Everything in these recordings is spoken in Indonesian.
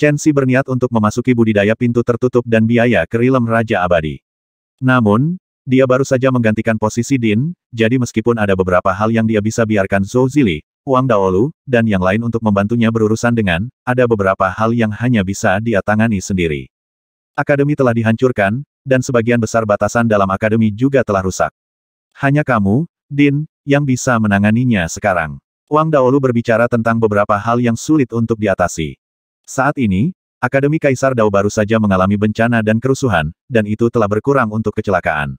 Chen Xi berniat untuk memasuki budidaya pintu tertutup dan biaya kerilem Raja Abadi. Namun, dia baru saja menggantikan posisi Din, jadi meskipun ada beberapa hal yang dia bisa biarkan Zhou Zili, Wang Daolu, dan yang lain untuk membantunya berurusan dengan, ada beberapa hal yang hanya bisa dia tangani sendiri. Akademi telah dihancurkan, dan sebagian besar batasan dalam akademi juga telah rusak. Hanya kamu, Din, yang bisa menanganinya sekarang. Wang Daolu berbicara tentang beberapa hal yang sulit untuk diatasi. Saat ini, Akademi Kaisar Dao baru saja mengalami bencana dan kerusuhan, dan itu telah berkurang untuk kecelakaan.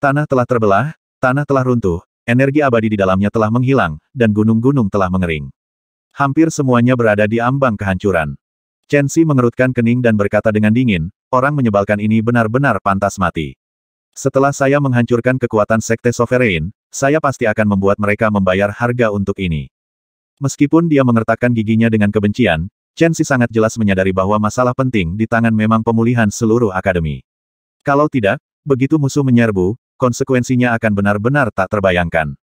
Tanah telah terbelah, tanah telah runtuh, energi abadi di dalamnya telah menghilang, dan gunung-gunung telah mengering. Hampir semuanya berada di ambang kehancuran. chen Xi mengerutkan kening dan berkata dengan dingin, orang menyebalkan ini benar-benar pantas mati. Setelah saya menghancurkan kekuatan Sekte Sovereign, saya pasti akan membuat mereka membayar harga untuk ini. Meskipun dia mengertakkan giginya dengan kebencian, Chen Xi sangat jelas menyadari bahwa masalah penting di tangan memang pemulihan seluruh akademi. Kalau tidak, begitu musuh menyerbu, konsekuensinya akan benar-benar tak terbayangkan.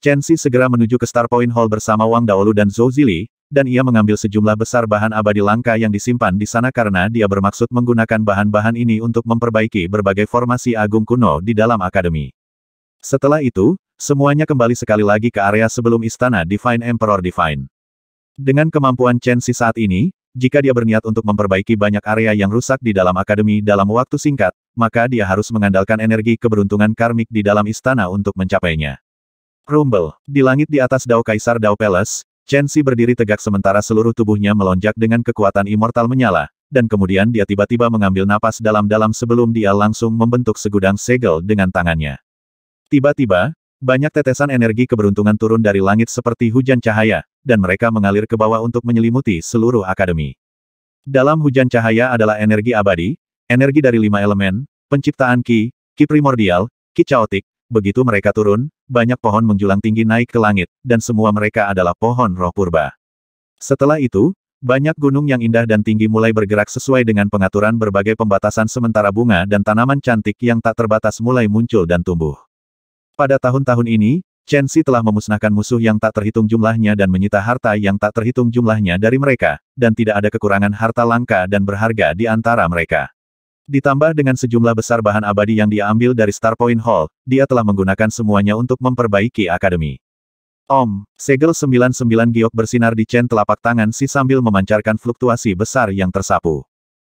Chen Xi segera menuju ke Starpoint Hall bersama Wang Daolu dan Zhou Zili, dan ia mengambil sejumlah besar bahan abadi langka yang disimpan di sana karena dia bermaksud menggunakan bahan-bahan ini untuk memperbaiki berbagai formasi agung kuno di dalam akademi. Setelah itu, semuanya kembali sekali lagi ke area sebelum istana Divine Emperor Divine. Dengan kemampuan Chen Xi saat ini, jika dia berniat untuk memperbaiki banyak area yang rusak di dalam akademi dalam waktu singkat, maka dia harus mengandalkan energi keberuntungan karmik di dalam istana untuk mencapainya. Rumble. Di langit di atas Dao Kaisar Dao Palace, Chen Xi berdiri tegak sementara seluruh tubuhnya melonjak dengan kekuatan immortal menyala, dan kemudian dia tiba-tiba mengambil napas dalam-dalam sebelum dia langsung membentuk segudang segel dengan tangannya. Tiba-tiba, banyak tetesan energi keberuntungan turun dari langit seperti hujan cahaya, dan mereka mengalir ke bawah untuk menyelimuti seluruh akademi. Dalam hujan cahaya adalah energi abadi, energi dari lima elemen, penciptaan ki, ki primordial, ki chaotik, begitu mereka turun, banyak pohon menjulang tinggi naik ke langit, dan semua mereka adalah pohon roh purba. Setelah itu, banyak gunung yang indah dan tinggi mulai bergerak sesuai dengan pengaturan berbagai pembatasan sementara bunga dan tanaman cantik yang tak terbatas mulai muncul dan tumbuh. Pada tahun-tahun ini, Chen Xi telah memusnahkan musuh yang tak terhitung jumlahnya dan menyita harta yang tak terhitung jumlahnya dari mereka, dan tidak ada kekurangan harta langka dan berharga di antara mereka. Ditambah dengan sejumlah besar bahan abadi yang dia ambil dari Starpoint Hall, dia telah menggunakan semuanya untuk memperbaiki akademi. Om, segel 99 giok bersinar di Chen telapak tangan si sambil memancarkan fluktuasi besar yang tersapu.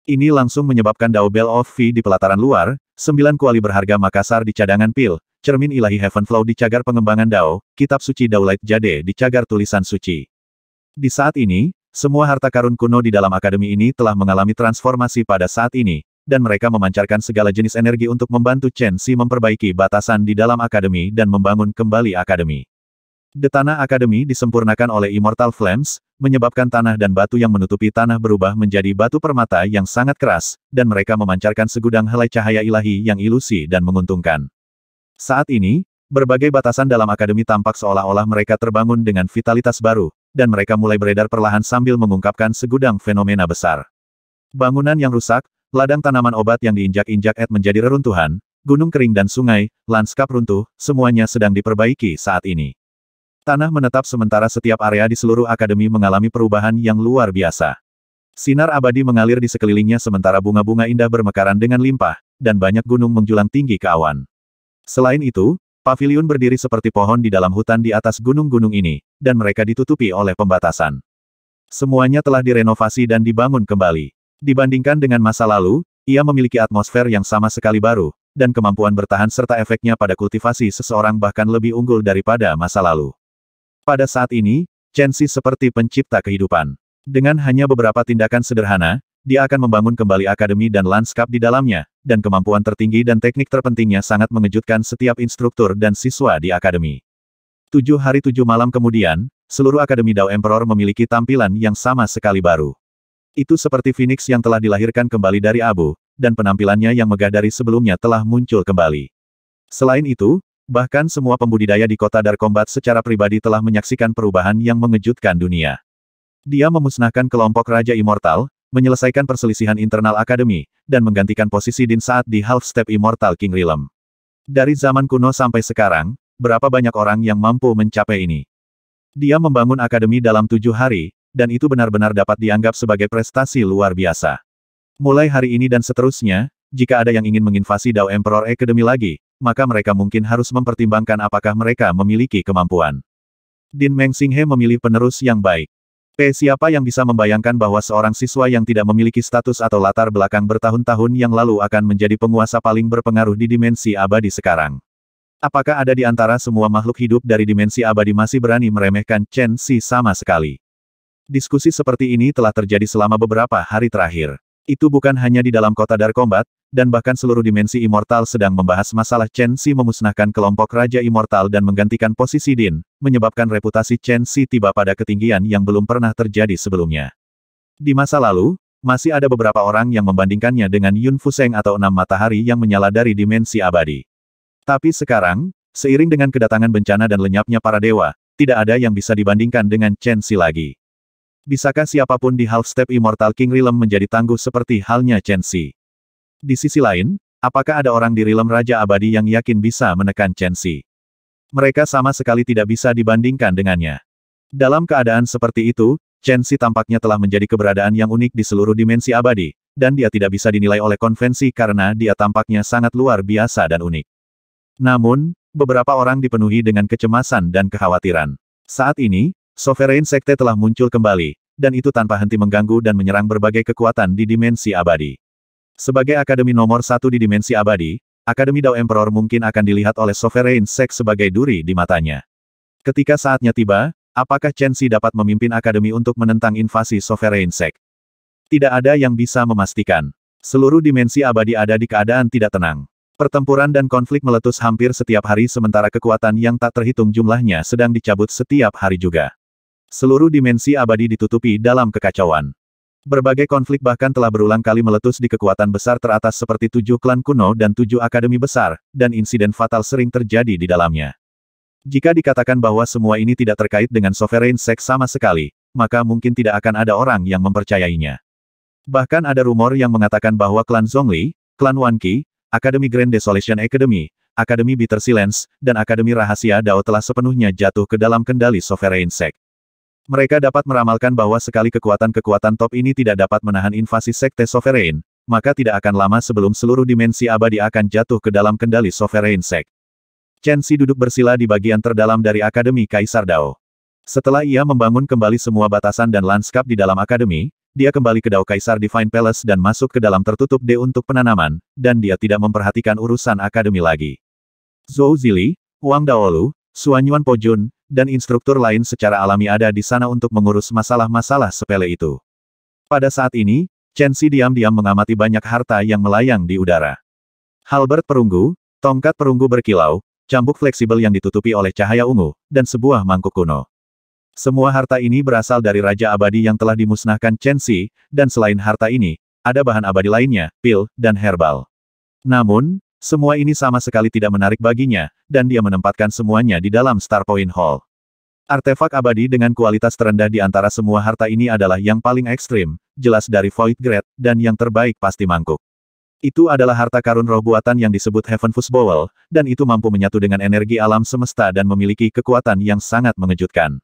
Ini langsung menyebabkan Dao Bell of V di pelataran luar, 9 kuali berharga Makassar di cadangan pil, cermin ilahi Heaven Flow di cagar pengembangan Dao, kitab suci Daulait Jade di cagar tulisan suci. Di saat ini, semua harta karun kuno di dalam akademi ini telah mengalami transformasi pada saat ini, dan mereka memancarkan segala jenis energi untuk membantu Chen Xi memperbaiki batasan di dalam akademi dan membangun kembali akademi. Detana akademi disempurnakan oleh Immortal Flames, menyebabkan tanah dan batu yang menutupi tanah berubah menjadi batu permata yang sangat keras, dan mereka memancarkan segudang helai cahaya ilahi yang ilusi dan menguntungkan. Saat ini, berbagai batasan dalam akademi tampak seolah-olah mereka terbangun dengan vitalitas baru, dan mereka mulai beredar perlahan sambil mengungkapkan segudang fenomena besar. Bangunan yang rusak, ladang tanaman obat yang diinjak-injak Ed menjadi reruntuhan, gunung kering dan sungai, lanskap runtuh, semuanya sedang diperbaiki saat ini. Tanah menetap sementara setiap area di seluruh akademi mengalami perubahan yang luar biasa. Sinar abadi mengalir di sekelilingnya sementara bunga-bunga indah bermekaran dengan limpah, dan banyak gunung menjulang tinggi ke awan. Selain itu, pavilion berdiri seperti pohon di dalam hutan di atas gunung-gunung ini, dan mereka ditutupi oleh pembatasan. Semuanya telah direnovasi dan dibangun kembali. Dibandingkan dengan masa lalu, ia memiliki atmosfer yang sama sekali baru, dan kemampuan bertahan serta efeknya pada kultivasi seseorang bahkan lebih unggul daripada masa lalu. Pada saat ini, Chen Xi seperti pencipta kehidupan. Dengan hanya beberapa tindakan sederhana, dia akan membangun kembali akademi dan lanskap di dalamnya, dan kemampuan tertinggi dan teknik terpentingnya sangat mengejutkan setiap instruktur dan siswa di akademi. Tujuh hari tujuh malam kemudian, seluruh akademi Dao Emperor memiliki tampilan yang sama sekali baru. Itu seperti Phoenix yang telah dilahirkan kembali dari abu, dan penampilannya yang megah dari sebelumnya telah muncul kembali. Selain itu, bahkan semua pembudidaya di kota Darkombat secara pribadi telah menyaksikan perubahan yang mengejutkan dunia. Dia memusnahkan kelompok Raja Immortal, menyelesaikan perselisihan internal akademi, dan menggantikan posisi Din saat di half-step Immortal King Realm. Dari zaman kuno sampai sekarang, berapa banyak orang yang mampu mencapai ini? Dia membangun akademi dalam tujuh hari, dan itu benar-benar dapat dianggap sebagai prestasi luar biasa. Mulai hari ini dan seterusnya, jika ada yang ingin menginvasi Dao Emperor Academy lagi, maka mereka mungkin harus mempertimbangkan apakah mereka memiliki kemampuan. Din Meng Mengxinghe memilih penerus yang baik. P. Siapa yang bisa membayangkan bahwa seorang siswa yang tidak memiliki status atau latar belakang bertahun-tahun yang lalu akan menjadi penguasa paling berpengaruh di dimensi abadi sekarang? Apakah ada di antara semua makhluk hidup dari dimensi abadi masih berani meremehkan Chen Si sama sekali? Diskusi seperti ini telah terjadi selama beberapa hari terakhir. Itu bukan hanya di dalam kota Dark Combat, dan bahkan seluruh dimensi Immortal sedang membahas masalah Chen Xi memusnahkan kelompok Raja Immortal dan menggantikan posisi Din, menyebabkan reputasi Chen Xi tiba pada ketinggian yang belum pernah terjadi sebelumnya. Di masa lalu, masih ada beberapa orang yang membandingkannya dengan Yun Fuseng atau enam matahari yang menyala dari dimensi abadi. Tapi sekarang, seiring dengan kedatangan bencana dan lenyapnya para dewa, tidak ada yang bisa dibandingkan dengan Chen Xi lagi. Bisakah siapapun di Half Step Immortal King Realm menjadi tangguh seperti halnya Chen Xi? Di sisi lain, apakah ada orang di Realm Raja Abadi yang yakin bisa menekan Chen Xi? Mereka sama sekali tidak bisa dibandingkan dengannya. Dalam keadaan seperti itu, Chen Xi tampaknya telah menjadi keberadaan yang unik di seluruh dimensi abadi, dan dia tidak bisa dinilai oleh konvensi karena dia tampaknya sangat luar biasa dan unik. Namun, beberapa orang dipenuhi dengan kecemasan dan kekhawatiran. Saat ini, Sovereign Sekte telah muncul kembali, dan itu tanpa henti mengganggu dan menyerang berbagai kekuatan di dimensi abadi. Sebagai akademi nomor satu di dimensi abadi, Akademi Dao Emperor mungkin akan dilihat oleh Sovereign Sek sebagai duri di matanya. Ketika saatnya tiba, apakah Chen Xi dapat memimpin akademi untuk menentang invasi Sovereign Sek? Tidak ada yang bisa memastikan. Seluruh dimensi abadi ada di keadaan tidak tenang. Pertempuran dan konflik meletus hampir setiap hari sementara kekuatan yang tak terhitung jumlahnya sedang dicabut setiap hari juga seluruh dimensi abadi ditutupi dalam kekacauan. Berbagai konflik bahkan telah berulang kali meletus di kekuatan besar teratas seperti tujuh klan kuno dan tujuh akademi besar, dan insiden fatal sering terjadi di dalamnya. Jika dikatakan bahwa semua ini tidak terkait dengan sovereign seks sama sekali, maka mungkin tidak akan ada orang yang mempercayainya. Bahkan ada rumor yang mengatakan bahwa klan Zhongli, klan Wanqi, Akademi Grand Desolation Academy, Akademi Bitter Silence, dan Akademi Rahasia Dao telah sepenuhnya jatuh ke dalam kendali Sovereign Sect. Mereka dapat meramalkan bahwa sekali kekuatan-kekuatan top ini tidak dapat menahan invasi Sekte Sovereign, maka tidak akan lama sebelum seluruh dimensi abadi akan jatuh ke dalam kendali Sovereign Sek. Chen Si duduk bersila di bagian terdalam dari Akademi Kaisar Dao. Setelah ia membangun kembali semua batasan dan lanskap di dalam akademi, dia kembali ke Dao Kaisar Divine Palace dan masuk ke dalam tertutup D untuk penanaman, dan dia tidak memperhatikan urusan akademi lagi. Zhou Zili, Wang Daolu, Suanyuan Pojun, dan instruktur lain secara alami ada di sana untuk mengurus masalah-masalah sepele itu. Pada saat ini, Chen Si diam-diam mengamati banyak harta yang melayang di udara. Halbert perunggu, tongkat perunggu berkilau, cambuk fleksibel yang ditutupi oleh cahaya ungu, dan sebuah mangkuk kuno. Semua harta ini berasal dari Raja Abadi yang telah dimusnahkan Chen Si. dan selain harta ini, ada bahan abadi lainnya, pil, dan herbal. Namun, semua ini sama sekali tidak menarik baginya, dan dia menempatkan semuanya di dalam Starpoint Hall. Artefak abadi dengan kualitas terendah di antara semua harta ini adalah yang paling ekstrim, jelas dari Void Grade, dan yang terbaik pasti mangkuk. Itu adalah harta karun roh buatan yang disebut Heaven Fusbowel, dan itu mampu menyatu dengan energi alam semesta dan memiliki kekuatan yang sangat mengejutkan.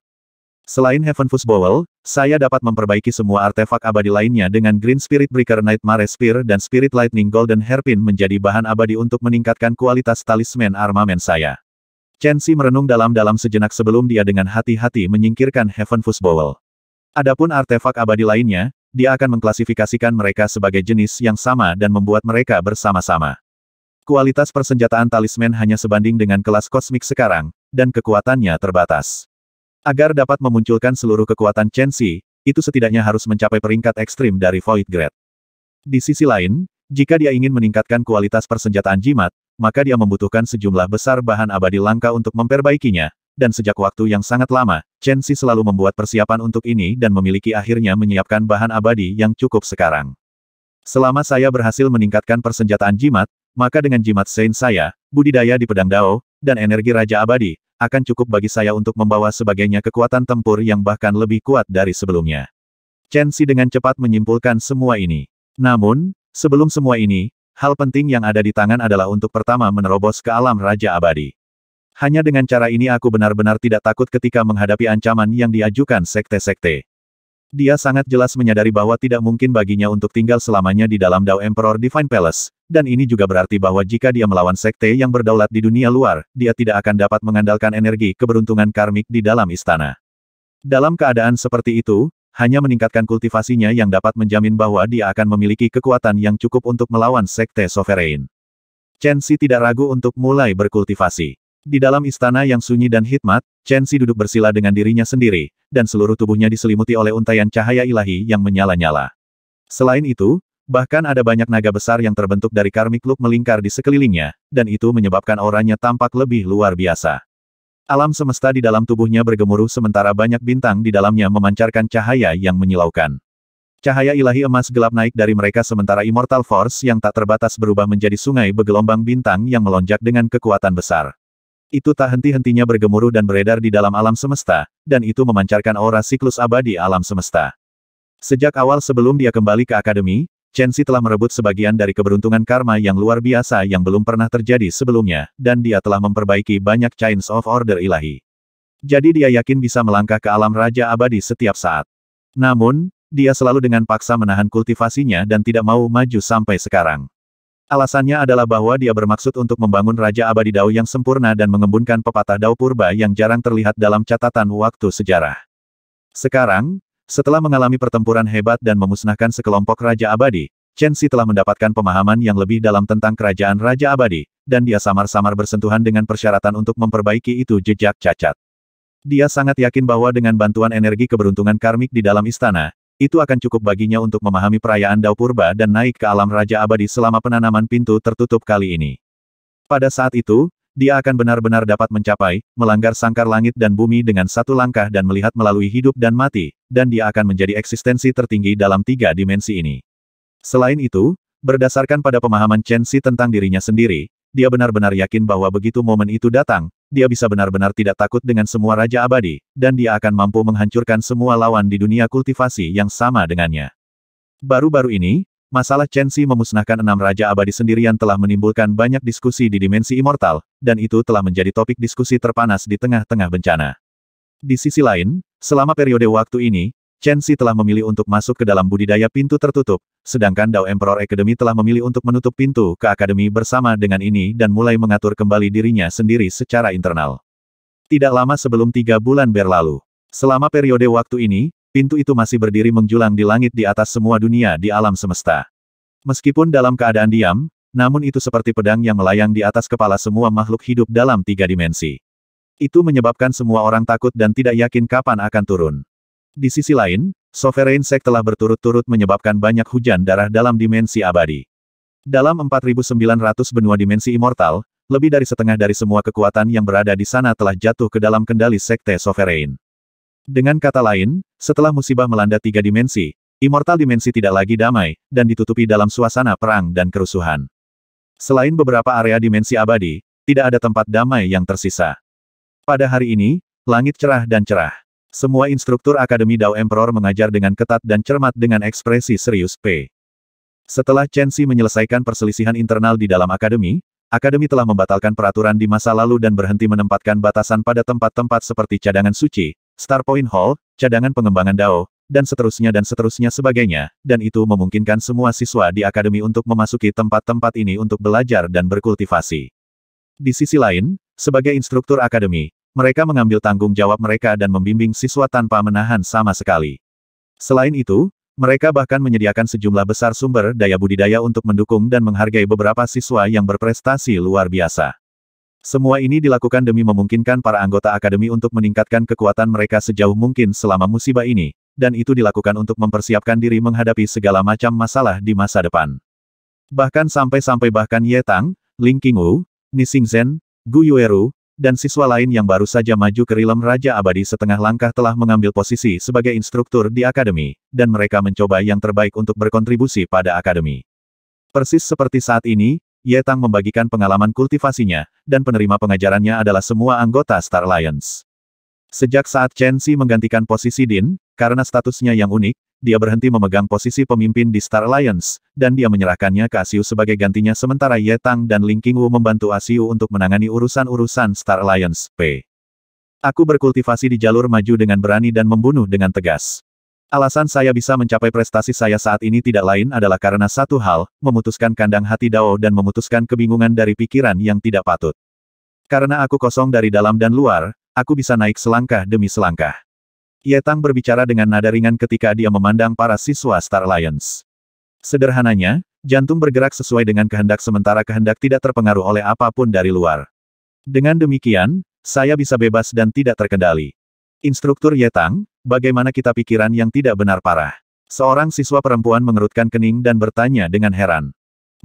Selain Heaven Bowl, saya dapat memperbaiki semua artefak abadi lainnya dengan Green Spirit Breaker Nightmare Spear dan Spirit Lightning Golden Hairpin menjadi bahan abadi untuk meningkatkan kualitas talisman armamen saya. Chen Xi merenung dalam-dalam sejenak sebelum dia dengan hati-hati menyingkirkan Heaven Bowl. Adapun artefak abadi lainnya, dia akan mengklasifikasikan mereka sebagai jenis yang sama dan membuat mereka bersama-sama. Kualitas persenjataan talisman hanya sebanding dengan kelas kosmik sekarang, dan kekuatannya terbatas. Agar dapat memunculkan seluruh kekuatan Chen Xi, itu setidaknya harus mencapai peringkat ekstrim dari Void Grade. Di sisi lain, jika dia ingin meningkatkan kualitas persenjataan jimat, maka dia membutuhkan sejumlah besar bahan abadi langka untuk memperbaikinya, dan sejak waktu yang sangat lama, Chen Xi selalu membuat persiapan untuk ini dan memiliki akhirnya menyiapkan bahan abadi yang cukup sekarang. Selama saya berhasil meningkatkan persenjataan jimat, maka dengan jimat Saint saya, budidaya di pedang Dao, dan energi Raja Abadi, akan cukup bagi saya untuk membawa sebagainya kekuatan tempur yang bahkan lebih kuat dari sebelumnya. Chen Xi dengan cepat menyimpulkan semua ini. Namun, sebelum semua ini, hal penting yang ada di tangan adalah untuk pertama menerobos ke alam Raja Abadi. Hanya dengan cara ini aku benar-benar tidak takut ketika menghadapi ancaman yang diajukan sekte-sekte. Dia sangat jelas menyadari bahwa tidak mungkin baginya untuk tinggal selamanya di dalam Dao Emperor Divine Palace, dan ini juga berarti bahwa jika dia melawan sekte yang berdaulat di dunia luar, dia tidak akan dapat mengandalkan energi keberuntungan karmik di dalam istana. Dalam keadaan seperti itu, hanya meningkatkan kultivasinya yang dapat menjamin bahwa dia akan memiliki kekuatan yang cukup untuk melawan sekte sovereign. Chen Xi tidak ragu untuk mulai berkultivasi. Di dalam istana yang sunyi dan hikmat, Chen Xi duduk bersila dengan dirinya sendiri, dan seluruh tubuhnya diselimuti oleh untaian cahaya ilahi yang menyala-nyala. Selain itu, bahkan ada banyak naga besar yang terbentuk dari karmik luk melingkar di sekelilingnya, dan itu menyebabkan auranya tampak lebih luar biasa. Alam semesta di dalam tubuhnya bergemuruh sementara banyak bintang di dalamnya memancarkan cahaya yang menyilaukan. Cahaya ilahi emas gelap naik dari mereka sementara Immortal Force yang tak terbatas berubah menjadi sungai bergelombang bintang yang melonjak dengan kekuatan besar itu tak henti-hentinya bergemuruh dan beredar di dalam alam semesta, dan itu memancarkan aura siklus abadi alam semesta. Sejak awal sebelum dia kembali ke akademi, Chen Xi telah merebut sebagian dari keberuntungan karma yang luar biasa yang belum pernah terjadi sebelumnya, dan dia telah memperbaiki banyak chains of order ilahi. Jadi dia yakin bisa melangkah ke alam raja abadi setiap saat. Namun, dia selalu dengan paksa menahan kultivasinya dan tidak mau maju sampai sekarang. Alasannya adalah bahwa dia bermaksud untuk membangun Raja Abadi Dao yang sempurna dan mengembunkan pepatah Dao Purba yang jarang terlihat dalam catatan waktu sejarah. Sekarang, setelah mengalami pertempuran hebat dan memusnahkan sekelompok Raja Abadi, Chen Xi telah mendapatkan pemahaman yang lebih dalam tentang kerajaan Raja Abadi, dan dia samar-samar bersentuhan dengan persyaratan untuk memperbaiki itu jejak cacat. Dia sangat yakin bahwa dengan bantuan energi keberuntungan karmik di dalam istana, itu akan cukup baginya untuk memahami perayaan Dao Purba dan naik ke alam Raja Abadi selama penanaman pintu tertutup kali ini. Pada saat itu, dia akan benar-benar dapat mencapai, melanggar sangkar langit dan bumi dengan satu langkah dan melihat melalui hidup dan mati, dan dia akan menjadi eksistensi tertinggi dalam tiga dimensi ini. Selain itu, berdasarkan pada pemahaman Chen Xi tentang dirinya sendiri, dia benar-benar yakin bahwa begitu momen itu datang, dia bisa benar-benar tidak takut dengan semua Raja Abadi, dan dia akan mampu menghancurkan semua lawan di dunia kultivasi yang sama dengannya. Baru-baru ini, masalah Chen Xi memusnahkan enam Raja Abadi sendirian telah menimbulkan banyak diskusi di dimensi immortal, dan itu telah menjadi topik diskusi terpanas di tengah-tengah bencana. Di sisi lain, selama periode waktu ini, Chen Xi telah memilih untuk masuk ke dalam budidaya pintu tertutup, sedangkan Dao Emperor Academy telah memilih untuk menutup pintu ke akademi bersama dengan ini dan mulai mengatur kembali dirinya sendiri secara internal. Tidak lama sebelum tiga bulan berlalu. Selama periode waktu ini, pintu itu masih berdiri menjulang di langit di atas semua dunia di alam semesta. Meskipun dalam keadaan diam, namun itu seperti pedang yang melayang di atas kepala semua makhluk hidup dalam tiga dimensi. Itu menyebabkan semua orang takut dan tidak yakin kapan akan turun. Di sisi lain, Sovereign Sect telah berturut-turut menyebabkan banyak hujan darah dalam dimensi abadi. Dalam 4.900 benua dimensi immortal, lebih dari setengah dari semua kekuatan yang berada di sana telah jatuh ke dalam kendali Sekte Sovereign. Dengan kata lain, setelah musibah melanda tiga dimensi, immortal dimensi tidak lagi damai, dan ditutupi dalam suasana perang dan kerusuhan. Selain beberapa area dimensi abadi, tidak ada tempat damai yang tersisa. Pada hari ini, langit cerah dan cerah. Semua instruktur Akademi Dao Emperor mengajar dengan ketat dan cermat dengan ekspresi serius P. Setelah Chen Xi menyelesaikan perselisihan internal di dalam akademi, akademi telah membatalkan peraturan di masa lalu dan berhenti menempatkan batasan pada tempat-tempat seperti cadangan suci, Star Point Hall, cadangan pengembangan Dao, dan seterusnya dan seterusnya sebagainya, dan itu memungkinkan semua siswa di akademi untuk memasuki tempat-tempat ini untuk belajar dan berkultivasi. Di sisi lain, sebagai instruktur akademi, mereka mengambil tanggung jawab mereka dan membimbing siswa tanpa menahan sama sekali. Selain itu, mereka bahkan menyediakan sejumlah besar sumber daya budidaya untuk mendukung dan menghargai beberapa siswa yang berprestasi luar biasa. Semua ini dilakukan demi memungkinkan para anggota akademi untuk meningkatkan kekuatan mereka sejauh mungkin selama musibah ini, dan itu dilakukan untuk mempersiapkan diri menghadapi segala macam masalah di masa depan. Bahkan sampai-sampai bahkan Ye Tang, Ling Qingwu, Ni Zhen, Gu Yueru, dan siswa lain yang baru saja maju ke rilem Raja Abadi setengah langkah telah mengambil posisi sebagai instruktur di akademi, dan mereka mencoba yang terbaik untuk berkontribusi pada akademi. Persis seperti saat ini, Ye Tang membagikan pengalaman kultivasinya, dan penerima pengajarannya adalah semua anggota Star Alliance. Sejak saat Chen Xi menggantikan posisi Din, karena statusnya yang unik, dia berhenti memegang posisi pemimpin di Star Alliance, dan dia menyerahkannya ke Asiu sebagai gantinya sementara Ye Tang dan Ling Qingwu membantu Asiu untuk menangani urusan-urusan Star Alliance, P. Aku berkultivasi di jalur maju dengan berani dan membunuh dengan tegas. Alasan saya bisa mencapai prestasi saya saat ini tidak lain adalah karena satu hal, memutuskan kandang hati Dao dan memutuskan kebingungan dari pikiran yang tidak patut. Karena aku kosong dari dalam dan luar, aku bisa naik selangkah demi selangkah. Ye Tang berbicara dengan nada ringan ketika dia memandang para siswa Star Alliance. Sederhananya, jantung bergerak sesuai dengan kehendak sementara kehendak tidak terpengaruh oleh apapun dari luar. Dengan demikian, saya bisa bebas dan tidak terkendali. Instruktur Ye Tang, bagaimana kita pikiran yang tidak benar parah? Seorang siswa perempuan mengerutkan kening dan bertanya dengan heran.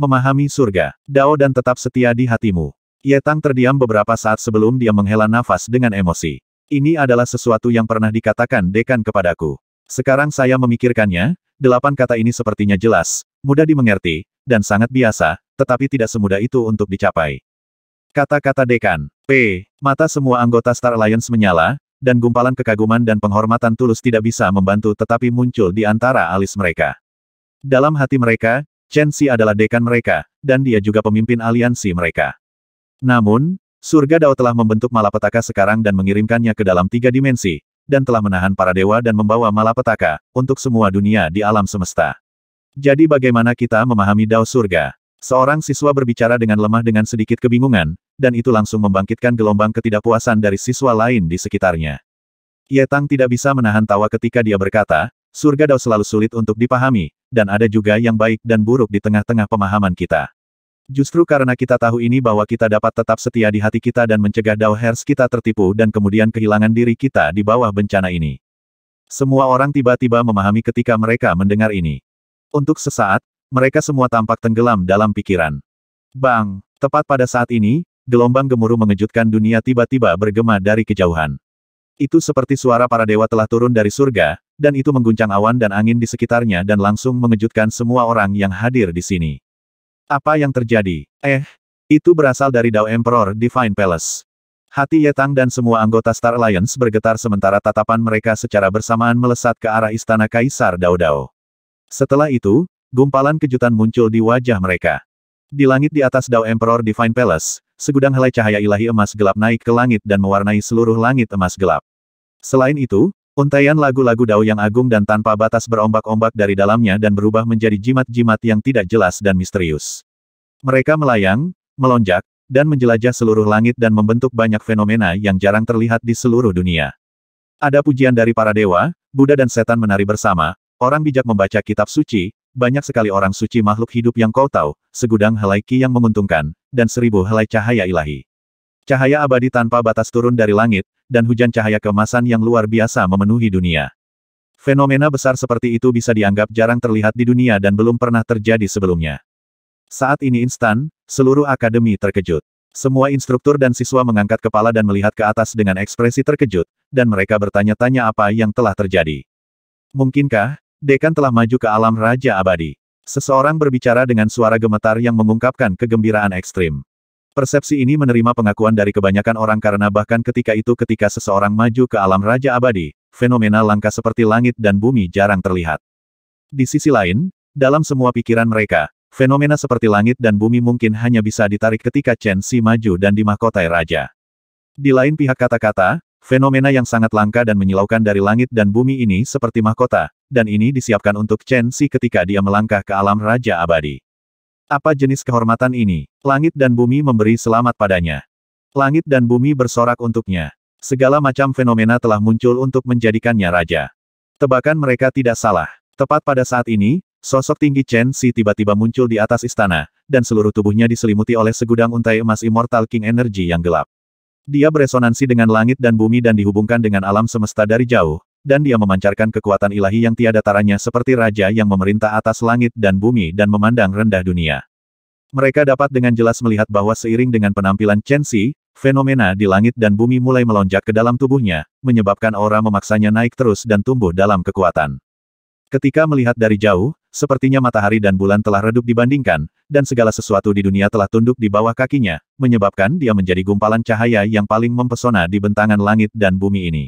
Memahami surga, Dao dan tetap setia di hatimu. Ye Tang terdiam beberapa saat sebelum dia menghela nafas dengan emosi. Ini adalah sesuatu yang pernah dikatakan dekan kepadaku. Sekarang saya memikirkannya, delapan kata ini sepertinya jelas, mudah dimengerti, dan sangat biasa, tetapi tidak semudah itu untuk dicapai. Kata-kata dekan, P. Mata semua anggota Star Alliance menyala, dan gumpalan kekaguman dan penghormatan tulus tidak bisa membantu tetapi muncul di antara alis mereka. Dalam hati mereka, Chen Xi adalah dekan mereka, dan dia juga pemimpin aliansi mereka. Namun, Surga Dao telah membentuk malapetaka sekarang dan mengirimkannya ke dalam tiga dimensi, dan telah menahan para dewa dan membawa malapetaka untuk semua dunia di alam semesta. Jadi bagaimana kita memahami Dao Surga? Seorang siswa berbicara dengan lemah dengan sedikit kebingungan, dan itu langsung membangkitkan gelombang ketidakpuasan dari siswa lain di sekitarnya. Ye Tang tidak bisa menahan tawa ketika dia berkata, surga Dao selalu sulit untuk dipahami, dan ada juga yang baik dan buruk di tengah-tengah pemahaman kita. Justru karena kita tahu ini bahwa kita dapat tetap setia di hati kita dan mencegah Dao Hers kita tertipu dan kemudian kehilangan diri kita di bawah bencana ini. Semua orang tiba-tiba memahami ketika mereka mendengar ini. Untuk sesaat, mereka semua tampak tenggelam dalam pikiran. Bang, tepat pada saat ini, gelombang gemuruh mengejutkan dunia tiba-tiba bergema dari kejauhan. Itu seperti suara para dewa telah turun dari surga, dan itu mengguncang awan dan angin di sekitarnya dan langsung mengejutkan semua orang yang hadir di sini. Apa yang terjadi? Eh, itu berasal dari Dao Emperor Divine Palace. Hati Yetang dan semua anggota Star Alliance bergetar sementara tatapan mereka secara bersamaan melesat ke arah istana Kaisar Dao Dao. Setelah itu, gumpalan kejutan muncul di wajah mereka. Di langit di atas Dao Emperor Divine Palace, segudang helai cahaya ilahi emas gelap naik ke langit dan mewarnai seluruh langit emas gelap. Selain itu, Untaian lagu-lagu dao yang agung dan tanpa batas berombak-ombak dari dalamnya dan berubah menjadi jimat-jimat yang tidak jelas dan misterius. Mereka melayang, melonjak, dan menjelajah seluruh langit dan membentuk banyak fenomena yang jarang terlihat di seluruh dunia. Ada pujian dari para dewa, Buddha dan setan menari bersama, orang bijak membaca kitab suci, banyak sekali orang suci makhluk hidup yang kau tahu, segudang helai ki yang menguntungkan, dan seribu helai cahaya ilahi. Cahaya abadi tanpa batas turun dari langit, dan hujan cahaya kemasan yang luar biasa memenuhi dunia. Fenomena besar seperti itu bisa dianggap jarang terlihat di dunia dan belum pernah terjadi sebelumnya. Saat ini instan, seluruh akademi terkejut. Semua instruktur dan siswa mengangkat kepala dan melihat ke atas dengan ekspresi terkejut, dan mereka bertanya-tanya apa yang telah terjadi. Mungkinkah, Dekan telah maju ke alam Raja Abadi? Seseorang berbicara dengan suara gemetar yang mengungkapkan kegembiraan ekstrim. Persepsi ini menerima pengakuan dari kebanyakan orang karena bahkan ketika itu ketika seseorang maju ke alam Raja Abadi, fenomena langka seperti langit dan bumi jarang terlihat. Di sisi lain, dalam semua pikiran mereka, fenomena seperti langit dan bumi mungkin hanya bisa ditarik ketika Chen Si maju dan dimahkotai Raja. Di lain pihak kata-kata, fenomena yang sangat langka dan menyilaukan dari langit dan bumi ini seperti mahkota, dan ini disiapkan untuk Chen Si ketika dia melangkah ke alam Raja Abadi. Apa jenis kehormatan ini? Langit dan bumi memberi selamat padanya. Langit dan bumi bersorak untuknya. Segala macam fenomena telah muncul untuk menjadikannya raja. Tebakan mereka tidak salah. Tepat pada saat ini, sosok tinggi Chen Si tiba-tiba muncul di atas istana, dan seluruh tubuhnya diselimuti oleh segudang untai emas Immortal King Energy yang gelap. Dia beresonansi dengan langit dan bumi dan dihubungkan dengan alam semesta dari jauh, dan dia memancarkan kekuatan ilahi yang tiada taranya seperti raja yang memerintah atas langit dan bumi dan memandang rendah dunia. Mereka dapat dengan jelas melihat bahwa seiring dengan penampilan Chen Xi, fenomena di langit dan bumi mulai melonjak ke dalam tubuhnya, menyebabkan aura memaksanya naik terus dan tumbuh dalam kekuatan. Ketika melihat dari jauh, sepertinya matahari dan bulan telah redup dibandingkan, dan segala sesuatu di dunia telah tunduk di bawah kakinya, menyebabkan dia menjadi gumpalan cahaya yang paling mempesona di bentangan langit dan bumi ini.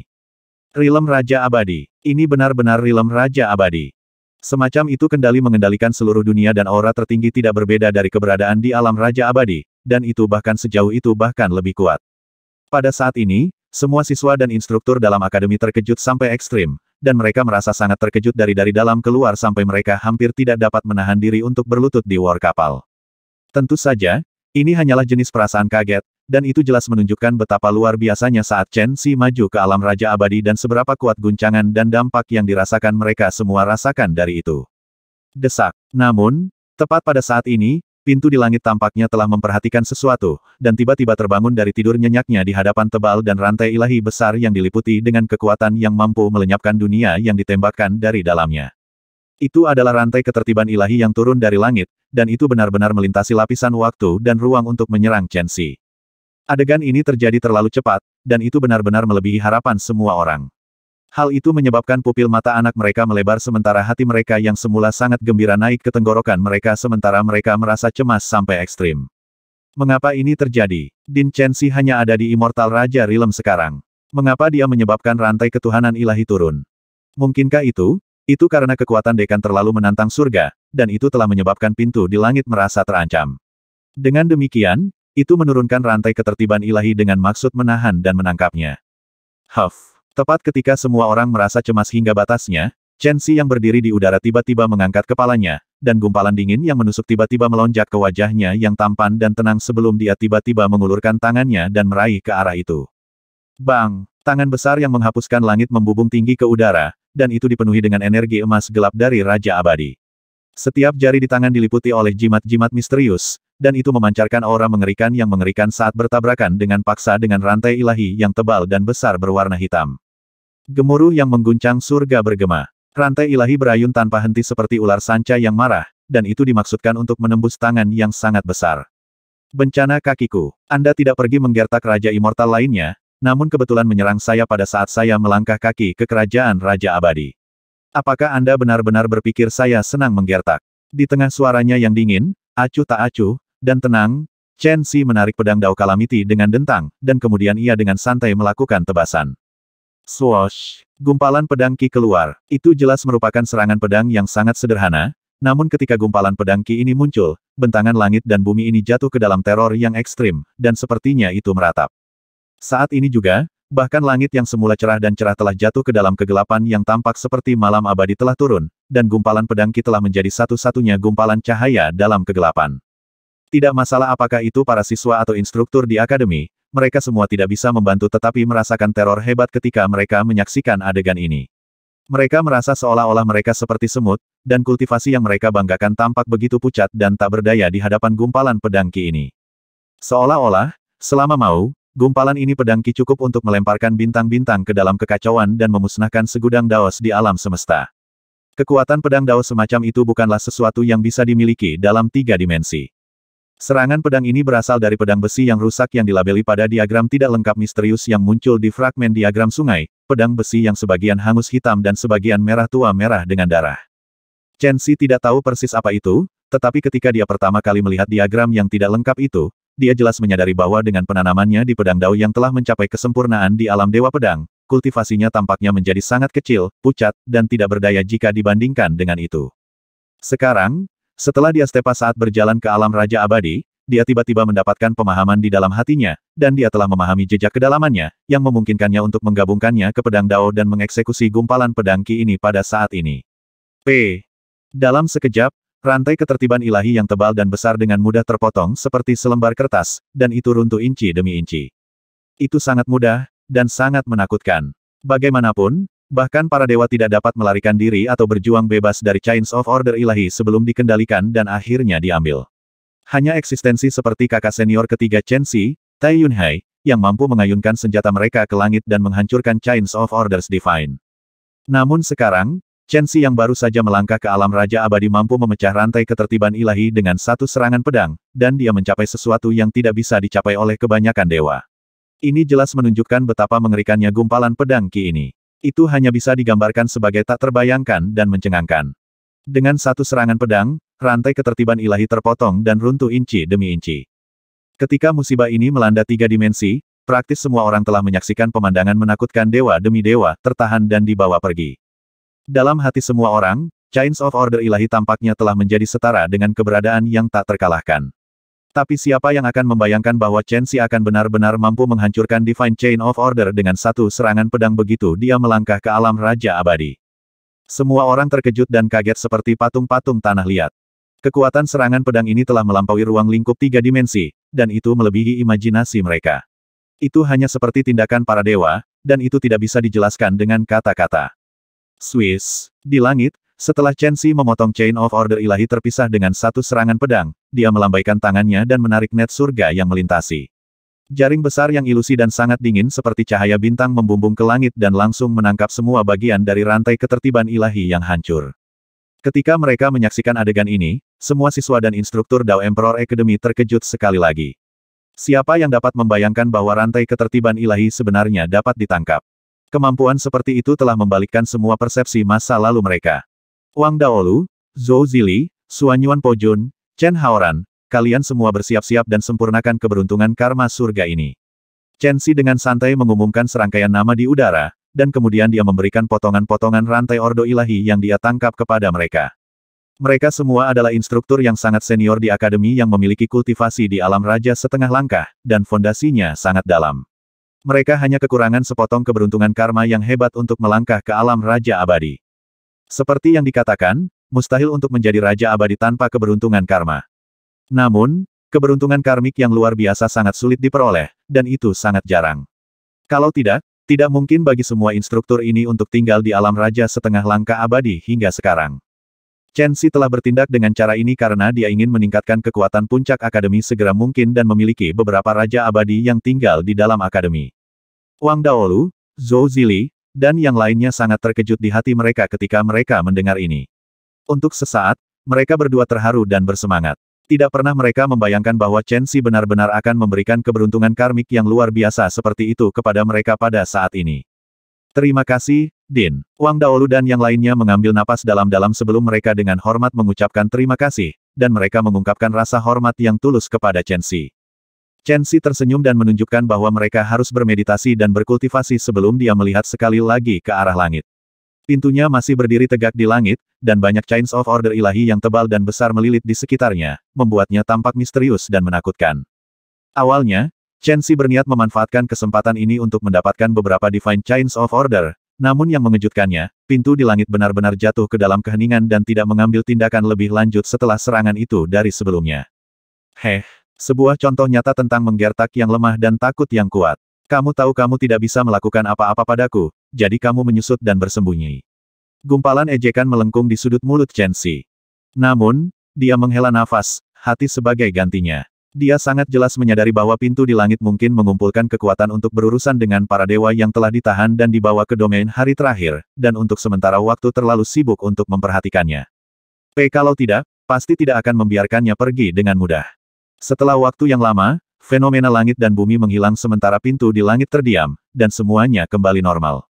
Rilem Raja Abadi. Ini benar-benar rilem Raja Abadi. Semacam itu kendali mengendalikan seluruh dunia dan aura tertinggi tidak berbeda dari keberadaan di alam Raja Abadi, dan itu bahkan sejauh itu bahkan lebih kuat. Pada saat ini, semua siswa dan instruktur dalam akademi terkejut sampai ekstrim, dan mereka merasa sangat terkejut dari dari dalam keluar sampai mereka hampir tidak dapat menahan diri untuk berlutut di war kapal. Tentu saja, ini hanyalah jenis perasaan kaget, dan itu jelas menunjukkan betapa luar biasanya saat Chen Xi maju ke alam Raja Abadi dan seberapa kuat guncangan dan dampak yang dirasakan mereka semua rasakan dari itu. Desak. Namun, tepat pada saat ini, pintu di langit tampaknya telah memperhatikan sesuatu, dan tiba-tiba terbangun dari tidur nyenyaknya di hadapan tebal dan rantai ilahi besar yang diliputi dengan kekuatan yang mampu melenyapkan dunia yang ditembakkan dari dalamnya. Itu adalah rantai ketertiban ilahi yang turun dari langit, dan itu benar-benar melintasi lapisan waktu dan ruang untuk menyerang Chen Xi. Adegan ini terjadi terlalu cepat, dan itu benar-benar melebihi harapan semua orang. Hal itu menyebabkan pupil mata anak mereka melebar sementara hati mereka yang semula sangat gembira naik ke tenggorokan mereka sementara mereka merasa cemas sampai ekstrim. Mengapa ini terjadi? Din Si hanya ada di Immortal Raja Rilem sekarang. Mengapa dia menyebabkan rantai ketuhanan ilahi turun? Mungkinkah itu? Itu karena kekuatan dekan terlalu menantang surga, dan itu telah menyebabkan pintu di langit merasa terancam. Dengan demikian, itu menurunkan rantai ketertiban ilahi dengan maksud menahan dan menangkapnya. Huff. Tepat ketika semua orang merasa cemas hingga batasnya, Chen Xi yang berdiri di udara tiba-tiba mengangkat kepalanya, dan gumpalan dingin yang menusuk tiba-tiba melonjak ke wajahnya yang tampan dan tenang sebelum dia tiba-tiba mengulurkan tangannya dan meraih ke arah itu. Bang! Tangan besar yang menghapuskan langit membubung tinggi ke udara, dan itu dipenuhi dengan energi emas gelap dari Raja Abadi. Setiap jari di tangan diliputi oleh jimat-jimat misterius, dan itu memancarkan aura mengerikan yang mengerikan saat bertabrakan dengan paksa dengan rantai ilahi yang tebal dan besar berwarna hitam. Gemuruh yang mengguncang surga bergema. Rantai ilahi berayun tanpa henti seperti ular sanca yang marah, dan itu dimaksudkan untuk menembus tangan yang sangat besar. Bencana kakiku. Anda tidak pergi menggertak Raja Immortal lainnya, namun kebetulan menyerang saya pada saat saya melangkah kaki ke kerajaan Raja Abadi. Apakah Anda benar-benar berpikir saya senang menggertak? Di tengah suaranya yang dingin, acuh tak acuh, dan tenang, Chen Xi menarik pedang Dao Kalamiti dengan dentang, dan kemudian ia dengan santai melakukan tebasan. Swoosh! Gumpalan pedang Ki keluar. Itu jelas merupakan serangan pedang yang sangat sederhana, namun ketika gumpalan pedang Ki ini muncul, bentangan langit dan bumi ini jatuh ke dalam teror yang ekstrim, dan sepertinya itu meratap. Saat ini juga, bahkan langit yang semula cerah dan cerah telah jatuh ke dalam kegelapan yang tampak seperti malam abadi telah turun, dan gumpalan pedang Ki telah menjadi satu-satunya gumpalan cahaya dalam kegelapan. Tidak masalah apakah itu para siswa atau instruktur di akademi, mereka semua tidak bisa membantu tetapi merasakan teror hebat ketika mereka menyaksikan adegan ini. Mereka merasa seolah-olah mereka seperti semut, dan kultivasi yang mereka banggakan tampak begitu pucat dan tak berdaya di hadapan gumpalan pedangki ini. Seolah-olah, selama mau, gumpalan ini pedangki cukup untuk melemparkan bintang-bintang ke dalam kekacauan dan memusnahkan segudang daos di alam semesta. Kekuatan pedang daos semacam itu bukanlah sesuatu yang bisa dimiliki dalam tiga dimensi. Serangan pedang ini berasal dari pedang besi yang rusak yang dilabeli pada diagram tidak lengkap misterius yang muncul di fragmen diagram sungai, pedang besi yang sebagian hangus hitam dan sebagian merah tua merah dengan darah. Chen Xi tidak tahu persis apa itu, tetapi ketika dia pertama kali melihat diagram yang tidak lengkap itu, dia jelas menyadari bahwa dengan penanamannya di pedang dao yang telah mencapai kesempurnaan di alam dewa pedang, kultivasinya tampaknya menjadi sangat kecil, pucat, dan tidak berdaya jika dibandingkan dengan itu. Sekarang, setelah dia stepa saat berjalan ke alam Raja Abadi, dia tiba-tiba mendapatkan pemahaman di dalam hatinya, dan dia telah memahami jejak kedalamannya, yang memungkinkannya untuk menggabungkannya ke pedang Dao dan mengeksekusi gumpalan pedang Ki ini pada saat ini. P. Dalam sekejap, rantai ketertiban ilahi yang tebal dan besar dengan mudah terpotong seperti selembar kertas, dan itu runtuh inci demi inci. Itu sangat mudah, dan sangat menakutkan. Bagaimanapun, Bahkan para dewa tidak dapat melarikan diri atau berjuang bebas dari Chains of Order ilahi sebelum dikendalikan dan akhirnya diambil. Hanya eksistensi seperti kakak senior ketiga Chen Xi, Tai Yunhai, yang mampu mengayunkan senjata mereka ke langit dan menghancurkan Chains of Orders Divine. Namun sekarang, Chen Xi yang baru saja melangkah ke alam Raja Abadi mampu memecah rantai ketertiban ilahi dengan satu serangan pedang, dan dia mencapai sesuatu yang tidak bisa dicapai oleh kebanyakan dewa. Ini jelas menunjukkan betapa mengerikannya gumpalan pedang Ki ini. Itu hanya bisa digambarkan sebagai tak terbayangkan dan mencengangkan. Dengan satu serangan pedang, rantai ketertiban ilahi terpotong dan runtuh inci demi inci. Ketika musibah ini melanda tiga dimensi, praktis semua orang telah menyaksikan pemandangan menakutkan dewa demi dewa, tertahan dan dibawa pergi. Dalam hati semua orang, Chains of Order ilahi tampaknya telah menjadi setara dengan keberadaan yang tak terkalahkan. Tapi siapa yang akan membayangkan bahwa Chen Xi akan benar-benar mampu menghancurkan Divine Chain of Order dengan satu serangan pedang begitu dia melangkah ke alam Raja Abadi. Semua orang terkejut dan kaget seperti patung-patung tanah liat. Kekuatan serangan pedang ini telah melampaui ruang lingkup tiga dimensi, dan itu melebihi imajinasi mereka. Itu hanya seperti tindakan para dewa, dan itu tidak bisa dijelaskan dengan kata-kata. Swiss. Di langit, setelah Chen Xi memotong Chain of Order ilahi terpisah dengan satu serangan pedang, dia melambaikan tangannya dan menarik net surga yang melintasi. Jaring besar yang ilusi dan sangat dingin seperti cahaya bintang membumbung ke langit dan langsung menangkap semua bagian dari rantai ketertiban ilahi yang hancur. Ketika mereka menyaksikan adegan ini, semua siswa dan instruktur Dao Emperor Academy terkejut sekali lagi. Siapa yang dapat membayangkan bahwa rantai ketertiban ilahi sebenarnya dapat ditangkap? Kemampuan seperti itu telah membalikkan semua persepsi masa lalu mereka. Wang Daolu, Zhou Zili, Suanyuan Pojun, Chen Haoran, kalian semua bersiap-siap dan sempurnakan keberuntungan karma surga ini. Chen Si dengan santai mengumumkan serangkaian nama di udara, dan kemudian dia memberikan potongan-potongan rantai ordo ilahi yang dia tangkap kepada mereka. Mereka semua adalah instruktur yang sangat senior di akademi yang memiliki kultivasi di alam raja setengah langkah, dan fondasinya sangat dalam. Mereka hanya kekurangan sepotong keberuntungan karma yang hebat untuk melangkah ke alam raja abadi. Seperti yang dikatakan, mustahil untuk menjadi Raja Abadi tanpa keberuntungan karma. Namun, keberuntungan karmik yang luar biasa sangat sulit diperoleh, dan itu sangat jarang. Kalau tidak, tidak mungkin bagi semua instruktur ini untuk tinggal di alam Raja setengah langkah abadi hingga sekarang. Chen Xi telah bertindak dengan cara ini karena dia ingin meningkatkan kekuatan puncak akademi segera mungkin dan memiliki beberapa raja abadi yang tinggal di dalam akademi. Wang Daolu, Zhou Zili, dan yang lainnya sangat terkejut di hati mereka ketika mereka mendengar ini. Untuk sesaat, mereka berdua terharu dan bersemangat. Tidak pernah mereka membayangkan bahwa Chen Xi benar-benar akan memberikan keberuntungan karmik yang luar biasa seperti itu kepada mereka pada saat ini. Terima kasih, Din. Wang Daolu dan yang lainnya mengambil napas dalam-dalam sebelum mereka dengan hormat mengucapkan terima kasih, dan mereka mengungkapkan rasa hormat yang tulus kepada Chen Xi. Chen Xi tersenyum dan menunjukkan bahwa mereka harus bermeditasi dan berkultivasi sebelum dia melihat sekali lagi ke arah langit. Pintunya masih berdiri tegak di langit, dan banyak chains of order ilahi yang tebal dan besar melilit di sekitarnya, membuatnya tampak misterius dan menakutkan. Awalnya, Chen Xi berniat memanfaatkan kesempatan ini untuk mendapatkan beberapa Divine Chains of Order, namun yang mengejutkannya, pintu di langit benar-benar jatuh ke dalam keheningan dan tidak mengambil tindakan lebih lanjut setelah serangan itu dari sebelumnya. Heh, sebuah contoh nyata tentang menggertak yang lemah dan takut yang kuat. Kamu tahu kamu tidak bisa melakukan apa-apa padaku, jadi kamu menyusut dan bersembunyi. Gumpalan ejekan melengkung di sudut mulut Chen Xi. Namun, dia menghela nafas, hati sebagai gantinya. Dia sangat jelas menyadari bahwa pintu di langit mungkin mengumpulkan kekuatan untuk berurusan dengan para dewa yang telah ditahan dan dibawa ke domain hari terakhir, dan untuk sementara waktu terlalu sibuk untuk memperhatikannya. P kalau tidak, pasti tidak akan membiarkannya pergi dengan mudah. Setelah waktu yang lama, fenomena langit dan bumi menghilang sementara pintu di langit terdiam, dan semuanya kembali normal.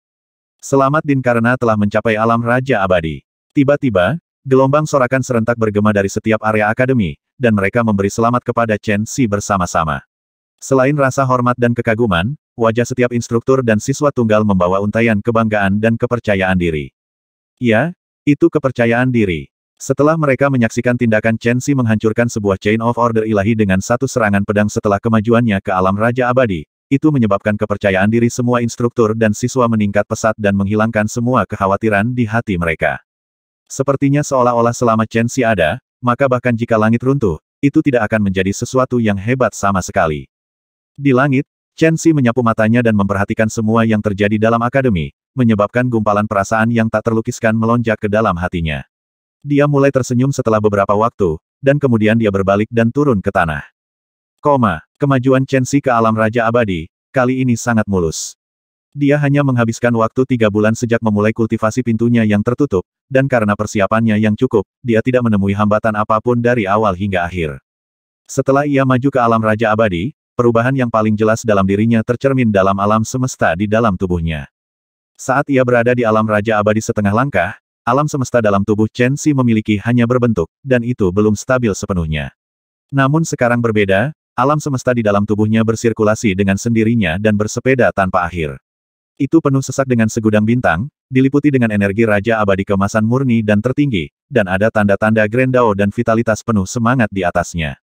Selamat Din karena telah mencapai alam Raja Abadi. Tiba-tiba, gelombang sorakan serentak bergema dari setiap area akademi, dan mereka memberi selamat kepada Chen Xi bersama-sama. Selain rasa hormat dan kekaguman, wajah setiap instruktur dan siswa tunggal membawa untaian kebanggaan dan kepercayaan diri. Ya, itu kepercayaan diri. Setelah mereka menyaksikan tindakan Chen Xi menghancurkan sebuah chain of order ilahi dengan satu serangan pedang setelah kemajuannya ke alam Raja Abadi, itu menyebabkan kepercayaan diri semua instruktur dan siswa meningkat pesat dan menghilangkan semua kekhawatiran di hati mereka. Sepertinya seolah-olah selama Chen Xi ada, maka bahkan jika langit runtuh, itu tidak akan menjadi sesuatu yang hebat sama sekali. Di langit, Chen Xi menyapu matanya dan memperhatikan semua yang terjadi dalam akademi, menyebabkan gumpalan perasaan yang tak terlukiskan melonjak ke dalam hatinya. Dia mulai tersenyum setelah beberapa waktu, dan kemudian dia berbalik dan turun ke tanah. Koma, kemajuan Chen Chensi ke alam Raja Abadi, kali ini sangat mulus. Dia hanya menghabiskan waktu tiga bulan sejak memulai kultivasi pintunya yang tertutup, dan karena persiapannya yang cukup, dia tidak menemui hambatan apapun dari awal hingga akhir. Setelah ia maju ke alam Raja Abadi, perubahan yang paling jelas dalam dirinya tercermin dalam alam semesta di dalam tubuhnya. Saat ia berada di alam Raja Abadi setengah langkah, alam semesta dalam tubuh Chen Xi memiliki hanya berbentuk, dan itu belum stabil sepenuhnya. Namun sekarang berbeda, Alam semesta di dalam tubuhnya bersirkulasi dengan sendirinya dan bersepeda tanpa akhir. Itu penuh sesak dengan segudang bintang, diliputi dengan energi Raja Abadi kemasan murni dan tertinggi, dan ada tanda-tanda grendao dan vitalitas penuh semangat di atasnya.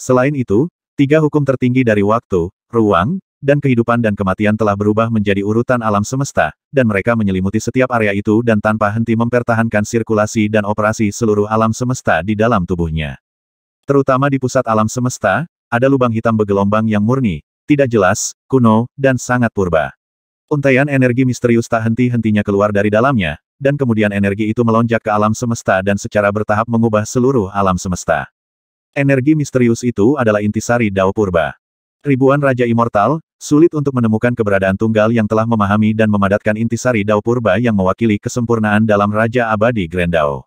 Selain itu, tiga hukum tertinggi dari waktu, ruang, dan kehidupan dan kematian telah berubah menjadi urutan alam semesta, dan mereka menyelimuti setiap area itu dan tanpa henti mempertahankan sirkulasi dan operasi seluruh alam semesta di dalam tubuhnya. Terutama di pusat alam semesta, ada lubang hitam bergelombang yang murni, tidak jelas, kuno, dan sangat purba. Untaian energi misterius tak henti-hentinya keluar dari dalamnya, dan kemudian energi itu melonjak ke alam semesta dan secara bertahap mengubah seluruh alam semesta. Energi misterius itu adalah intisari Dao Purba. Ribuan Raja Immortal, sulit untuk menemukan keberadaan tunggal yang telah memahami dan memadatkan intisari Dao Purba yang mewakili kesempurnaan dalam Raja Abadi Grand Dao.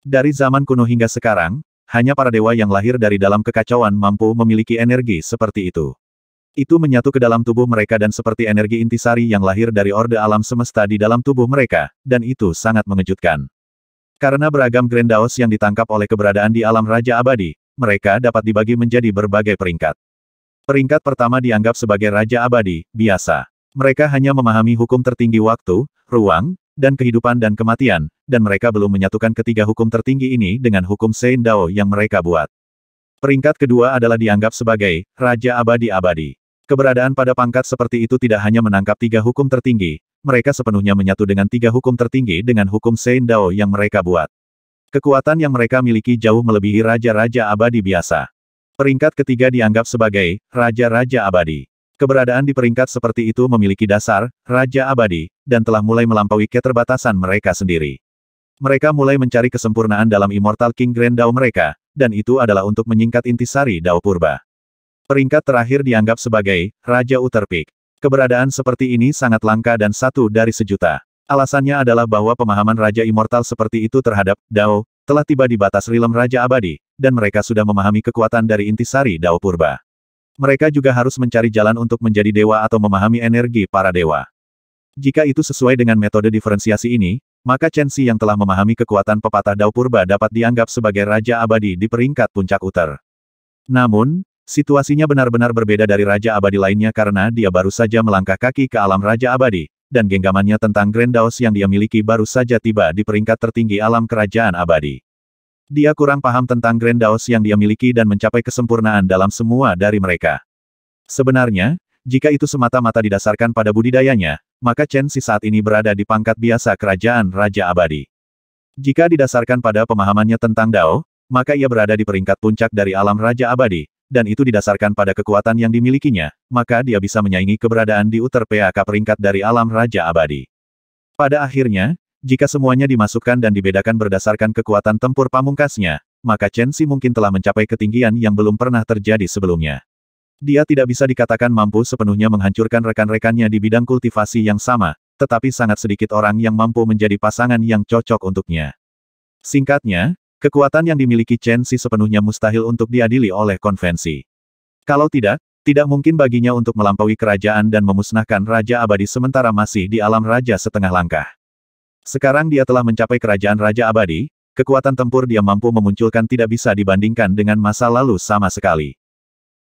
Dari zaman kuno hingga sekarang, hanya para dewa yang lahir dari dalam kekacauan mampu memiliki energi seperti itu. Itu menyatu ke dalam tubuh mereka dan seperti energi intisari yang lahir dari orde alam semesta di dalam tubuh mereka, dan itu sangat mengejutkan. Karena beragam Grendaos yang ditangkap oleh keberadaan di alam Raja Abadi, mereka dapat dibagi menjadi berbagai peringkat. Peringkat pertama dianggap sebagai Raja Abadi, biasa. Mereka hanya memahami hukum tertinggi waktu, ruang, dan kehidupan dan kematian, dan mereka belum menyatukan ketiga hukum tertinggi ini dengan hukum Sein Dao yang mereka buat. Peringkat kedua adalah dianggap sebagai Raja Abadi-Abadi. Keberadaan pada pangkat seperti itu tidak hanya menangkap tiga hukum tertinggi, mereka sepenuhnya menyatu dengan tiga hukum tertinggi dengan hukum Sein Dao yang mereka buat. Kekuatan yang mereka miliki jauh melebihi raja-raja abadi biasa. Peringkat ketiga dianggap sebagai raja-raja abadi. Keberadaan di peringkat seperti itu memiliki dasar, Raja Abadi, dan telah mulai melampaui keterbatasan mereka sendiri. Mereka mulai mencari kesempurnaan dalam Immortal King Grand Dao mereka, dan itu adalah untuk menyingkat intisari Dao Purba. Peringkat terakhir dianggap sebagai Raja Uterpik. Keberadaan seperti ini sangat langka dan satu dari sejuta. Alasannya adalah bahwa pemahaman Raja Immortal seperti itu terhadap Dao telah tiba di batas rilem Raja Abadi, dan mereka sudah memahami kekuatan dari intisari Dao Purba. Mereka juga harus mencari jalan untuk menjadi dewa atau memahami energi para dewa. Jika itu sesuai dengan metode diferensiasi ini, maka Chen Xi yang telah memahami kekuatan pepatah Dao Purba dapat dianggap sebagai Raja Abadi di peringkat puncak uter. Namun, situasinya benar-benar berbeda dari Raja Abadi lainnya karena dia baru saja melangkah kaki ke alam Raja Abadi, dan genggamannya tentang Grand Daos yang dia miliki baru saja tiba di peringkat tertinggi alam kerajaan abadi. Dia kurang paham tentang Grand Daos yang dia miliki dan mencapai kesempurnaan dalam semua dari mereka. Sebenarnya, jika itu semata-mata didasarkan pada budidayanya, maka Chen Si saat ini berada di pangkat biasa kerajaan Raja Abadi. Jika didasarkan pada pemahamannya tentang Dao, maka ia berada di peringkat puncak dari alam Raja Abadi, dan itu didasarkan pada kekuatan yang dimilikinya, maka dia bisa menyaingi keberadaan di uter PAK peringkat dari alam Raja Abadi. Pada akhirnya, jika semuanya dimasukkan dan dibedakan berdasarkan kekuatan tempur pamungkasnya, maka Chen Xi mungkin telah mencapai ketinggian yang belum pernah terjadi sebelumnya. Dia tidak bisa dikatakan mampu sepenuhnya menghancurkan rekan-rekannya di bidang kultivasi yang sama, tetapi sangat sedikit orang yang mampu menjadi pasangan yang cocok untuknya. Singkatnya, kekuatan yang dimiliki Chen Xi sepenuhnya mustahil untuk diadili oleh konvensi. Kalau tidak, tidak mungkin baginya untuk melampaui kerajaan dan memusnahkan Raja Abadi sementara masih di alam Raja Setengah Langkah. Sekarang dia telah mencapai kerajaan Raja Abadi, kekuatan tempur dia mampu memunculkan tidak bisa dibandingkan dengan masa lalu sama sekali.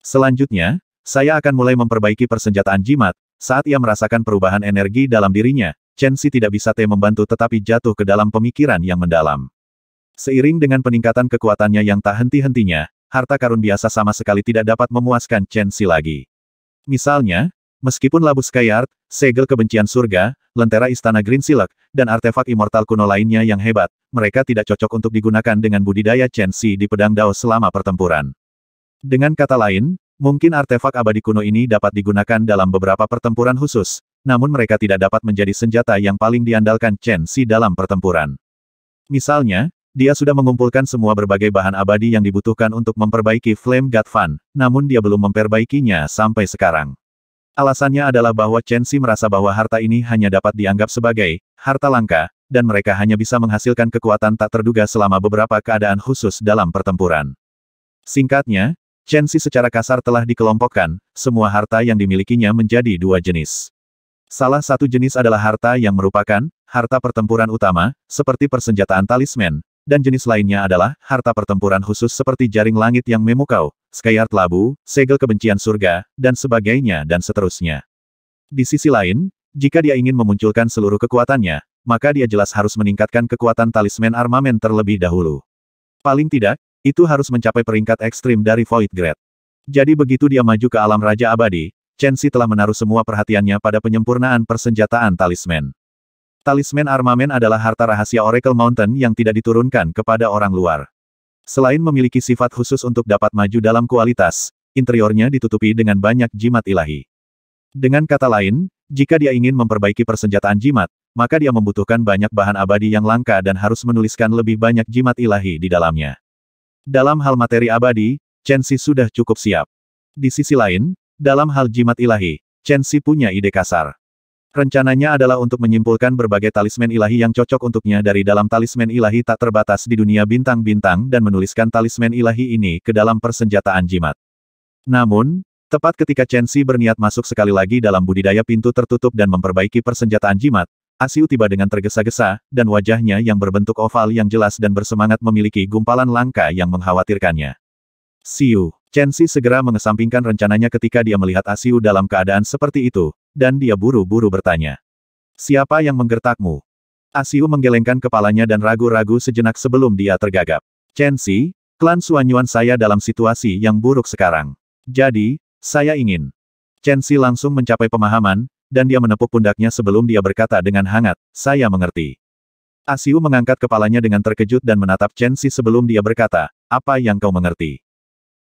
Selanjutnya, saya akan mulai memperbaiki persenjataan jimat, saat ia merasakan perubahan energi dalam dirinya, Chen Xi tidak bisa te membantu tetapi jatuh ke dalam pemikiran yang mendalam. Seiring dengan peningkatan kekuatannya yang tak henti-hentinya, harta karun biasa sama sekali tidak dapat memuaskan Chen Si lagi. Misalnya, Meskipun Labu Skyard, segel kebencian surga, lentera istana Green Silk, dan artefak immortal kuno lainnya yang hebat, mereka tidak cocok untuk digunakan dengan budidaya Chen Xi di pedang Dao selama pertempuran. Dengan kata lain, mungkin artefak abadi kuno ini dapat digunakan dalam beberapa pertempuran khusus, namun mereka tidak dapat menjadi senjata yang paling diandalkan Chen Xi dalam pertempuran. Misalnya, dia sudah mengumpulkan semua berbagai bahan abadi yang dibutuhkan untuk memperbaiki Flame God Fund, namun dia belum memperbaikinya sampai sekarang. Alasannya adalah bahwa Chen Xi merasa bahwa harta ini hanya dapat dianggap sebagai harta langka, dan mereka hanya bisa menghasilkan kekuatan tak terduga selama beberapa keadaan khusus dalam pertempuran. Singkatnya, Chen Xi secara kasar telah dikelompokkan, semua harta yang dimilikinya menjadi dua jenis. Salah satu jenis adalah harta yang merupakan harta pertempuran utama, seperti persenjataan talisman, dan jenis lainnya adalah harta pertempuran khusus seperti jaring langit yang memukau, Skyart labu, segel kebencian surga, dan sebagainya dan seterusnya. Di sisi lain, jika dia ingin memunculkan seluruh kekuatannya, maka dia jelas harus meningkatkan kekuatan talisman armamen terlebih dahulu. Paling tidak, itu harus mencapai peringkat ekstrim dari Void Grade. Jadi begitu dia maju ke alam Raja Abadi, Chen Xi telah menaruh semua perhatiannya pada penyempurnaan persenjataan talisman. Talisman armamen adalah harta rahasia Oracle Mountain yang tidak diturunkan kepada orang luar. Selain memiliki sifat khusus untuk dapat maju dalam kualitas, interiornya ditutupi dengan banyak jimat ilahi. Dengan kata lain, jika dia ingin memperbaiki persenjataan jimat, maka dia membutuhkan banyak bahan abadi yang langka dan harus menuliskan lebih banyak jimat ilahi di dalamnya. Dalam hal materi abadi, Chen Chensi sudah cukup siap. Di sisi lain, dalam hal jimat ilahi, Chen Chensi punya ide kasar. Rencananya adalah untuk menyimpulkan berbagai talisman ilahi yang cocok untuknya dari dalam talisman ilahi tak terbatas di dunia bintang-bintang dan menuliskan talisman ilahi ini ke dalam persenjataan jimat. Namun, tepat ketika Chen Xi berniat masuk sekali lagi dalam budidaya pintu tertutup dan memperbaiki persenjataan jimat, Asiu tiba dengan tergesa-gesa, dan wajahnya yang berbentuk oval yang jelas dan bersemangat memiliki gumpalan langka yang mengkhawatirkannya. Siu. Chen Xi segera mengesampingkan rencananya ketika dia melihat Asiu dalam keadaan seperti itu, dan dia buru-buru bertanya. Siapa yang menggertakmu? Asiu menggelengkan kepalanya dan ragu-ragu sejenak sebelum dia tergagap. Chen Xi, klan Suanyuan saya dalam situasi yang buruk sekarang. Jadi, saya ingin. Chen Xi langsung mencapai pemahaman, dan dia menepuk pundaknya sebelum dia berkata dengan hangat, saya mengerti. Asiu mengangkat kepalanya dengan terkejut dan menatap Chen Xi sebelum dia berkata, apa yang kau mengerti?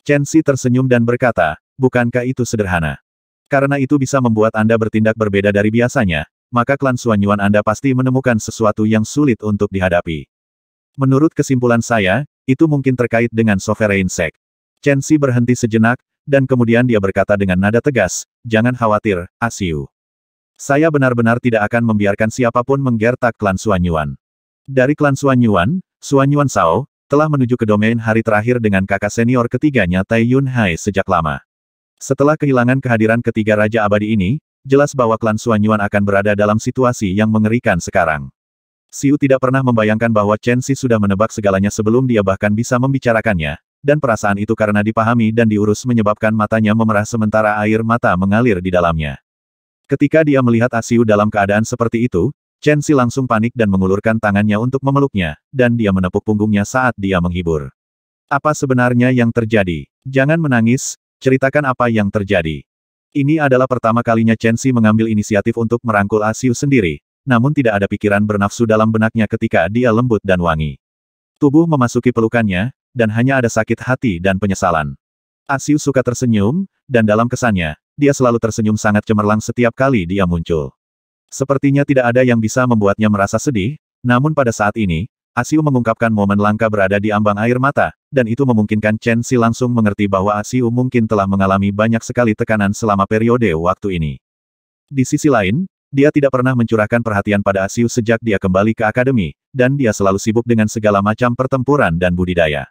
Chen Xi tersenyum dan berkata, bukankah itu sederhana? Karena itu bisa membuat Anda bertindak berbeda dari biasanya, maka klan Suanyuan Anda pasti menemukan sesuatu yang sulit untuk dihadapi. Menurut kesimpulan saya, itu mungkin terkait dengan Sovereign Sect. Chen Xi berhenti sejenak, dan kemudian dia berkata dengan nada tegas, Jangan khawatir, Asiu. Saya benar-benar tidak akan membiarkan siapapun menggertak klan Suanyuan. Dari klan Suanyuan, Suanyuan Sao, telah menuju ke domain hari terakhir dengan kakak senior ketiganya Tai Yun Hai sejak lama. Setelah kehilangan kehadiran ketiga Raja Abadi ini, jelas bahwa klan Suanyuan akan berada dalam situasi yang mengerikan sekarang. Siu tidak pernah membayangkan bahwa Chen Si sudah menebak segalanya sebelum dia bahkan bisa membicarakannya, dan perasaan itu karena dipahami dan diurus menyebabkan matanya memerah sementara air mata mengalir di dalamnya. Ketika dia melihat Asiu ah dalam keadaan seperti itu, Chen Xi langsung panik dan mengulurkan tangannya untuk memeluknya, dan dia menepuk punggungnya saat dia menghibur. Apa sebenarnya yang terjadi? Jangan menangis, ceritakan apa yang terjadi. Ini adalah pertama kalinya Chen Xi mengambil inisiatif untuk merangkul Asiu ah sendiri, namun tidak ada pikiran bernafsu dalam benaknya ketika dia lembut dan wangi. Tubuh memasuki pelukannya, dan hanya ada sakit hati dan penyesalan. Asiu ah suka tersenyum, dan dalam kesannya, dia selalu tersenyum sangat cemerlang setiap kali dia muncul. Sepertinya tidak ada yang bisa membuatnya merasa sedih, namun pada saat ini, Asiu mengungkapkan momen langka berada di ambang air mata, dan itu memungkinkan Chen si langsung mengerti bahwa Asiu mungkin telah mengalami banyak sekali tekanan selama periode waktu ini. Di sisi lain, dia tidak pernah mencurahkan perhatian pada Asiu sejak dia kembali ke akademi, dan dia selalu sibuk dengan segala macam pertempuran dan budidaya.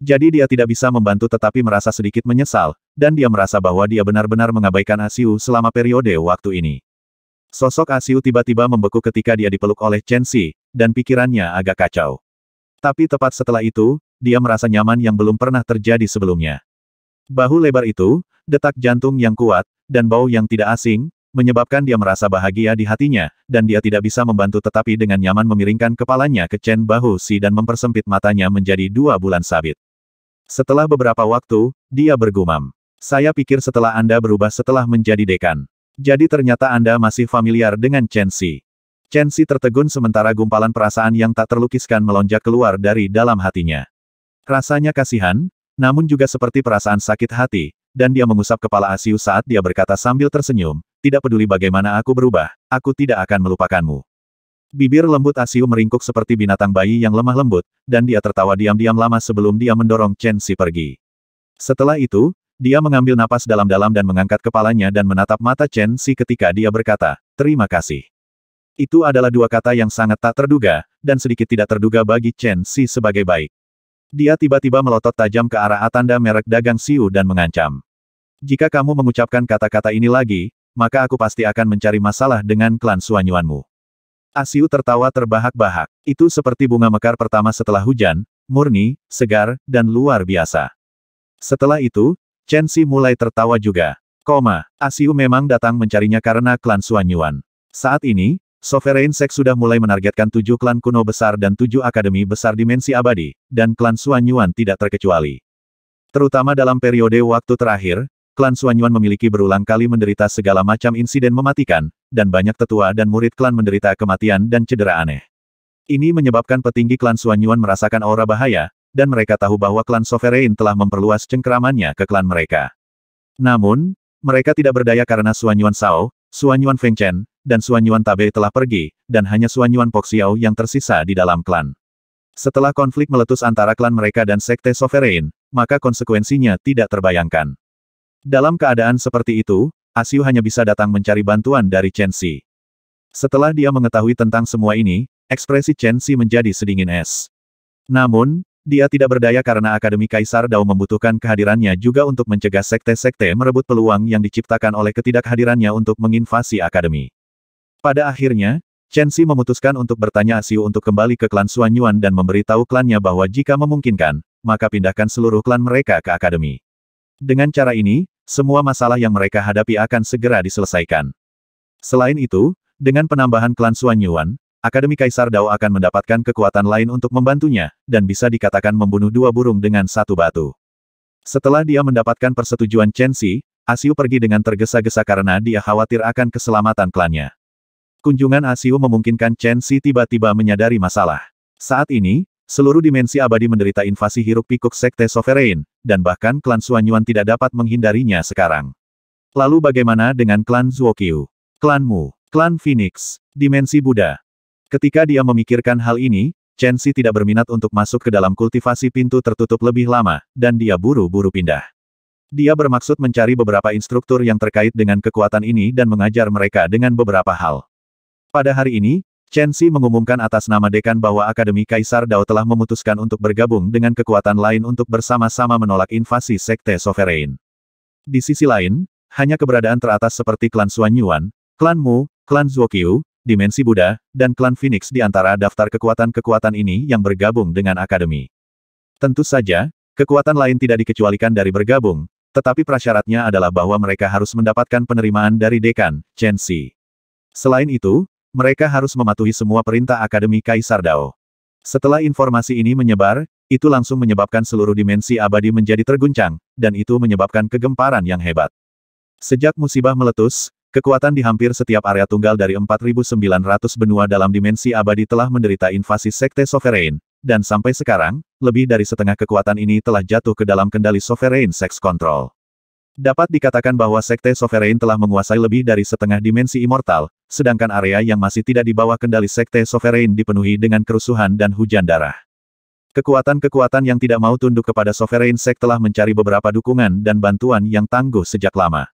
Jadi dia tidak bisa membantu tetapi merasa sedikit menyesal, dan dia merasa bahwa dia benar-benar mengabaikan Asiu selama periode waktu ini. Sosok Asiu tiba-tiba membeku ketika dia dipeluk oleh Chen Xi, dan pikirannya agak kacau. Tapi tepat setelah itu, dia merasa nyaman yang belum pernah terjadi sebelumnya. Bahu lebar itu, detak jantung yang kuat, dan bau yang tidak asing, menyebabkan dia merasa bahagia di hatinya, dan dia tidak bisa membantu tetapi dengan nyaman memiringkan kepalanya ke Chen Bahu Si dan mempersempit matanya menjadi dua bulan sabit. Setelah beberapa waktu, dia bergumam. Saya pikir setelah Anda berubah setelah menjadi dekan. Jadi ternyata Anda masih familiar dengan Chen Xi. Chen Xi tertegun sementara gumpalan perasaan yang tak terlukiskan melonjak keluar dari dalam hatinya. Rasanya kasihan, namun juga seperti perasaan sakit hati, dan dia mengusap kepala Asiu saat dia berkata sambil tersenyum, tidak peduli bagaimana aku berubah, aku tidak akan melupakanmu. Bibir lembut Asiu meringkuk seperti binatang bayi yang lemah lembut, dan dia tertawa diam-diam lama sebelum dia mendorong Chen Xi pergi. Setelah itu, dia mengambil napas dalam-dalam dan mengangkat kepalanya dan menatap mata Chen Xi ketika dia berkata, terima kasih. Itu adalah dua kata yang sangat tak terduga, dan sedikit tidak terduga bagi Chen Xi sebagai baik. Dia tiba-tiba melotot tajam ke arah Atanda merek dagang Siu dan mengancam. Jika kamu mengucapkan kata-kata ini lagi, maka aku pasti akan mencari masalah dengan klan Suanyuanmu. Asiu tertawa terbahak-bahak. Itu seperti bunga mekar pertama setelah hujan, murni, segar, dan luar biasa. Setelah itu, Chen Xi mulai tertawa juga. Koma, Asiu ah memang datang mencarinya karena klan Suanyuan. Saat ini, Sovereign Sect sudah mulai menargetkan tujuh klan kuno besar dan tujuh akademi besar dimensi abadi, dan klan Suanyuan tidak terkecuali. Terutama dalam periode waktu terakhir, klan Suanyuan memiliki berulang kali menderita segala macam insiden mematikan, dan banyak tetua dan murid klan menderita kematian dan cedera aneh. Ini menyebabkan petinggi klan Suanyuan merasakan aura bahaya, dan mereka tahu bahwa klan Sovereign telah memperluas cengkeramannya ke klan mereka. Namun, mereka tidak berdaya karena Suanyuan Sao, Suanyuan Chen, dan Suanyuan Tabe telah pergi, dan hanya Suanyuan Xiao yang tersisa di dalam klan. Setelah konflik meletus antara klan mereka dan Sekte Sovereign, maka konsekuensinya tidak terbayangkan. Dalam keadaan seperti itu, Asiu hanya bisa datang mencari bantuan dari Chen Xi. Setelah dia mengetahui tentang semua ini, ekspresi Chen Xi menjadi sedingin es. Namun, dia tidak berdaya karena Akademi Kaisar Dao membutuhkan kehadirannya juga untuk mencegah sekte-sekte merebut peluang yang diciptakan oleh ketidakhadirannya untuk menginvasi Akademi. Pada akhirnya, Chen Xi memutuskan untuk bertanya Asiu untuk kembali ke klan Xuan Yuan dan memberitahu klannya bahwa jika memungkinkan, maka pindahkan seluruh klan mereka ke Akademi. Dengan cara ini, semua masalah yang mereka hadapi akan segera diselesaikan. Selain itu, dengan penambahan klan Xuan Yuan, Akademi Kaisar Dao akan mendapatkan kekuatan lain untuk membantunya, dan bisa dikatakan membunuh dua burung dengan satu batu. Setelah dia mendapatkan persetujuan Chen Xi, Asiu pergi dengan tergesa-gesa karena dia khawatir akan keselamatan klannya. Kunjungan Asiu memungkinkan Chen Xi tiba-tiba menyadari masalah. Saat ini, seluruh dimensi abadi menderita invasi hiruk-pikuk Sekte Sovereign, dan bahkan klan Yuan tidak dapat menghindarinya sekarang. Lalu bagaimana dengan klan Zhuoqiu? Klan Mu? Klan Phoenix? Dimensi Buddha? Ketika dia memikirkan hal ini, Chen Xi tidak berminat untuk masuk ke dalam kultivasi pintu tertutup lebih lama, dan dia buru-buru pindah. Dia bermaksud mencari beberapa instruktur yang terkait dengan kekuatan ini dan mengajar mereka dengan beberapa hal. Pada hari ini, Chen Xi mengumumkan atas nama dekan bahwa Akademi Kaisar Dao telah memutuskan untuk bergabung dengan kekuatan lain untuk bersama-sama menolak invasi Sekte Sovereign. Di sisi lain, hanya keberadaan teratas seperti klan Xuan klan Mu, klan Zuo dimensi Buddha, dan klan Phoenix di antara daftar kekuatan-kekuatan ini yang bergabung dengan akademi. Tentu saja, kekuatan lain tidak dikecualikan dari bergabung, tetapi prasyaratnya adalah bahwa mereka harus mendapatkan penerimaan dari dekan, Chen Xi. Selain itu, mereka harus mematuhi semua perintah akademi Kaisar Dao. Setelah informasi ini menyebar, itu langsung menyebabkan seluruh dimensi abadi menjadi terguncang, dan itu menyebabkan kegemparan yang hebat. Sejak musibah meletus, Kekuatan di hampir setiap area tunggal dari 4.900 benua dalam dimensi abadi telah menderita invasi Sekte Sovereign, dan sampai sekarang, lebih dari setengah kekuatan ini telah jatuh ke dalam kendali Sovereign Sex Control. Dapat dikatakan bahwa Sekte Sovereign telah menguasai lebih dari setengah dimensi immortal, sedangkan area yang masih tidak di bawah kendali Sekte Sovereign dipenuhi dengan kerusuhan dan hujan darah. Kekuatan-kekuatan yang tidak mau tunduk kepada Sovereign Sect telah mencari beberapa dukungan dan bantuan yang tangguh sejak lama.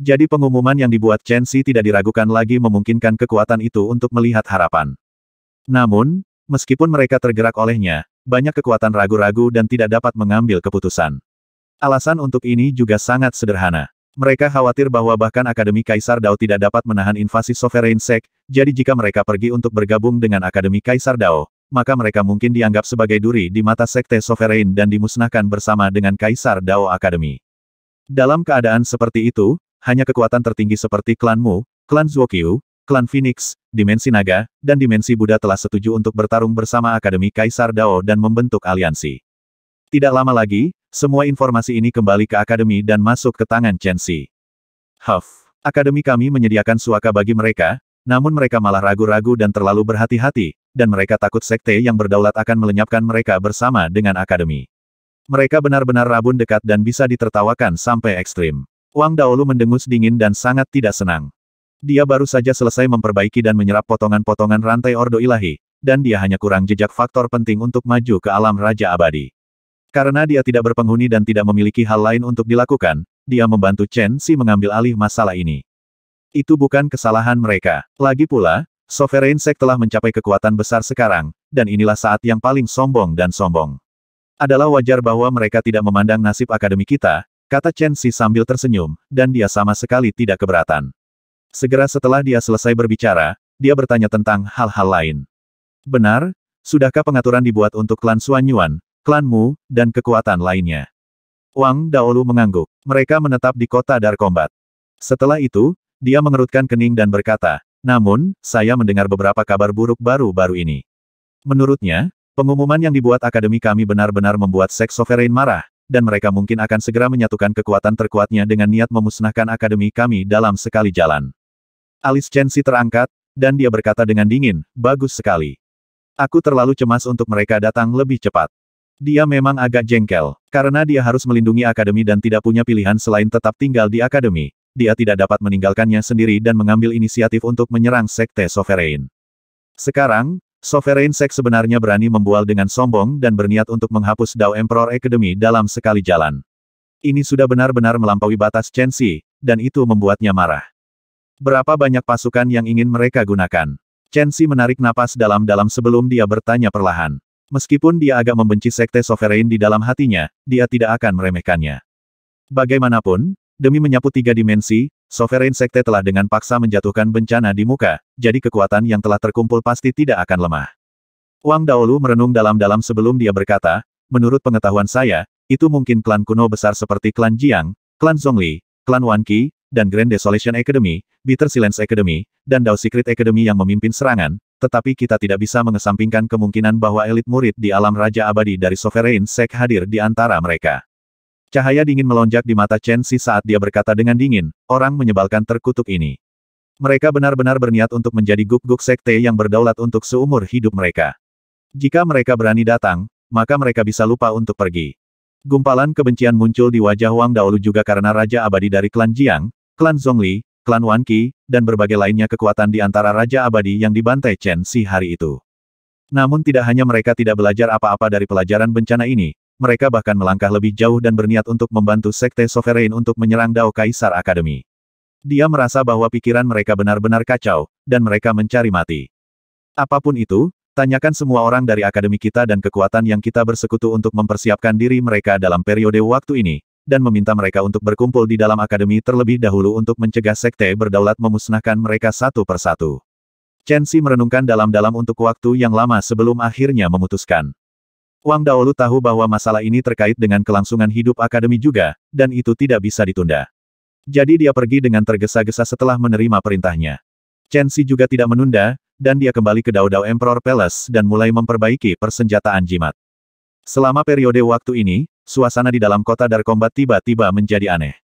Jadi pengumuman yang dibuat Chen Xi tidak diragukan lagi memungkinkan kekuatan itu untuk melihat harapan. Namun, meskipun mereka tergerak olehnya, banyak kekuatan ragu-ragu dan tidak dapat mengambil keputusan. Alasan untuk ini juga sangat sederhana. Mereka khawatir bahwa bahkan Akademi Kaisar Dao tidak dapat menahan invasi Sovereign Sek, jadi jika mereka pergi untuk bergabung dengan Akademi Kaisar Dao, maka mereka mungkin dianggap sebagai duri di mata Sekte Sovereign dan dimusnahkan bersama dengan Kaisar Dao Akademi. Dalam keadaan seperti itu, hanya kekuatan tertinggi seperti Klan Mu, klan Zuokyu, klan Phoenix, dimensi naga, dan dimensi Buddha telah setuju untuk bertarung bersama Akademi Kaisar Dao dan membentuk aliansi. Tidak lama lagi, semua informasi ini kembali ke Akademi dan masuk ke tangan Chen Xi. Huff, Akademi kami menyediakan suaka bagi mereka, namun mereka malah ragu-ragu dan terlalu berhati-hati, dan mereka takut sekte yang berdaulat akan melenyapkan mereka bersama dengan Akademi. Mereka benar-benar rabun dekat dan bisa ditertawakan sampai ekstrim. Wang Daolu mendengus dingin dan sangat tidak senang. Dia baru saja selesai memperbaiki dan menyerap potongan-potongan rantai Ordo Ilahi, dan dia hanya kurang jejak faktor penting untuk maju ke alam Raja Abadi. Karena dia tidak berpenghuni dan tidak memiliki hal lain untuk dilakukan, dia membantu Chen Si mengambil alih masalah ini. Itu bukan kesalahan mereka. Lagi pula, Sovereign Sect telah mencapai kekuatan besar sekarang, dan inilah saat yang paling sombong dan sombong. Adalah wajar bahwa mereka tidak memandang nasib akademi kita, Kata Chen Si sambil tersenyum, dan dia sama sekali tidak keberatan. Segera setelah dia selesai berbicara, dia bertanya tentang hal-hal lain. Benar, sudahkah pengaturan dibuat untuk klan Xuan Yuan, klan Mu, dan kekuatan lainnya? Wang Daolu mengangguk. Mereka menetap di kota Darkombat. Setelah itu, dia mengerutkan kening dan berkata, namun, saya mendengar beberapa kabar buruk baru-baru ini. Menurutnya, pengumuman yang dibuat akademi kami benar-benar membuat seks Sovereign marah, dan mereka mungkin akan segera menyatukan kekuatan terkuatnya dengan niat memusnahkan akademi kami dalam sekali jalan. Alis Chensi terangkat, dan dia berkata dengan dingin, bagus sekali. Aku terlalu cemas untuk mereka datang lebih cepat. Dia memang agak jengkel, karena dia harus melindungi akademi dan tidak punya pilihan selain tetap tinggal di akademi. Dia tidak dapat meninggalkannya sendiri dan mengambil inisiatif untuk menyerang Sekte Sovereign. Sekarang, Sovereign Sect sebenarnya berani membual dengan sombong dan berniat untuk menghapus Dao Emperor Academy dalam sekali jalan. Ini sudah benar-benar melampaui batas Chen Chensi, dan itu membuatnya marah. Berapa banyak pasukan yang ingin mereka gunakan? Chen Chensi menarik napas dalam-dalam sebelum dia bertanya perlahan. Meskipun dia agak membenci Sekte Sovereign di dalam hatinya, dia tidak akan meremehkannya. Bagaimanapun, demi menyapu tiga dimensi, Sovereign Sekte telah dengan paksa menjatuhkan bencana di muka, jadi kekuatan yang telah terkumpul pasti tidak akan lemah. Wang Daolu merenung dalam-dalam sebelum dia berkata, menurut pengetahuan saya, itu mungkin klan kuno besar seperti klan Jiang, klan Zhongli, klan Wanqi, dan Grand Desolation Academy, Bitter Silence Academy, dan Dao Secret Academy yang memimpin serangan, tetapi kita tidak bisa mengesampingkan kemungkinan bahwa elit murid di alam Raja Abadi dari Sovereign Sek hadir di antara mereka. Cahaya dingin melonjak di mata Chen Xi saat dia berkata dengan dingin, orang menyebalkan terkutuk ini. Mereka benar-benar berniat untuk menjadi guk-guk sekte yang berdaulat untuk seumur hidup mereka. Jika mereka berani datang, maka mereka bisa lupa untuk pergi. Gumpalan kebencian muncul di wajah Wang Daolu juga karena Raja Abadi dari klan Jiang, klan Zhongli, klan Wan dan berbagai lainnya kekuatan di antara Raja Abadi yang dibantai Chen Xi hari itu. Namun tidak hanya mereka tidak belajar apa-apa dari pelajaran bencana ini, mereka bahkan melangkah lebih jauh dan berniat untuk membantu Sekte Sovereign untuk menyerang Dao Kaisar Academy. Dia merasa bahwa pikiran mereka benar-benar kacau, dan mereka mencari mati. Apapun itu, tanyakan semua orang dari akademi kita dan kekuatan yang kita bersekutu untuk mempersiapkan diri mereka dalam periode waktu ini, dan meminta mereka untuk berkumpul di dalam akademi terlebih dahulu untuk mencegah sekte berdaulat memusnahkan mereka satu persatu. Chen Xi merenungkan dalam-dalam untuk waktu yang lama sebelum akhirnya memutuskan. Wang Daolu tahu bahwa masalah ini terkait dengan kelangsungan hidup akademi juga, dan itu tidak bisa ditunda. Jadi dia pergi dengan tergesa-gesa setelah menerima perintahnya. Chen Xi juga tidak menunda, dan dia kembali ke Daodao Emperor Palace dan mulai memperbaiki persenjataan jimat. Selama periode waktu ini, suasana di dalam kota Darkombat tiba-tiba menjadi aneh.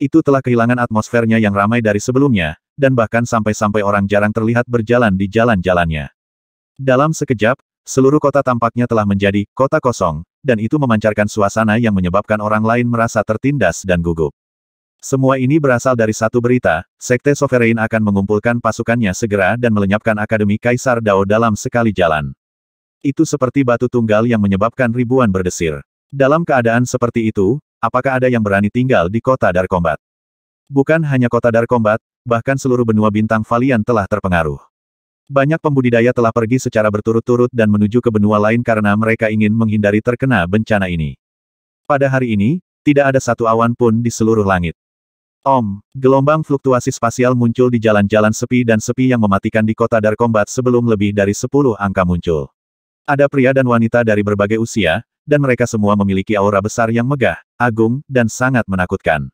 Itu telah kehilangan atmosfernya yang ramai dari sebelumnya, dan bahkan sampai-sampai orang jarang terlihat berjalan di jalan-jalannya. Dalam sekejap, seluruh kota tampaknya telah menjadi kota kosong, dan itu memancarkan suasana yang menyebabkan orang lain merasa tertindas dan gugup. Semua ini berasal dari satu berita, Sekte Sovereign akan mengumpulkan pasukannya segera dan melenyapkan Akademi Kaisar Dao dalam sekali jalan. Itu seperti batu tunggal yang menyebabkan ribuan berdesir. Dalam keadaan seperti itu, apakah ada yang berani tinggal di kota Darkombat? Bukan hanya kota Darkombat, bahkan seluruh benua bintang Valian telah terpengaruh. Banyak pembudidaya telah pergi secara berturut-turut dan menuju ke benua lain karena mereka ingin menghindari terkena bencana ini. Pada hari ini, tidak ada satu awan pun di seluruh langit. Om, gelombang fluktuasi spasial muncul di jalan-jalan sepi dan sepi yang mematikan di kota Darkombat sebelum lebih dari 10 angka muncul. Ada pria dan wanita dari berbagai usia, dan mereka semua memiliki aura besar yang megah, agung, dan sangat menakutkan.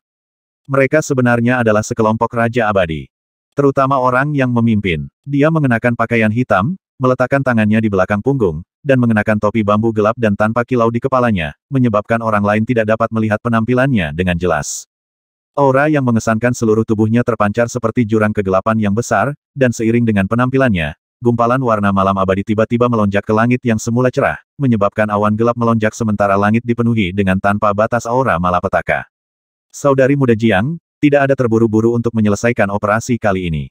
Mereka sebenarnya adalah sekelompok raja abadi terutama orang yang memimpin. Dia mengenakan pakaian hitam, meletakkan tangannya di belakang punggung, dan mengenakan topi bambu gelap dan tanpa kilau di kepalanya, menyebabkan orang lain tidak dapat melihat penampilannya dengan jelas. Aura yang mengesankan seluruh tubuhnya terpancar seperti jurang kegelapan yang besar, dan seiring dengan penampilannya, gumpalan warna malam abadi tiba-tiba melonjak ke langit yang semula cerah, menyebabkan awan gelap melonjak sementara langit dipenuhi dengan tanpa batas aura malapetaka. Saudari muda Jiang, tidak ada terburu-buru untuk menyelesaikan operasi kali ini.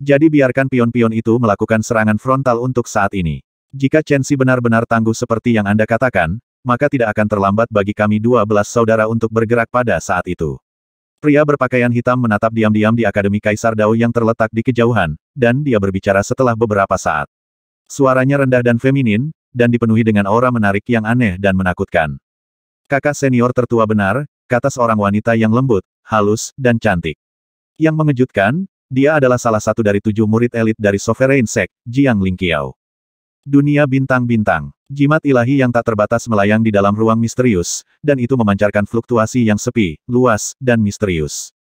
Jadi biarkan pion-pion itu melakukan serangan frontal untuk saat ini. Jika Chen Xi benar-benar tangguh seperti yang Anda katakan, maka tidak akan terlambat bagi kami dua belas saudara untuk bergerak pada saat itu. Pria berpakaian hitam menatap diam-diam di Akademi Kaisar Dao yang terletak di kejauhan, dan dia berbicara setelah beberapa saat. Suaranya rendah dan feminin, dan dipenuhi dengan aura menarik yang aneh dan menakutkan. Kakak senior tertua benar, kata seorang wanita yang lembut, halus, dan cantik. Yang mengejutkan, dia adalah salah satu dari tujuh murid elit dari Sovereign Sect, Jiang Lingqiao. Dunia bintang-bintang, jimat ilahi yang tak terbatas melayang di dalam ruang misterius, dan itu memancarkan fluktuasi yang sepi, luas, dan misterius.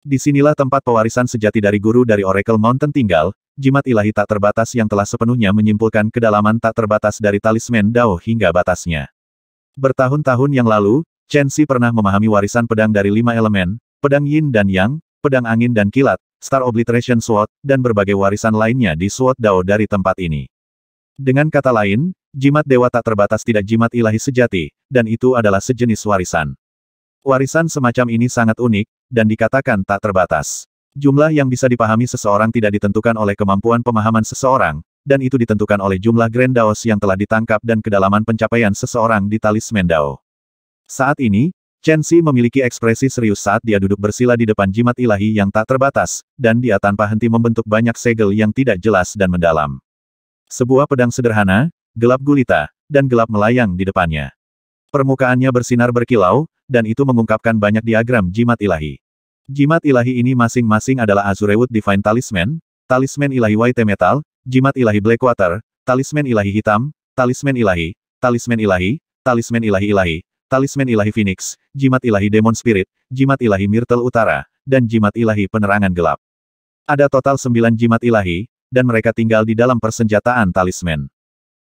Di sinilah tempat pewarisan sejati dari guru dari Oracle Mountain tinggal, jimat ilahi tak terbatas yang telah sepenuhnya menyimpulkan kedalaman tak terbatas dari talisman Dao hingga batasnya. Bertahun-tahun yang lalu, Chen Xi pernah memahami warisan pedang dari lima elemen, pedang yin dan yang, pedang angin dan kilat, Star Obliteration Sword, dan berbagai warisan lainnya di Sword Dao dari tempat ini. Dengan kata lain, jimat dewa tak terbatas tidak jimat ilahi sejati, dan itu adalah sejenis warisan. Warisan semacam ini sangat unik, dan dikatakan tak terbatas. Jumlah yang bisa dipahami seseorang tidak ditentukan oleh kemampuan pemahaman seseorang, dan itu ditentukan oleh jumlah Grand Daos yang telah ditangkap dan kedalaman pencapaian seseorang di talisman Dao. Saat ini, Chen Xi memiliki ekspresi serius saat dia duduk bersila di depan jimat ilahi yang tak terbatas, dan dia tanpa henti membentuk banyak segel yang tidak jelas dan mendalam. Sebuah pedang sederhana, gelap gulita, dan gelap melayang di depannya. Permukaannya bersinar berkilau, dan itu mengungkapkan banyak diagram jimat ilahi. Jimat ilahi ini masing-masing adalah azurewood Divine Talisman, Talisman Ilahi White Metal, Jimat Ilahi Blackwater, Talisman Ilahi Hitam, Talisman Ilahi, Talisman Ilahi, Talisman Ilahi Ilahi, Talisman Ilahi Phoenix, Jimat Ilahi Demon Spirit, Jimat Ilahi Myrtle Utara, dan Jimat Ilahi Penerangan Gelap. Ada total sembilan jimat ilahi, dan mereka tinggal di dalam persenjataan talisman.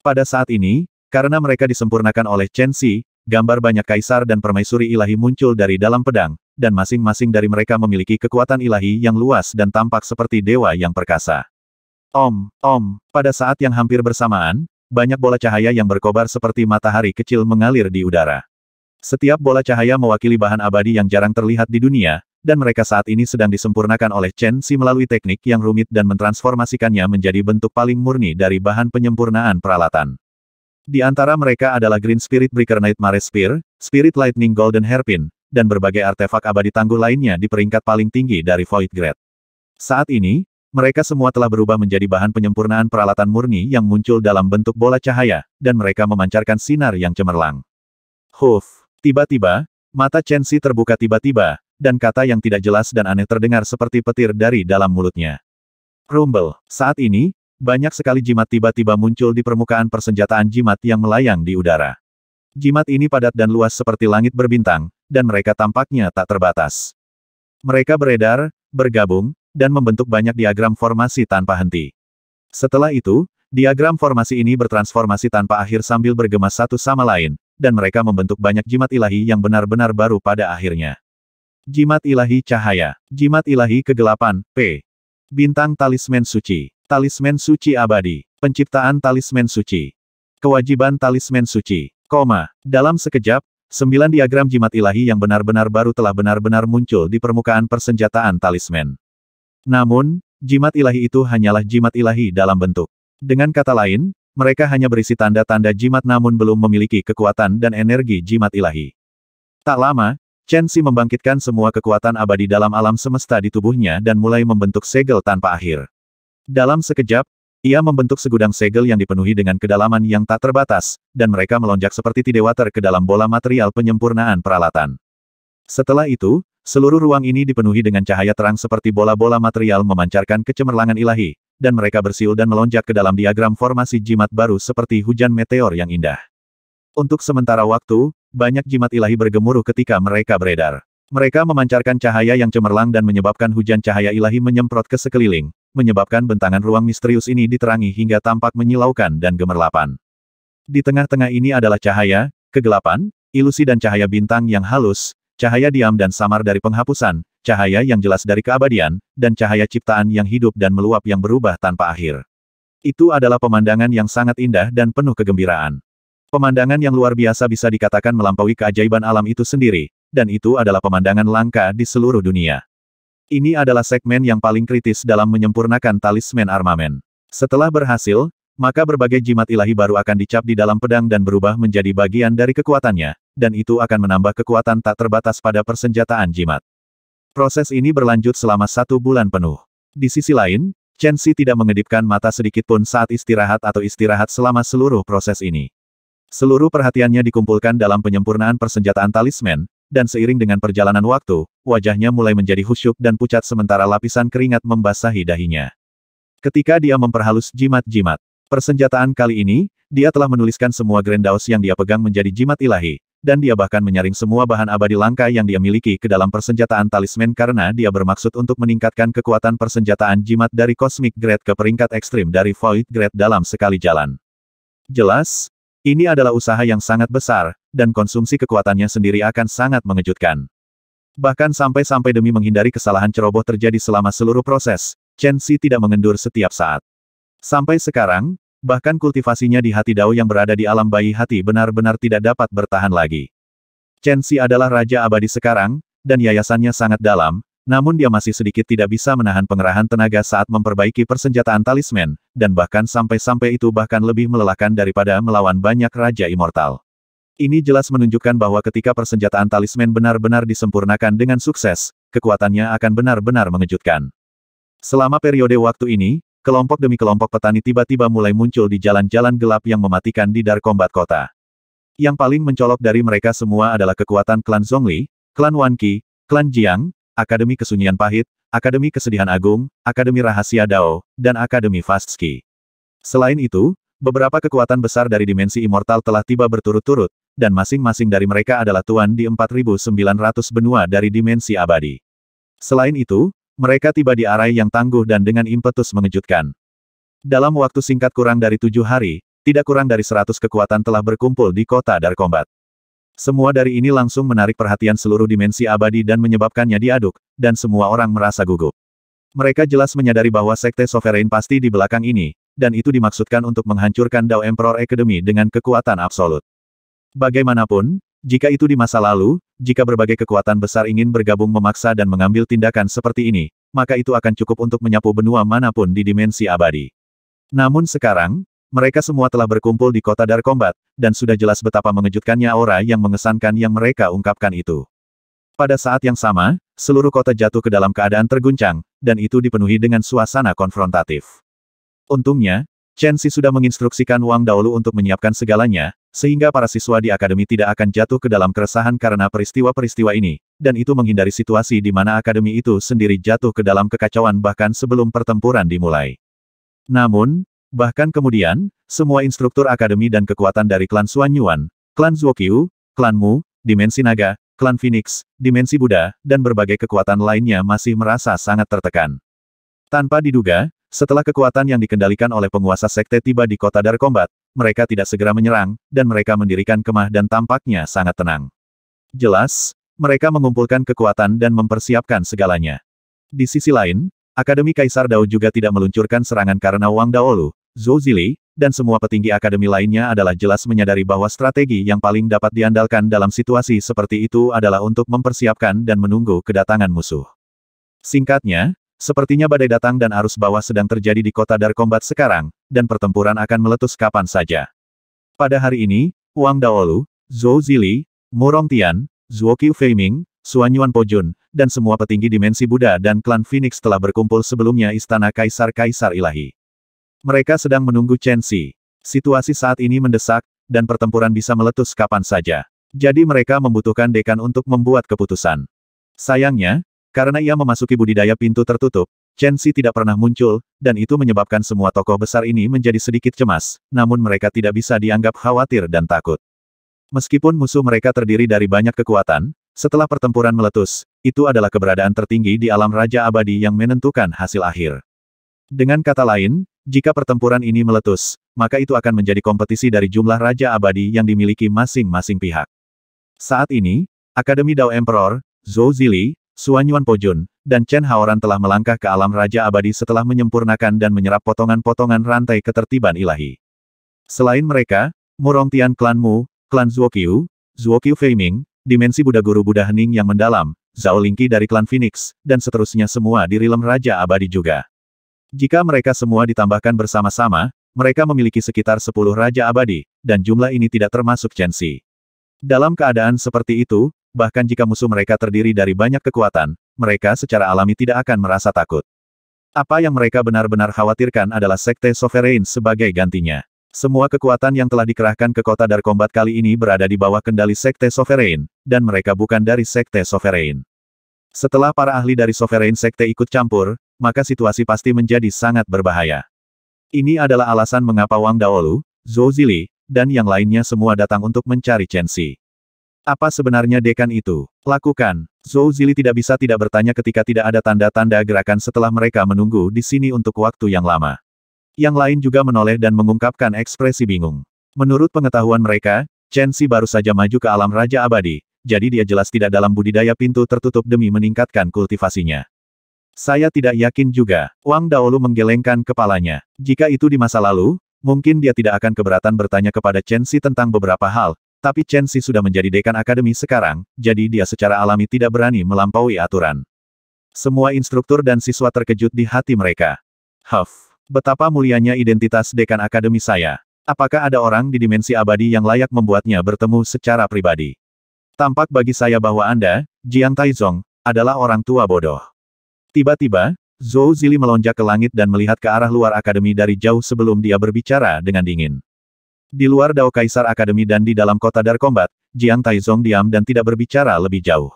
Pada saat ini, karena mereka disempurnakan oleh Chen Xi, gambar banyak kaisar dan permaisuri ilahi muncul dari dalam pedang, dan masing-masing dari mereka memiliki kekuatan ilahi yang luas dan tampak seperti dewa yang perkasa. Om, om, pada saat yang hampir bersamaan, banyak bola cahaya yang berkobar seperti matahari kecil mengalir di udara. Setiap bola cahaya mewakili bahan abadi yang jarang terlihat di dunia, dan mereka saat ini sedang disempurnakan oleh Chen Si melalui teknik yang rumit dan mentransformasikannya menjadi bentuk paling murni dari bahan penyempurnaan peralatan. Di antara mereka adalah Green Spirit Breaker Nightmare Spear, Spirit Lightning Golden Hairpin, dan berbagai artefak abadi tangguh lainnya di peringkat paling tinggi dari Void Grade. Saat ini, mereka semua telah berubah menjadi bahan penyempurnaan peralatan murni yang muncul dalam bentuk bola cahaya, dan mereka memancarkan sinar yang cemerlang. Huff! Tiba-tiba, mata Chen Xi terbuka tiba-tiba, dan kata yang tidak jelas dan aneh terdengar seperti petir dari dalam mulutnya. Rumble. Saat ini, banyak sekali jimat tiba-tiba muncul di permukaan persenjataan jimat yang melayang di udara. Jimat ini padat dan luas seperti langit berbintang, dan mereka tampaknya tak terbatas. Mereka beredar, bergabung, dan membentuk banyak diagram formasi tanpa henti. Setelah itu, diagram formasi ini bertransformasi tanpa akhir sambil bergema satu sama lain, dan mereka membentuk banyak jimat ilahi yang benar-benar baru pada akhirnya. Jimat ilahi cahaya, jimat ilahi kegelapan, P. Bintang talisman suci, talisman suci abadi, penciptaan talisman suci, kewajiban talisman suci, koma. Dalam sekejap, sembilan diagram jimat ilahi yang benar-benar baru telah benar-benar muncul di permukaan persenjataan talisman. Namun, jimat ilahi itu hanyalah jimat ilahi dalam bentuk. Dengan kata lain, mereka hanya berisi tanda-tanda jimat namun belum memiliki kekuatan dan energi jimat ilahi. Tak lama, Chen Xi membangkitkan semua kekuatan abadi dalam alam semesta di tubuhnya dan mulai membentuk segel tanpa akhir. Dalam sekejap, ia membentuk segudang segel yang dipenuhi dengan kedalaman yang tak terbatas, dan mereka melonjak seperti tidewater ke dalam bola material penyempurnaan peralatan. Setelah itu, seluruh ruang ini dipenuhi dengan cahaya terang seperti bola-bola material memancarkan kecemerlangan ilahi, dan mereka bersiul dan melonjak ke dalam diagram formasi jimat baru seperti hujan meteor yang indah. Untuk sementara waktu, banyak jimat ilahi bergemuruh ketika mereka beredar. Mereka memancarkan cahaya yang cemerlang dan menyebabkan hujan cahaya ilahi menyemprot ke sekeliling, menyebabkan bentangan ruang misterius ini diterangi hingga tampak menyilaukan dan gemerlapan. Di tengah-tengah ini adalah cahaya, kegelapan, ilusi dan cahaya bintang yang halus, cahaya diam dan samar dari penghapusan, cahaya yang jelas dari keabadian, dan cahaya ciptaan yang hidup dan meluap yang berubah tanpa akhir. Itu adalah pemandangan yang sangat indah dan penuh kegembiraan. Pemandangan yang luar biasa bisa dikatakan melampaui keajaiban alam itu sendiri, dan itu adalah pemandangan langka di seluruh dunia. Ini adalah segmen yang paling kritis dalam menyempurnakan talisman armamen. Setelah berhasil, maka berbagai jimat ilahi baru akan dicap di dalam pedang dan berubah menjadi bagian dari kekuatannya, dan itu akan menambah kekuatan tak terbatas pada persenjataan jimat. Proses ini berlanjut selama satu bulan penuh. Di sisi lain, Chen Xi tidak mengedipkan mata sedikit pun saat istirahat atau istirahat selama seluruh proses ini. Seluruh perhatiannya dikumpulkan dalam penyempurnaan persenjataan talisman, dan seiring dengan perjalanan waktu, wajahnya mulai menjadi husyuk dan pucat sementara lapisan keringat membasahi dahinya. Ketika dia memperhalus jimat-jimat persenjataan kali ini, dia telah menuliskan semua Grendaus yang dia pegang menjadi jimat ilahi, dan dia bahkan menyaring semua bahan abadi langka yang dia miliki ke dalam persenjataan talisman karena dia bermaksud untuk meningkatkan kekuatan persenjataan jimat dari Cosmic Grade ke peringkat ekstrim dari Void Grade dalam sekali jalan. Jelas, ini adalah usaha yang sangat besar, dan konsumsi kekuatannya sendiri akan sangat mengejutkan. Bahkan sampai-sampai demi menghindari kesalahan ceroboh terjadi selama seluruh proses, Chen Xi tidak mengendur setiap saat. Sampai sekarang, bahkan kultivasinya di hati Dao yang berada di alam bayi hati benar-benar tidak dapat bertahan lagi. Chen Xi adalah raja abadi sekarang, dan yayasannya sangat dalam, namun dia masih sedikit tidak bisa menahan pengerahan tenaga saat memperbaiki persenjataan talisman, dan bahkan sampai-sampai itu bahkan lebih melelahkan daripada melawan banyak Raja Immortal. Ini jelas menunjukkan bahwa ketika persenjataan talisman benar-benar disempurnakan dengan sukses, kekuatannya akan benar-benar mengejutkan. Selama periode waktu ini, kelompok demi kelompok petani tiba-tiba mulai muncul di jalan-jalan gelap yang mematikan di Dar Kombat Kota. Yang paling mencolok dari mereka semua adalah kekuatan klan Zhongli, klan Wanqi, klan Jiang, Akademi Kesunyian Pahit, Akademi Kesedihan Agung, Akademi Rahasia Dao, dan Akademi Fastski. Selain itu, beberapa kekuatan besar dari dimensi immortal telah tiba berturut-turut, dan masing-masing dari mereka adalah tuan di 4.900 benua dari dimensi abadi. Selain itu, mereka tiba di arai yang tangguh dan dengan impetus mengejutkan. Dalam waktu singkat kurang dari tujuh hari, tidak kurang dari seratus kekuatan telah berkumpul di kota Combat. Semua dari ini langsung menarik perhatian seluruh dimensi abadi dan menyebabkannya diaduk, dan semua orang merasa gugup. Mereka jelas menyadari bahwa Sekte Sovereign pasti di belakang ini, dan itu dimaksudkan untuk menghancurkan Dao Emperor Academy dengan kekuatan absolut. Bagaimanapun, jika itu di masa lalu, jika berbagai kekuatan besar ingin bergabung memaksa dan mengambil tindakan seperti ini, maka itu akan cukup untuk menyapu benua manapun di dimensi abadi. Namun sekarang, mereka semua telah berkumpul di kota Darkombat, dan sudah jelas betapa mengejutkannya aura yang mengesankan yang mereka ungkapkan itu. Pada saat yang sama, seluruh kota jatuh ke dalam keadaan terguncang, dan itu dipenuhi dengan suasana konfrontatif. Untungnya, Chen Xi sudah menginstruksikan Wang Daolu untuk menyiapkan segalanya, sehingga para siswa di akademi tidak akan jatuh ke dalam keresahan karena peristiwa-peristiwa ini, dan itu menghindari situasi di mana akademi itu sendiri jatuh ke dalam kekacauan bahkan sebelum pertempuran dimulai. Namun, bahkan kemudian, semua instruktur akademi dan kekuatan dari klan Xuan Yuan, klan Zhuoqiu, klan Mu, Dimensi Naga, klan Phoenix, Dimensi Buddha, dan berbagai kekuatan lainnya masih merasa sangat tertekan. Tanpa diduga, setelah kekuatan yang dikendalikan oleh penguasa sekte tiba di kota Darkombat, mereka tidak segera menyerang, dan mereka mendirikan kemah dan tampaknya sangat tenang. Jelas, mereka mengumpulkan kekuatan dan mempersiapkan segalanya. Di sisi lain, Akademi Kaisar Dao juga tidak meluncurkan serangan karena Wang Daolu, Zhou Zili, dan semua petinggi akademi lainnya adalah jelas menyadari bahwa strategi yang paling dapat diandalkan dalam situasi seperti itu adalah untuk mempersiapkan dan menunggu kedatangan musuh. Singkatnya, Sepertinya badai datang dan arus bawah sedang terjadi di kota Darkombat sekarang, dan pertempuran akan meletus kapan saja. Pada hari ini, Wang Daolu, Zhou Zili, Murong Tian, Zhuo Qiu Feiming, Xuan Yuan Pojun, dan semua petinggi dimensi Buddha dan klan Phoenix telah berkumpul sebelumnya istana Kaisar-Kaisar Ilahi. Mereka sedang menunggu Chen Xi. Situasi saat ini mendesak, dan pertempuran bisa meletus kapan saja. Jadi mereka membutuhkan dekan untuk membuat keputusan. Sayangnya, karena ia memasuki budidaya pintu tertutup, Chen Xi tidak pernah muncul, dan itu menyebabkan semua tokoh besar ini menjadi sedikit cemas, namun mereka tidak bisa dianggap khawatir dan takut. Meskipun musuh mereka terdiri dari banyak kekuatan, setelah pertempuran meletus, itu adalah keberadaan tertinggi di alam Raja Abadi yang menentukan hasil akhir. Dengan kata lain, jika pertempuran ini meletus, maka itu akan menjadi kompetisi dari jumlah Raja Abadi yang dimiliki masing-masing pihak. Saat ini, Akademi Dao Emperor, Zhou Zili, Suan Yuan Pojun, dan Chen Haoran telah melangkah ke alam Raja Abadi setelah menyempurnakan dan menyerap potongan-potongan rantai ketertiban ilahi. Selain mereka, Murong Tian Klan Mu, Klan Zuokiu, Zuokiu Feiming, Dimensi Buddha Guru Buddha Hening yang mendalam, Zhao Lingqi dari Klan Phoenix, dan seterusnya semua di Rilem Raja Abadi juga. Jika mereka semua ditambahkan bersama-sama, mereka memiliki sekitar 10 Raja Abadi, dan jumlah ini tidak termasuk Chen Xi. Dalam keadaan seperti itu, bahkan jika musuh mereka terdiri dari banyak kekuatan, mereka secara alami tidak akan merasa takut. Apa yang mereka benar-benar khawatirkan adalah Sekte Sovereign sebagai gantinya. Semua kekuatan yang telah dikerahkan ke kota Dar Kombat kali ini berada di bawah kendali Sekte Sovereign, dan mereka bukan dari Sekte Sovereign. Setelah para ahli dari Sovereign Sekte ikut campur, maka situasi pasti menjadi sangat berbahaya. Ini adalah alasan mengapa Wang Daolu, Zhou Zili, dan yang lainnya semua datang untuk mencari Chen Xi. Apa sebenarnya dekan itu? Lakukan. Zhou Zili tidak bisa tidak bertanya ketika tidak ada tanda-tanda gerakan setelah mereka menunggu di sini untuk waktu yang lama. Yang lain juga menoleh dan mengungkapkan ekspresi bingung. Menurut pengetahuan mereka, Chen Xi baru saja maju ke alam Raja Abadi, jadi dia jelas tidak dalam budidaya pintu tertutup demi meningkatkan kultivasinya. Saya tidak yakin juga. Wang Daolu menggelengkan kepalanya. Jika itu di masa lalu, mungkin dia tidak akan keberatan bertanya kepada Chen Xi tentang beberapa hal, tapi Chen Xi sudah menjadi dekan akademi sekarang, jadi dia secara alami tidak berani melampaui aturan. Semua instruktur dan siswa terkejut di hati mereka. Huff, betapa mulianya identitas dekan akademi saya. Apakah ada orang di dimensi abadi yang layak membuatnya bertemu secara pribadi? Tampak bagi saya bahwa Anda, Jiang Taizong, adalah orang tua bodoh. Tiba-tiba, Zhou Zili melonjak ke langit dan melihat ke arah luar akademi dari jauh sebelum dia berbicara dengan dingin. Di luar Dao Kaisar Akademi dan di dalam kota Dar kombat, Jiang Taizong diam dan tidak berbicara lebih jauh.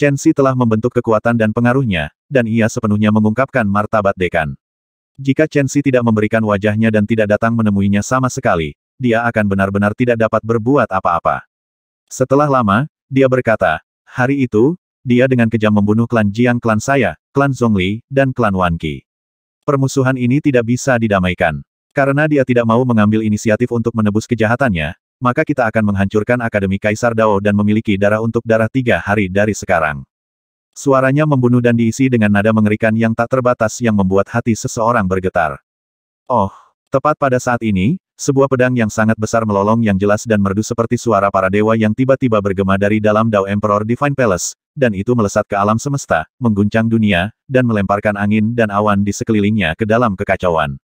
Chen Xi telah membentuk kekuatan dan pengaruhnya, dan ia sepenuhnya mengungkapkan martabat dekan. Jika Chen Xi tidak memberikan wajahnya dan tidak datang menemuinya sama sekali, dia akan benar-benar tidak dapat berbuat apa-apa. Setelah lama, dia berkata, hari itu, dia dengan kejam membunuh klan Jiang klan saya, klan Zhongli, dan klan Wanqi. Permusuhan ini tidak bisa didamaikan. Karena dia tidak mau mengambil inisiatif untuk menebus kejahatannya, maka kita akan menghancurkan Akademi Kaisar Dao dan memiliki darah untuk darah tiga hari dari sekarang. Suaranya membunuh dan diisi dengan nada mengerikan yang tak terbatas yang membuat hati seseorang bergetar. Oh, tepat pada saat ini, sebuah pedang yang sangat besar melolong yang jelas dan merdu seperti suara para dewa yang tiba-tiba bergema dari dalam Dao Emperor Divine Palace, dan itu melesat ke alam semesta, mengguncang dunia, dan melemparkan angin dan awan di sekelilingnya ke dalam kekacauan.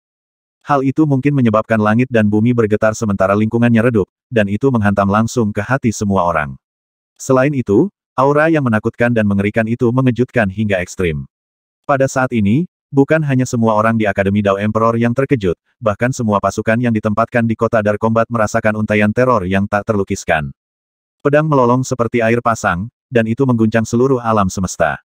Hal itu mungkin menyebabkan langit dan bumi bergetar sementara lingkungannya redup, dan itu menghantam langsung ke hati semua orang. Selain itu, aura yang menakutkan dan mengerikan itu mengejutkan hingga ekstrim. Pada saat ini, bukan hanya semua orang di Akademi Dao Emperor yang terkejut, bahkan semua pasukan yang ditempatkan di kota Dark Kombat merasakan untaian teror yang tak terlukiskan. Pedang melolong seperti air pasang, dan itu mengguncang seluruh alam semesta.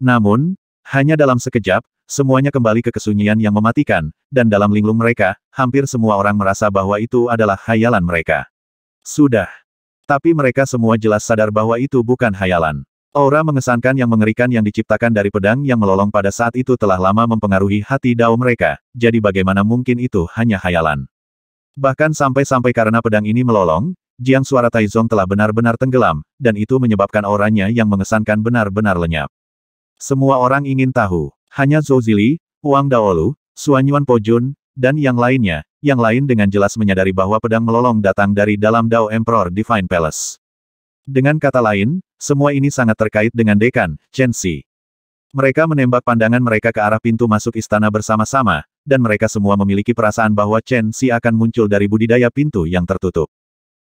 Namun, hanya dalam sekejap, semuanya kembali ke kesunyian yang mematikan, dan dalam linglung mereka, hampir semua orang merasa bahwa itu adalah hayalan mereka. Sudah. Tapi mereka semua jelas sadar bahwa itu bukan hayalan. Aura mengesankan yang mengerikan yang diciptakan dari pedang yang melolong pada saat itu telah lama mempengaruhi hati dao mereka, jadi bagaimana mungkin itu hanya hayalan. Bahkan sampai-sampai karena pedang ini melolong, Jiang suara Taizong telah benar-benar tenggelam, dan itu menyebabkan auranya yang mengesankan benar-benar lenyap. Semua orang ingin tahu. Hanya Zhou Zili, Wang Daolu, Suanyuan Pojun, dan yang lainnya, yang lain dengan jelas menyadari bahwa pedang melolong datang dari dalam Dao Emperor Divine Palace. Dengan kata lain, semua ini sangat terkait dengan Dekan, Chen Xi. Mereka menembak pandangan mereka ke arah pintu masuk istana bersama-sama, dan mereka semua memiliki perasaan bahwa Chen Xi akan muncul dari budidaya pintu yang tertutup.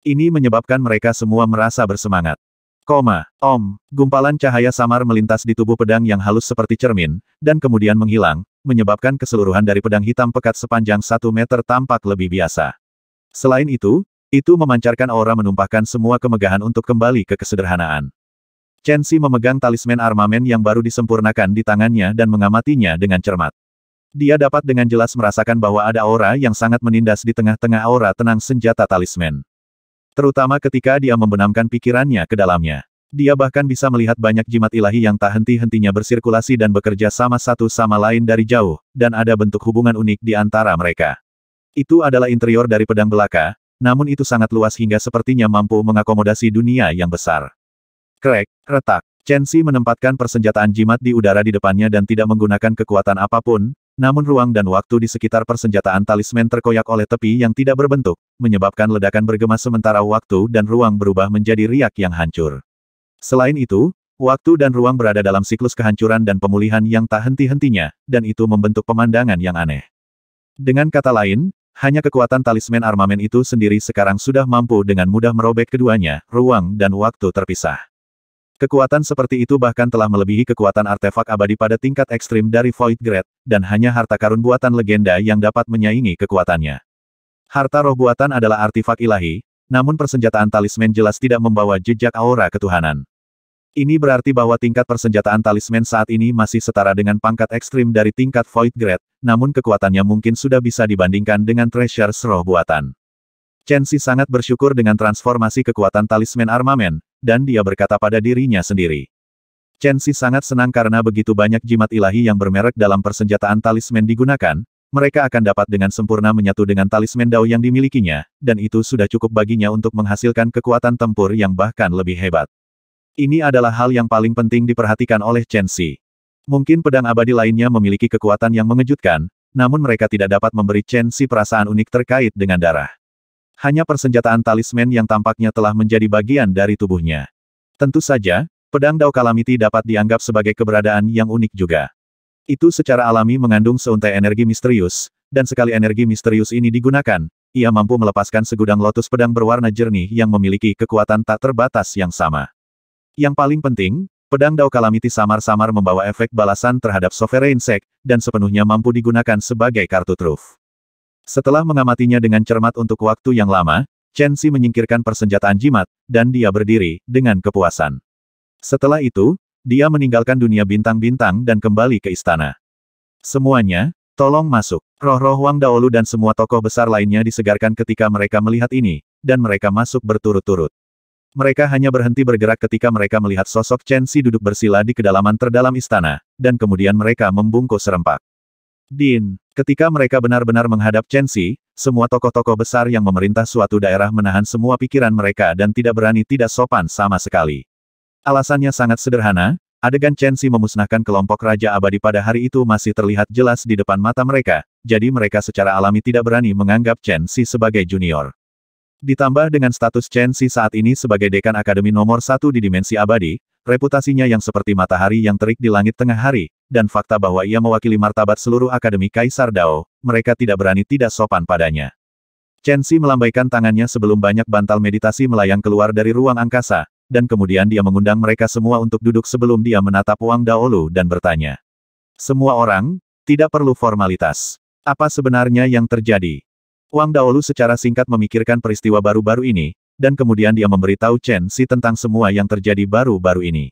Ini menyebabkan mereka semua merasa bersemangat. Koma, om, gumpalan cahaya samar melintas di tubuh pedang yang halus seperti cermin, dan kemudian menghilang, menyebabkan keseluruhan dari pedang hitam pekat sepanjang satu meter tampak lebih biasa. Selain itu, itu memancarkan aura menumpahkan semua kemegahan untuk kembali ke kesederhanaan. Chen Xi memegang talisman armamen yang baru disempurnakan di tangannya dan mengamatinya dengan cermat. Dia dapat dengan jelas merasakan bahwa ada aura yang sangat menindas di tengah-tengah aura tenang senjata talisman. Terutama ketika dia membenamkan pikirannya ke dalamnya. Dia bahkan bisa melihat banyak jimat ilahi yang tak henti-hentinya bersirkulasi dan bekerja sama satu sama lain dari jauh, dan ada bentuk hubungan unik di antara mereka. Itu adalah interior dari pedang belaka, namun itu sangat luas hingga sepertinya mampu mengakomodasi dunia yang besar. Krek, retak, Chen Xi menempatkan persenjataan jimat di udara di depannya dan tidak menggunakan kekuatan apapun, namun ruang dan waktu di sekitar persenjataan talisman terkoyak oleh tepi yang tidak berbentuk, menyebabkan ledakan bergema sementara waktu dan ruang berubah menjadi riak yang hancur. Selain itu, waktu dan ruang berada dalam siklus kehancuran dan pemulihan yang tak henti-hentinya, dan itu membentuk pemandangan yang aneh. Dengan kata lain, hanya kekuatan talisman armamen itu sendiri sekarang sudah mampu dengan mudah merobek keduanya, ruang dan waktu terpisah. Kekuatan seperti itu bahkan telah melebihi kekuatan artefak abadi pada tingkat ekstrim dari Void Grade, dan hanya harta karun buatan legenda yang dapat menyaingi kekuatannya. Harta roh buatan adalah artefak ilahi, namun persenjataan talisman jelas tidak membawa jejak aura ketuhanan. Ini berarti bahwa tingkat persenjataan talisman saat ini masih setara dengan pangkat ekstrim dari tingkat Void Grade, namun kekuatannya mungkin sudah bisa dibandingkan dengan treasure roh buatan. Chen Xi sangat bersyukur dengan transformasi kekuatan talisman armamen, dan dia berkata pada dirinya sendiri. Chen Xi sangat senang karena begitu banyak jimat ilahi yang bermerek dalam persenjataan talisman digunakan, mereka akan dapat dengan sempurna menyatu dengan talisman Dao yang dimilikinya, dan itu sudah cukup baginya untuk menghasilkan kekuatan tempur yang bahkan lebih hebat. Ini adalah hal yang paling penting diperhatikan oleh Chen Xi. Mungkin pedang abadi lainnya memiliki kekuatan yang mengejutkan, namun mereka tidak dapat memberi Chen Xi perasaan unik terkait dengan darah hanya persenjataan talisman yang tampaknya telah menjadi bagian dari tubuhnya. Tentu saja, pedang Dao Kalamiti dapat dianggap sebagai keberadaan yang unik juga. Itu secara alami mengandung seuntai energi misterius, dan sekali energi misterius ini digunakan, ia mampu melepaskan segudang lotus pedang berwarna jernih yang memiliki kekuatan tak terbatas yang sama. Yang paling penting, pedang Dao Kalamiti samar-samar membawa efek balasan terhadap Sovereign Sect, dan sepenuhnya mampu digunakan sebagai kartu truf. Setelah mengamatinya dengan cermat untuk waktu yang lama, Chen Xi menyingkirkan persenjataan jimat, dan dia berdiri, dengan kepuasan. Setelah itu, dia meninggalkan dunia bintang-bintang dan kembali ke istana. Semuanya, tolong masuk. Roh-roh Wang Daolu dan semua tokoh besar lainnya disegarkan ketika mereka melihat ini, dan mereka masuk berturut-turut. Mereka hanya berhenti bergerak ketika mereka melihat sosok Chen Xi duduk bersila di kedalaman terdalam istana, dan kemudian mereka membungkuk serempak. Din. Ketika mereka benar-benar menghadap Chen Xi, semua tokoh-tokoh besar yang memerintah suatu daerah menahan semua pikiran mereka dan tidak berani tidak sopan sama sekali. Alasannya sangat sederhana, adegan Chen Xi memusnahkan kelompok Raja Abadi pada hari itu masih terlihat jelas di depan mata mereka, jadi mereka secara alami tidak berani menganggap Chen Xi sebagai junior. Ditambah dengan status Chen Xi saat ini sebagai dekan akademi nomor satu di dimensi abadi, reputasinya yang seperti matahari yang terik di langit tengah hari, dan fakta bahwa ia mewakili martabat seluruh Akademi Kaisar Dao, mereka tidak berani tidak sopan padanya. Chen Xi melambaikan tangannya sebelum banyak bantal meditasi melayang keluar dari ruang angkasa, dan kemudian dia mengundang mereka semua untuk duduk sebelum dia menatap Wang Daolu dan bertanya. Semua orang, tidak perlu formalitas. Apa sebenarnya yang terjadi? Wang Daolu secara singkat memikirkan peristiwa baru-baru ini, dan kemudian dia memberitahu Chen Si tentang semua yang terjadi baru-baru ini.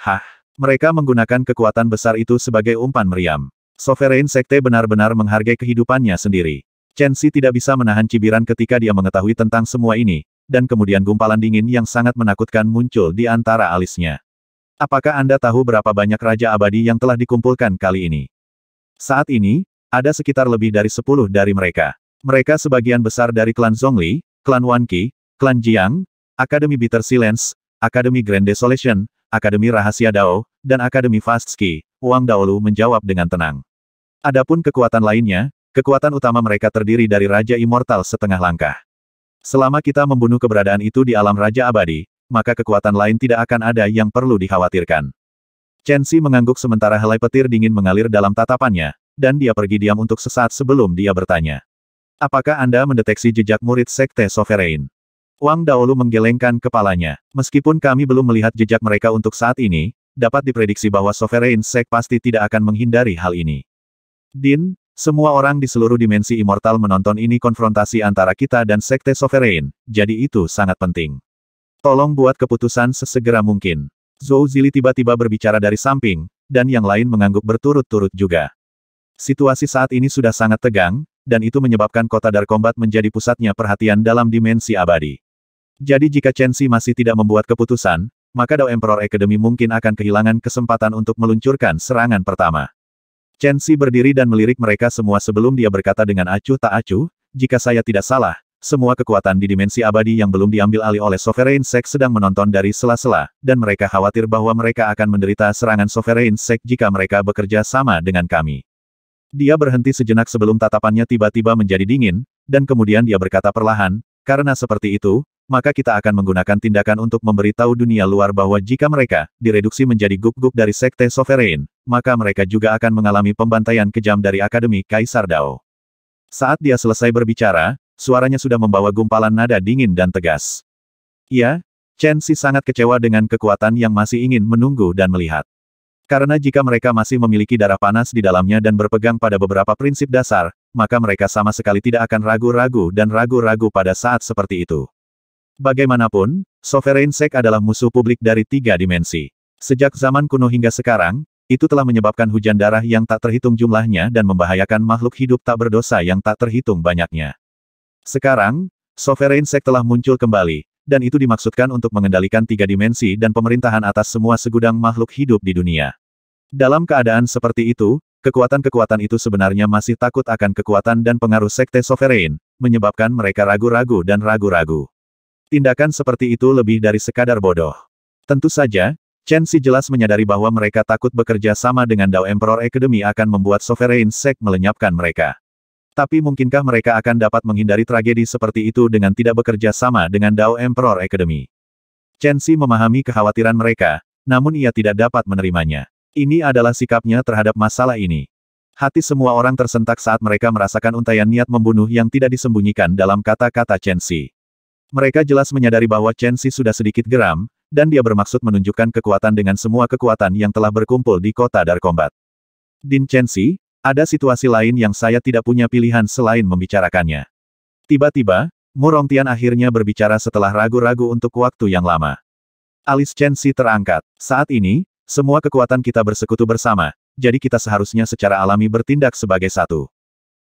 Hah? Mereka menggunakan kekuatan besar itu sebagai umpan meriam. Sovereign Sekte benar-benar menghargai kehidupannya sendiri. Chen Si tidak bisa menahan cibiran ketika dia mengetahui tentang semua ini, dan kemudian gumpalan dingin yang sangat menakutkan muncul di antara alisnya. Apakah Anda tahu berapa banyak Raja Abadi yang telah dikumpulkan kali ini? Saat ini, ada sekitar lebih dari sepuluh dari mereka. Mereka sebagian besar dari klan Zhongli, klan Wanqi, Klan Jiang, Akademi Bitter Silence, Akademi Grand Desolation, Akademi Rahasia Dao, dan Akademi Fast Ski, Wang Daolu menjawab dengan tenang. Adapun kekuatan lainnya, kekuatan utama mereka terdiri dari Raja Immortal setengah langkah. Selama kita membunuh keberadaan itu di alam Raja Abadi, maka kekuatan lain tidak akan ada yang perlu dikhawatirkan. Chen Xi mengangguk sementara helai petir dingin mengalir dalam tatapannya, dan dia pergi diam untuk sesaat sebelum dia bertanya. Apakah Anda mendeteksi jejak murid Sekte Sovereign? Wang Daolu menggelengkan kepalanya. Meskipun kami belum melihat jejak mereka untuk saat ini, dapat diprediksi bahwa Sovereign Sek pasti tidak akan menghindari hal ini. Din, semua orang di seluruh dimensi immortal menonton ini konfrontasi antara kita dan Sekte Sovereign, jadi itu sangat penting. Tolong buat keputusan sesegera mungkin. Zhou Zili tiba-tiba berbicara dari samping, dan yang lain mengangguk berturut-turut juga. Situasi saat ini sudah sangat tegang, dan itu menyebabkan kota Darkombat menjadi pusatnya perhatian dalam dimensi abadi. Jadi jika Chen Xi masih tidak membuat keputusan, maka Dao Emperor Academy mungkin akan kehilangan kesempatan untuk meluncurkan serangan pertama. Chen Xi berdiri dan melirik mereka semua sebelum dia berkata dengan acuh tak acuh, jika saya tidak salah, semua kekuatan di dimensi abadi yang belum diambil alih oleh Sovereign Sect sedang menonton dari sela-sela, dan mereka khawatir bahwa mereka akan menderita serangan Sovereign Sect jika mereka bekerja sama dengan kami. Dia berhenti sejenak sebelum tatapannya tiba-tiba menjadi dingin, dan kemudian dia berkata perlahan, karena seperti itu, maka kita akan menggunakan tindakan untuk memberitahu dunia luar bahwa jika mereka direduksi menjadi guk-guk dari Sekte Sovereign, maka mereka juga akan mengalami pembantaian kejam dari Akademi Kaisar Dao. Saat dia selesai berbicara, suaranya sudah membawa gumpalan nada dingin dan tegas. Ya, Chen Si sangat kecewa dengan kekuatan yang masih ingin menunggu dan melihat. Karena jika mereka masih memiliki darah panas di dalamnya dan berpegang pada beberapa prinsip dasar, maka mereka sama sekali tidak akan ragu-ragu dan ragu-ragu pada saat seperti itu. Bagaimanapun, Sovereign Sek adalah musuh publik dari tiga dimensi. Sejak zaman kuno hingga sekarang, itu telah menyebabkan hujan darah yang tak terhitung jumlahnya dan membahayakan makhluk hidup tak berdosa yang tak terhitung banyaknya. Sekarang, Sovereign Sek telah muncul kembali, dan itu dimaksudkan untuk mengendalikan tiga dimensi dan pemerintahan atas semua segudang makhluk hidup di dunia. Dalam keadaan seperti itu, kekuatan-kekuatan itu sebenarnya masih takut akan kekuatan dan pengaruh Sekte Sovereign, menyebabkan mereka ragu-ragu dan ragu-ragu. Tindakan seperti itu lebih dari sekadar bodoh. Tentu saja, Chen Si jelas menyadari bahwa mereka takut bekerja sama dengan Dao Emperor Academy akan membuat Sovereign Sect melenyapkan mereka. Tapi mungkinkah mereka akan dapat menghindari tragedi seperti itu dengan tidak bekerja sama dengan Dao Emperor Academy? Chen Si memahami kekhawatiran mereka, namun ia tidak dapat menerimanya. Ini adalah sikapnya terhadap masalah ini. Hati semua orang tersentak saat mereka merasakan untaian niat membunuh yang tidak disembunyikan dalam kata-kata Chen Xi. Mereka jelas menyadari bahwa Chen Xi sudah sedikit geram, dan dia bermaksud menunjukkan kekuatan dengan semua kekuatan yang telah berkumpul di kota Darkombat. Din Chen Xi, ada situasi lain yang saya tidak punya pilihan selain membicarakannya. Tiba-tiba, Murong Tian akhirnya berbicara setelah ragu-ragu untuk waktu yang lama. Alis Chen Xi terangkat. Saat ini, semua kekuatan kita bersekutu bersama, jadi kita seharusnya secara alami bertindak sebagai satu.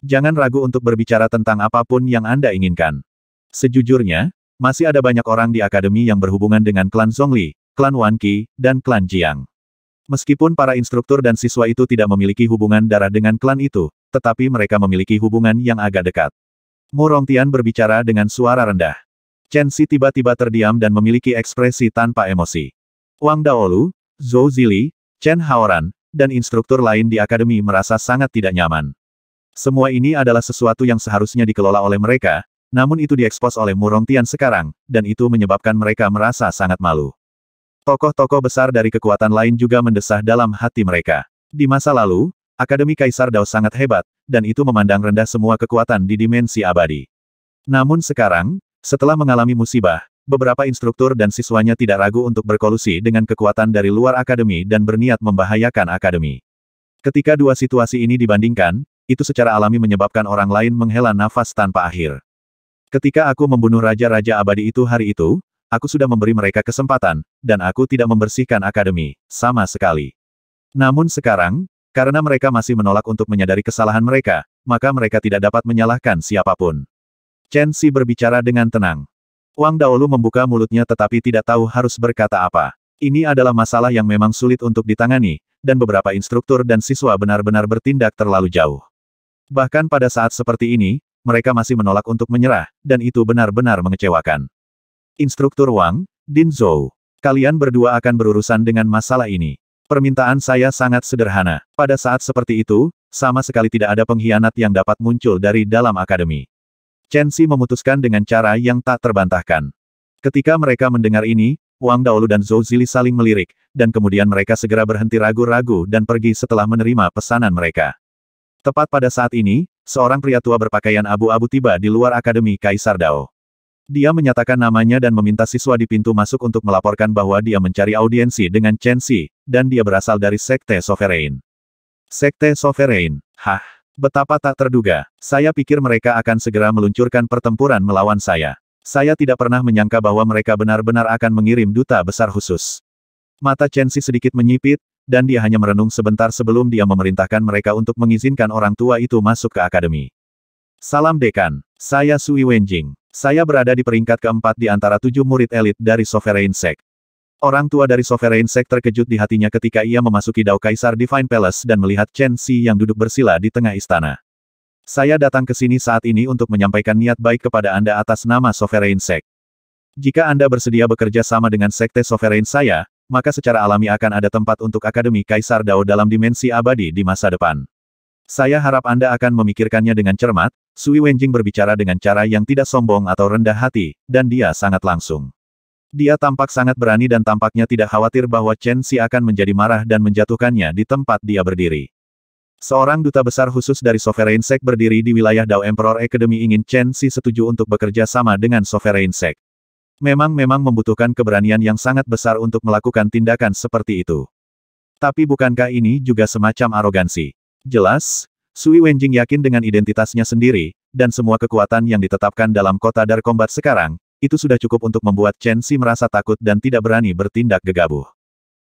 Jangan ragu untuk berbicara tentang apapun yang Anda inginkan. Sejujurnya, masih ada banyak orang di akademi yang berhubungan dengan klan Zhongli, klan Wanqi, dan klan Jiang. Meskipun para instruktur dan siswa itu tidak memiliki hubungan darah dengan klan itu, tetapi mereka memiliki hubungan yang agak dekat. Murong Tian berbicara dengan suara rendah. Chen Si tiba-tiba terdiam dan memiliki ekspresi tanpa emosi. Wang Daolu, Zhou Zili, Chen Haoran, dan instruktur lain di akademi merasa sangat tidak nyaman. Semua ini adalah sesuatu yang seharusnya dikelola oleh mereka, namun itu diekspos oleh Murong Tian sekarang, dan itu menyebabkan mereka merasa sangat malu. Tokoh-tokoh besar dari kekuatan lain juga mendesah dalam hati mereka. Di masa lalu, Akademi Kaisar Dao sangat hebat, dan itu memandang rendah semua kekuatan di dimensi abadi. Namun sekarang, setelah mengalami musibah, Beberapa instruktur dan siswanya tidak ragu untuk berkolusi dengan kekuatan dari luar akademi dan berniat membahayakan akademi. Ketika dua situasi ini dibandingkan, itu secara alami menyebabkan orang lain menghela nafas tanpa akhir. Ketika aku membunuh raja-raja abadi itu hari itu, aku sudah memberi mereka kesempatan, dan aku tidak membersihkan akademi, sama sekali. Namun sekarang, karena mereka masih menolak untuk menyadari kesalahan mereka, maka mereka tidak dapat menyalahkan siapapun. Chen Si berbicara dengan tenang. Wang Daolu membuka mulutnya tetapi tidak tahu harus berkata apa. Ini adalah masalah yang memang sulit untuk ditangani, dan beberapa instruktur dan siswa benar-benar bertindak terlalu jauh. Bahkan pada saat seperti ini, mereka masih menolak untuk menyerah, dan itu benar-benar mengecewakan. Instruktur Wang, Din Zhou, kalian berdua akan berurusan dengan masalah ini. Permintaan saya sangat sederhana. Pada saat seperti itu, sama sekali tidak ada pengkhianat yang dapat muncul dari dalam akademi. Chen Xi memutuskan dengan cara yang tak terbantahkan. Ketika mereka mendengar ini, Wang Daolu dan Zhou Zili saling melirik, dan kemudian mereka segera berhenti ragu-ragu dan pergi setelah menerima pesanan mereka. Tepat pada saat ini, seorang pria tua berpakaian abu-abu tiba di luar Akademi Kaisar Dao. Dia menyatakan namanya dan meminta siswa di pintu masuk untuk melaporkan bahwa dia mencari audiensi dengan Chen Xi, dan dia berasal dari Sekte Sovereign. Sekte Sovereign, hah? Betapa tak terduga, saya pikir mereka akan segera meluncurkan pertempuran melawan saya. Saya tidak pernah menyangka bahwa mereka benar-benar akan mengirim duta besar khusus. Mata Chen Xi sedikit menyipit, dan dia hanya merenung sebentar sebelum dia memerintahkan mereka untuk mengizinkan orang tua itu masuk ke akademi. Salam Dekan, saya Sui Wenjing. Saya berada di peringkat keempat di antara tujuh murid elit dari Sovereign Sect. Orang tua dari Sovereign Sect terkejut di hatinya ketika ia memasuki Dao Kaisar Divine Palace dan melihat Chen Xi yang duduk bersila di tengah istana. Saya datang ke sini saat ini untuk menyampaikan niat baik kepada Anda atas nama Sovereign Sect. Jika Anda bersedia bekerja sama dengan Sekte Sovereign saya, maka secara alami akan ada tempat untuk Akademi Kaisar Dao dalam dimensi abadi di masa depan. Saya harap Anda akan memikirkannya dengan cermat, Sui Wenjing berbicara dengan cara yang tidak sombong atau rendah hati, dan dia sangat langsung. Dia tampak sangat berani dan tampaknya tidak khawatir bahwa Chen Xi akan menjadi marah dan menjatuhkannya di tempat dia berdiri. Seorang duta besar khusus dari Sovereign Sect berdiri di wilayah Dao Emperor Academy ingin Chen Xi setuju untuk bekerja sama dengan Sovereign Sect. Memang-memang membutuhkan keberanian yang sangat besar untuk melakukan tindakan seperti itu. Tapi bukankah ini juga semacam arogansi? Jelas, Sui Wenjing yakin dengan identitasnya sendiri, dan semua kekuatan yang ditetapkan dalam kota Darkombat sekarang, itu sudah cukup untuk membuat Chen Xi merasa takut dan tidak berani bertindak gegabah.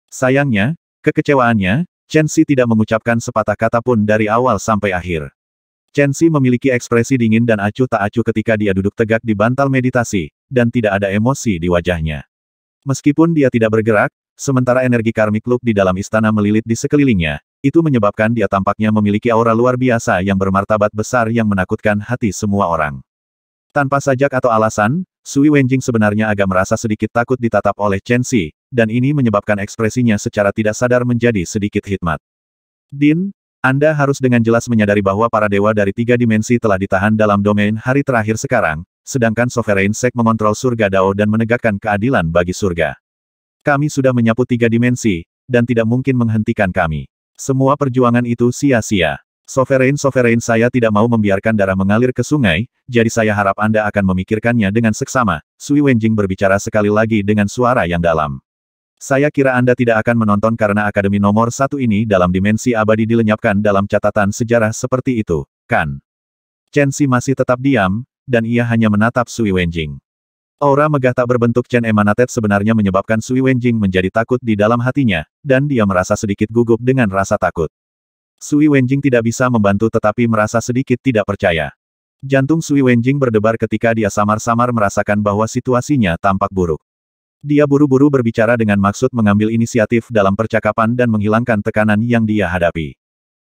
Sayangnya, kekecewaannya, Chen Xi tidak mengucapkan sepatah kata pun dari awal sampai akhir. Chen Xi memiliki ekspresi dingin dan acuh tak acuh ketika dia duduk tegak di bantal meditasi, dan tidak ada emosi di wajahnya. Meskipun dia tidak bergerak, sementara energi karmik luk di dalam istana melilit di sekelilingnya, itu menyebabkan dia tampaknya memiliki aura luar biasa yang bermartabat besar yang menakutkan hati semua orang. Tanpa sajak atau alasan, Sui Wenjing sebenarnya agak merasa sedikit takut ditatap oleh Chen Xi, dan ini menyebabkan ekspresinya secara tidak sadar menjadi sedikit hikmat. Din, Anda harus dengan jelas menyadari bahwa para dewa dari tiga dimensi telah ditahan dalam domain hari terakhir sekarang, sedangkan Sovereign Sek mengontrol surga Dao dan menegakkan keadilan bagi surga. Kami sudah menyapu tiga dimensi, dan tidak mungkin menghentikan kami. Semua perjuangan itu sia-sia. Sovereign Sovereign saya tidak mau membiarkan darah mengalir ke sungai, jadi saya harap Anda akan memikirkannya dengan seksama. Sui Wenjing berbicara sekali lagi dengan suara yang dalam. Saya kira Anda tidak akan menonton karena Akademi nomor satu ini dalam dimensi abadi dilenyapkan dalam catatan sejarah seperti itu, kan? Chen Si masih tetap diam, dan ia hanya menatap Sui Wenjing. Aura megah tak berbentuk Chen Emanatet sebenarnya menyebabkan Sui Wenjing menjadi takut di dalam hatinya, dan dia merasa sedikit gugup dengan rasa takut. Sui Wenjing tidak bisa membantu tetapi merasa sedikit tidak percaya. Jantung Sui Wenjing berdebar ketika dia samar-samar merasakan bahwa situasinya tampak buruk. Dia buru-buru berbicara dengan maksud mengambil inisiatif dalam percakapan dan menghilangkan tekanan yang dia hadapi.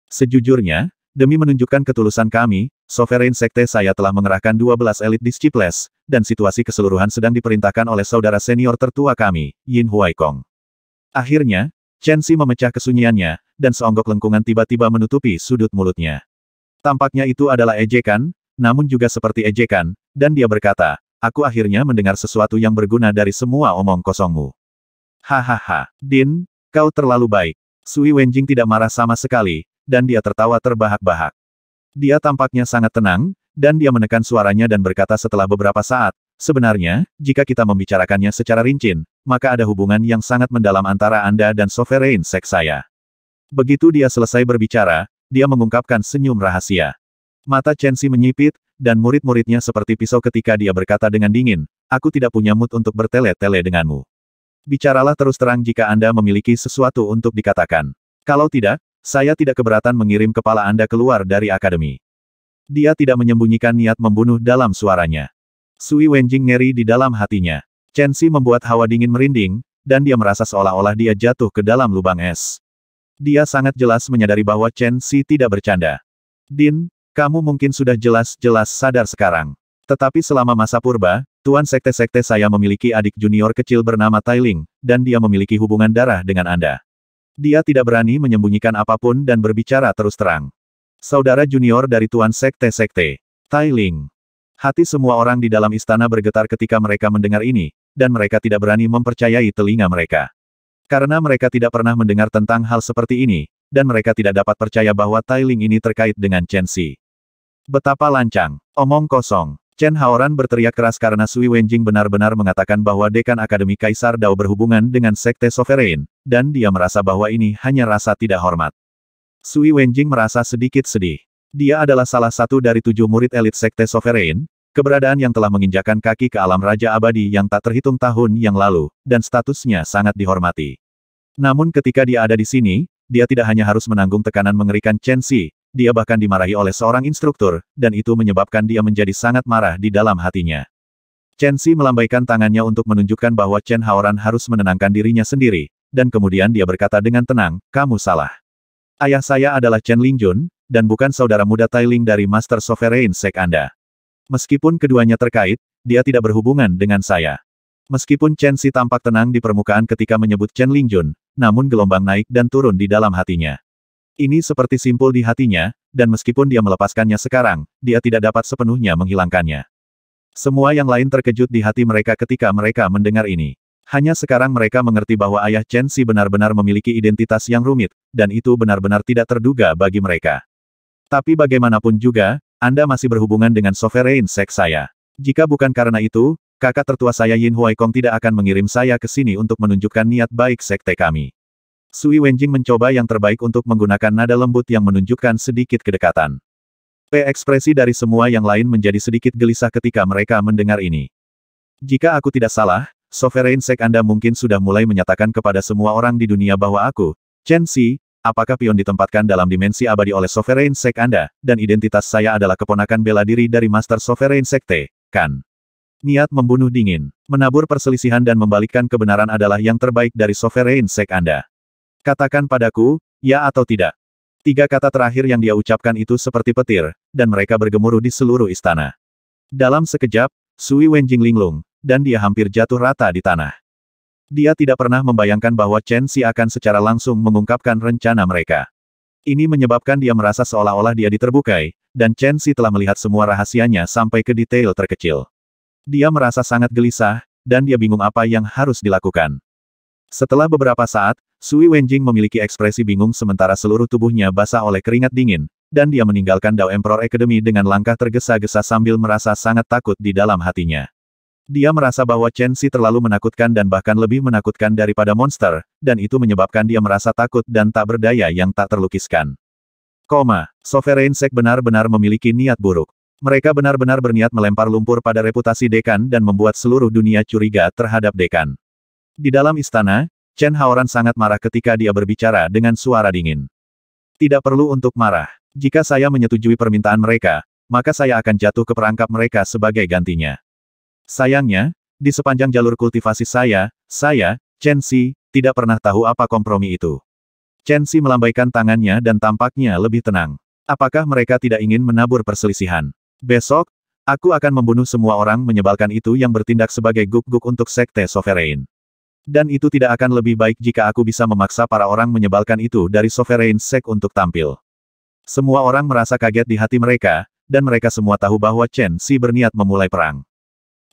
Sejujurnya, demi menunjukkan ketulusan kami, Sovereign Sekte saya telah mengerahkan 12 elit disciples, dan situasi keseluruhan sedang diperintahkan oleh saudara senior tertua kami, Yin Huaikong. Akhirnya, Chen Xi memecah kesunyiannya, dan seonggok lengkungan tiba-tiba menutupi sudut mulutnya. Tampaknya itu adalah ejekan, namun juga seperti ejekan, dan dia berkata, aku akhirnya mendengar sesuatu yang berguna dari semua omong kosongmu. Hahaha, Din, kau terlalu baik. Sui Wenjing tidak marah sama sekali, dan dia tertawa terbahak-bahak. Dia tampaknya sangat tenang, dan dia menekan suaranya dan berkata setelah beberapa saat, Sebenarnya, jika kita membicarakannya secara rinci, maka ada hubungan yang sangat mendalam antara Anda dan sovereign Sek saya. Begitu dia selesai berbicara, dia mengungkapkan senyum rahasia. Mata Chen Xi menyipit, dan murid-muridnya seperti pisau ketika dia berkata dengan dingin, aku tidak punya mood untuk bertele-tele denganmu. Bicaralah terus terang jika Anda memiliki sesuatu untuk dikatakan. Kalau tidak, saya tidak keberatan mengirim kepala Anda keluar dari akademi. Dia tidak menyembunyikan niat membunuh dalam suaranya. Sui Wenjing ngeri di dalam hatinya. Chen Xi membuat hawa dingin merinding, dan dia merasa seolah-olah dia jatuh ke dalam lubang es. Dia sangat jelas menyadari bahwa Chen Si tidak bercanda. Din, kamu mungkin sudah jelas-jelas sadar sekarang. Tetapi selama masa purba, Tuan Sekte-Sekte saya memiliki adik junior kecil bernama Tailing, dan dia memiliki hubungan darah dengan Anda. Dia tidak berani menyembunyikan apapun dan berbicara terus terang. Saudara junior dari Tuan Sekte-Sekte, Tailing. Hati semua orang di dalam istana bergetar ketika mereka mendengar ini, dan mereka tidak berani mempercayai telinga mereka. Karena mereka tidak pernah mendengar tentang hal seperti ini, dan mereka tidak dapat percaya bahwa Tailing ini terkait dengan Chen Xi. Betapa lancang, omong kosong. Chen Haoran berteriak keras karena Sui Wenjing benar-benar mengatakan bahwa dekan Akademi Kaisar Dao berhubungan dengan Sekte Sovereign, dan dia merasa bahwa ini hanya rasa tidak hormat. Sui Wenjing merasa sedikit sedih. Dia adalah salah satu dari tujuh murid elit Sekte Sovereign, Keberadaan yang telah menginjakan kaki ke alam Raja Abadi yang tak terhitung tahun yang lalu, dan statusnya sangat dihormati. Namun ketika dia ada di sini, dia tidak hanya harus menanggung tekanan mengerikan Chen Xi, dia bahkan dimarahi oleh seorang instruktur, dan itu menyebabkan dia menjadi sangat marah di dalam hatinya. Chen Xi melambaikan tangannya untuk menunjukkan bahwa Chen Haoran harus menenangkan dirinya sendiri, dan kemudian dia berkata dengan tenang, kamu salah. Ayah saya adalah Chen Lingjun, dan bukan saudara muda Tailing dari Master Sovereign Sek Anda. Meskipun keduanya terkait, dia tidak berhubungan dengan saya. Meskipun Chen Si tampak tenang di permukaan ketika menyebut Chen Lingjun, namun gelombang naik dan turun di dalam hatinya. Ini seperti simpul di hatinya, dan meskipun dia melepaskannya sekarang, dia tidak dapat sepenuhnya menghilangkannya. Semua yang lain terkejut di hati mereka ketika mereka mendengar ini. Hanya sekarang mereka mengerti bahwa ayah Chen Si benar-benar memiliki identitas yang rumit, dan itu benar-benar tidak terduga bagi mereka. Tapi bagaimanapun juga, anda masih berhubungan dengan sovereign Sek saya. Jika bukan karena itu, kakak tertua saya Yin Huai Kong tidak akan mengirim saya ke sini untuk menunjukkan niat baik sekte kami. Sui Wenjing mencoba yang terbaik untuk menggunakan nada lembut yang menunjukkan sedikit kedekatan. P ekspresi dari semua yang lain menjadi sedikit gelisah ketika mereka mendengar ini. Jika aku tidak salah, Sovereign Sek Anda mungkin sudah mulai menyatakan kepada semua orang di dunia bahwa aku, Chen Xi, Apakah pion ditempatkan dalam dimensi abadi oleh Sovereign Sek Anda, dan identitas saya adalah keponakan bela diri dari Master Sovereign Sekte, kan? Niat membunuh dingin, menabur perselisihan dan membalikkan kebenaran adalah yang terbaik dari Sovereign Sek Anda. Katakan padaku, ya atau tidak. Tiga kata terakhir yang dia ucapkan itu seperti petir, dan mereka bergemuruh di seluruh istana. Dalam sekejap, Sui Wenjing linglung, dan dia hampir jatuh rata di tanah. Dia tidak pernah membayangkan bahwa Chen Xi akan secara langsung mengungkapkan rencana mereka. Ini menyebabkan dia merasa seolah-olah dia diterbukai, dan Chen Xi telah melihat semua rahasianya sampai ke detail terkecil. Dia merasa sangat gelisah, dan dia bingung apa yang harus dilakukan. Setelah beberapa saat, Sui Wenjing memiliki ekspresi bingung sementara seluruh tubuhnya basah oleh keringat dingin, dan dia meninggalkan Dao Emperor Academy dengan langkah tergesa-gesa sambil merasa sangat takut di dalam hatinya. Dia merasa bahwa Chen Xi terlalu menakutkan dan bahkan lebih menakutkan daripada monster, dan itu menyebabkan dia merasa takut dan tak berdaya yang tak terlukiskan. Koma, Sovereign Sek benar-benar memiliki niat buruk. Mereka benar-benar berniat melempar lumpur pada reputasi dekan dan membuat seluruh dunia curiga terhadap dekan. Di dalam istana, Chen Haoran sangat marah ketika dia berbicara dengan suara dingin. Tidak perlu untuk marah. Jika saya menyetujui permintaan mereka, maka saya akan jatuh ke perangkap mereka sebagai gantinya. Sayangnya, di sepanjang jalur kultivasi saya, saya, Chen Xi, tidak pernah tahu apa kompromi itu. Chen Xi melambaikan tangannya dan tampaknya lebih tenang. Apakah mereka tidak ingin menabur perselisihan? Besok, aku akan membunuh semua orang menyebalkan itu yang bertindak sebagai guk-guk untuk sekte sovereign. Dan itu tidak akan lebih baik jika aku bisa memaksa para orang menyebalkan itu dari sovereign sek untuk tampil. Semua orang merasa kaget di hati mereka, dan mereka semua tahu bahwa Chen Xi berniat memulai perang.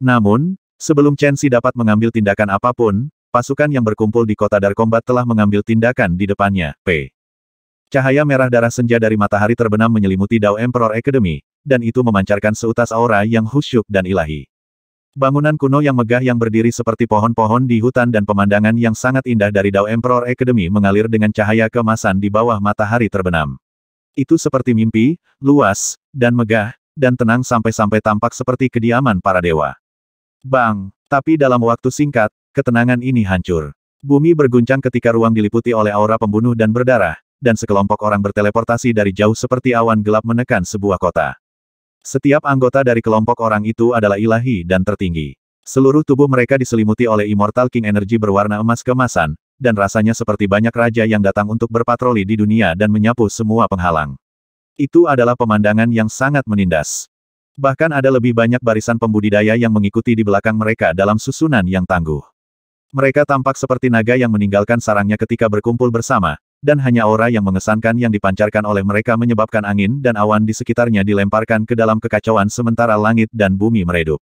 Namun, sebelum Chen Xi dapat mengambil tindakan apapun, pasukan yang berkumpul di kota Darkombat telah mengambil tindakan di depannya. P. Cahaya merah darah senja dari matahari terbenam menyelimuti Dao Emperor Academy, dan itu memancarkan seutas aura yang khusyuk dan ilahi. Bangunan kuno yang megah yang berdiri seperti pohon-pohon di hutan dan pemandangan yang sangat indah dari Dao Emperor Academy mengalir dengan cahaya kemasan di bawah matahari terbenam. Itu seperti mimpi, luas, dan megah, dan tenang sampai-sampai tampak seperti kediaman para dewa. Bang! Tapi dalam waktu singkat, ketenangan ini hancur. Bumi berguncang ketika ruang diliputi oleh aura pembunuh dan berdarah, dan sekelompok orang berteleportasi dari jauh seperti awan gelap menekan sebuah kota. Setiap anggota dari kelompok orang itu adalah ilahi dan tertinggi. Seluruh tubuh mereka diselimuti oleh Immortal King Energy berwarna emas kemasan, dan rasanya seperti banyak raja yang datang untuk berpatroli di dunia dan menyapu semua penghalang. Itu adalah pemandangan yang sangat menindas. Bahkan ada lebih banyak barisan pembudidaya yang mengikuti di belakang mereka dalam susunan yang tangguh. Mereka tampak seperti naga yang meninggalkan sarangnya ketika berkumpul bersama, dan hanya aura yang mengesankan yang dipancarkan oleh mereka menyebabkan angin dan awan di sekitarnya dilemparkan ke dalam kekacauan sementara langit dan bumi meredup.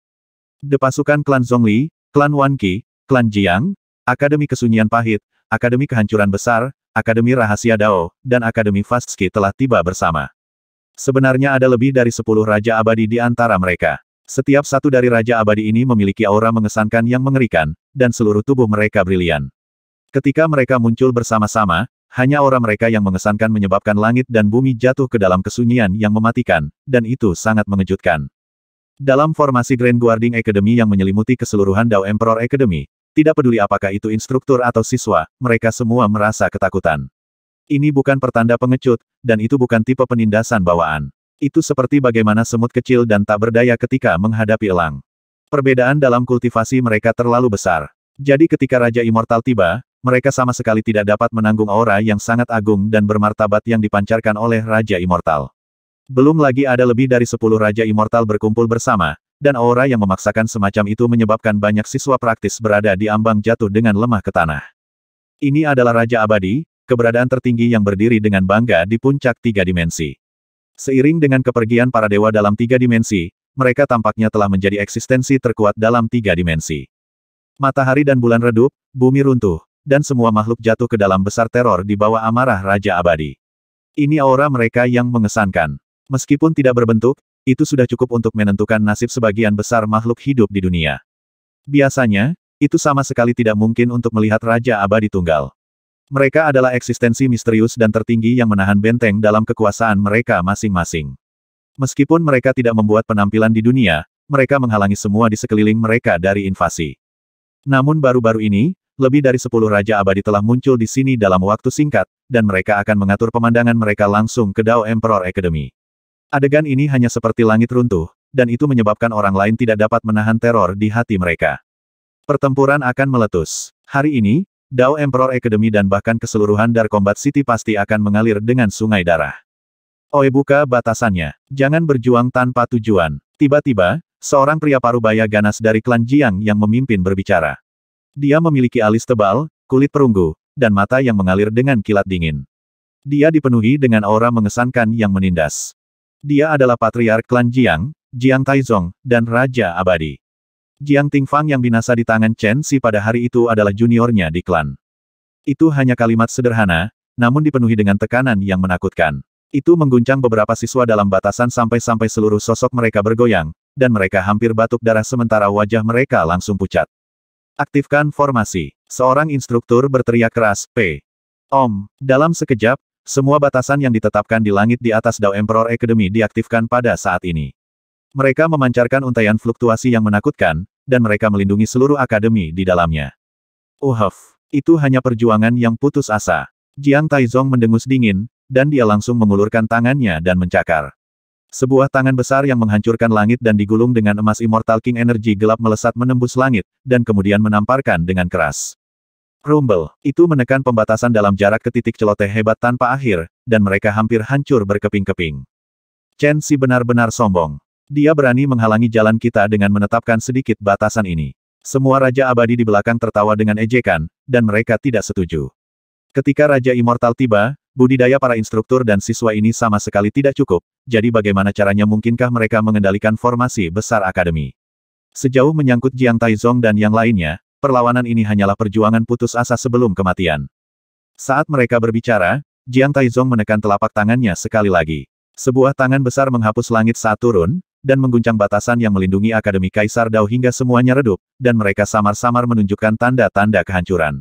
De pasukan klan Zhongli, klan Wanqi, klan Jiang, Akademi Kesunyian Pahit, Akademi Kehancuran Besar, Akademi Rahasia Dao, dan Akademi Fastski telah tiba bersama. Sebenarnya ada lebih dari sepuluh Raja Abadi di antara mereka. Setiap satu dari Raja Abadi ini memiliki aura mengesankan yang mengerikan, dan seluruh tubuh mereka brilian. Ketika mereka muncul bersama-sama, hanya aura mereka yang mengesankan menyebabkan langit dan bumi jatuh ke dalam kesunyian yang mematikan, dan itu sangat mengejutkan. Dalam formasi Grand Guarding Academy yang menyelimuti keseluruhan Dao Emperor Academy, tidak peduli apakah itu instruktur atau siswa, mereka semua merasa ketakutan. Ini bukan pertanda pengecut, dan itu bukan tipe penindasan bawaan. Itu seperti bagaimana semut kecil dan tak berdaya ketika menghadapi elang. Perbedaan dalam kultivasi mereka terlalu besar. Jadi ketika Raja Immortal tiba, mereka sama sekali tidak dapat menanggung aura yang sangat agung dan bermartabat yang dipancarkan oleh Raja Immortal. Belum lagi ada lebih dari sepuluh Raja Immortal berkumpul bersama, dan aura yang memaksakan semacam itu menyebabkan banyak siswa praktis berada di ambang jatuh dengan lemah ke tanah. Ini adalah Raja Abadi, keberadaan tertinggi yang berdiri dengan bangga di puncak tiga dimensi. Seiring dengan kepergian para dewa dalam tiga dimensi, mereka tampaknya telah menjadi eksistensi terkuat dalam tiga dimensi. Matahari dan bulan redup, bumi runtuh, dan semua makhluk jatuh ke dalam besar teror di bawah amarah Raja Abadi. Ini aura mereka yang mengesankan. Meskipun tidak berbentuk, itu sudah cukup untuk menentukan nasib sebagian besar makhluk hidup di dunia. Biasanya, itu sama sekali tidak mungkin untuk melihat Raja Abadi Tunggal. Mereka adalah eksistensi misterius dan tertinggi yang menahan benteng dalam kekuasaan mereka masing-masing. Meskipun mereka tidak membuat penampilan di dunia, mereka menghalangi semua di sekeliling mereka dari invasi. Namun baru-baru ini, lebih dari sepuluh Raja Abadi telah muncul di sini dalam waktu singkat, dan mereka akan mengatur pemandangan mereka langsung ke Dao Emperor Academy. Adegan ini hanya seperti langit runtuh, dan itu menyebabkan orang lain tidak dapat menahan teror di hati mereka. Pertempuran akan meletus. Hari ini, Dao Emperor Academy dan bahkan keseluruhan Dark Combat City pasti akan mengalir dengan sungai darah. Oe buka batasannya. Jangan berjuang tanpa tujuan. Tiba-tiba, seorang pria parubaya ganas dari klan Jiang yang memimpin berbicara. Dia memiliki alis tebal, kulit perunggu, dan mata yang mengalir dengan kilat dingin. Dia dipenuhi dengan aura mengesankan yang menindas. Dia adalah patriark klan Jiang, Jiang Taizong, dan Raja Abadi. Jiang Tingfang yang binasa di tangan Chen Si pada hari itu adalah juniornya di klan. Itu hanya kalimat sederhana, namun dipenuhi dengan tekanan yang menakutkan. Itu mengguncang beberapa siswa dalam batasan sampai-sampai seluruh sosok mereka bergoyang, dan mereka hampir batuk darah sementara wajah mereka langsung pucat. Aktifkan formasi. Seorang instruktur berteriak keras, P. Om. Dalam sekejap, semua batasan yang ditetapkan di langit di atas Dao Emperor Academy diaktifkan pada saat ini. Mereka memancarkan untaian fluktuasi yang menakutkan, dan mereka melindungi seluruh akademi di dalamnya. Uhuf, oh, itu hanya perjuangan yang putus asa. Jiang Taizong mendengus dingin, dan dia langsung mengulurkan tangannya dan mencakar. Sebuah tangan besar yang menghancurkan langit dan digulung dengan emas Immortal King Energy gelap melesat menembus langit, dan kemudian menamparkan dengan keras. Rumble, itu menekan pembatasan dalam jarak ke titik celoteh hebat tanpa akhir, dan mereka hampir hancur berkeping-keping. Chen Si benar-benar sombong. Dia berani menghalangi jalan kita dengan menetapkan sedikit batasan ini. Semua Raja Abadi di belakang tertawa dengan ejekan, dan mereka tidak setuju. Ketika Raja Immortal tiba, budidaya para instruktur dan siswa ini sama sekali tidak cukup, jadi bagaimana caranya mungkinkah mereka mengendalikan formasi besar akademi? Sejauh menyangkut Jiang Taizong dan yang lainnya, perlawanan ini hanyalah perjuangan putus asa sebelum kematian. Saat mereka berbicara, Jiang Taizong menekan telapak tangannya sekali lagi. Sebuah tangan besar menghapus langit saat turun, dan mengguncang batasan yang melindungi Akademi Kaisar Dao hingga semuanya redup, dan mereka samar-samar menunjukkan tanda-tanda kehancuran.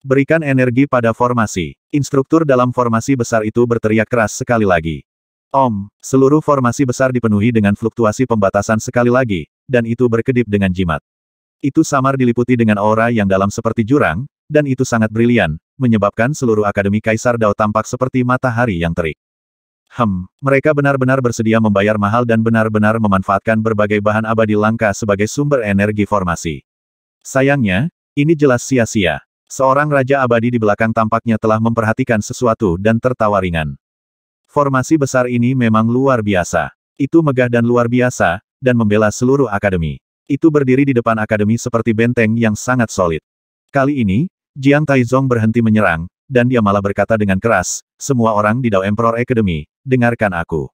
Berikan energi pada formasi. Instruktur dalam formasi besar itu berteriak keras sekali lagi. Om, seluruh formasi besar dipenuhi dengan fluktuasi pembatasan sekali lagi, dan itu berkedip dengan jimat. Itu samar diliputi dengan aura yang dalam seperti jurang, dan itu sangat brilian, menyebabkan seluruh Akademi Kaisar Dao tampak seperti matahari yang terik. Hem, mereka benar-benar bersedia membayar mahal dan benar-benar memanfaatkan berbagai bahan abadi langka sebagai sumber energi formasi. Sayangnya, ini jelas sia-sia. Seorang raja abadi di belakang tampaknya telah memperhatikan sesuatu dan tertawa ringan. Formasi besar ini memang luar biasa. Itu megah dan luar biasa, dan membela seluruh akademi. Itu berdiri di depan akademi seperti benteng yang sangat solid. Kali ini, Jiang Taizong berhenti menyerang, dan dia malah berkata dengan keras, semua orang di Dao Emperor Academy, dengarkan aku.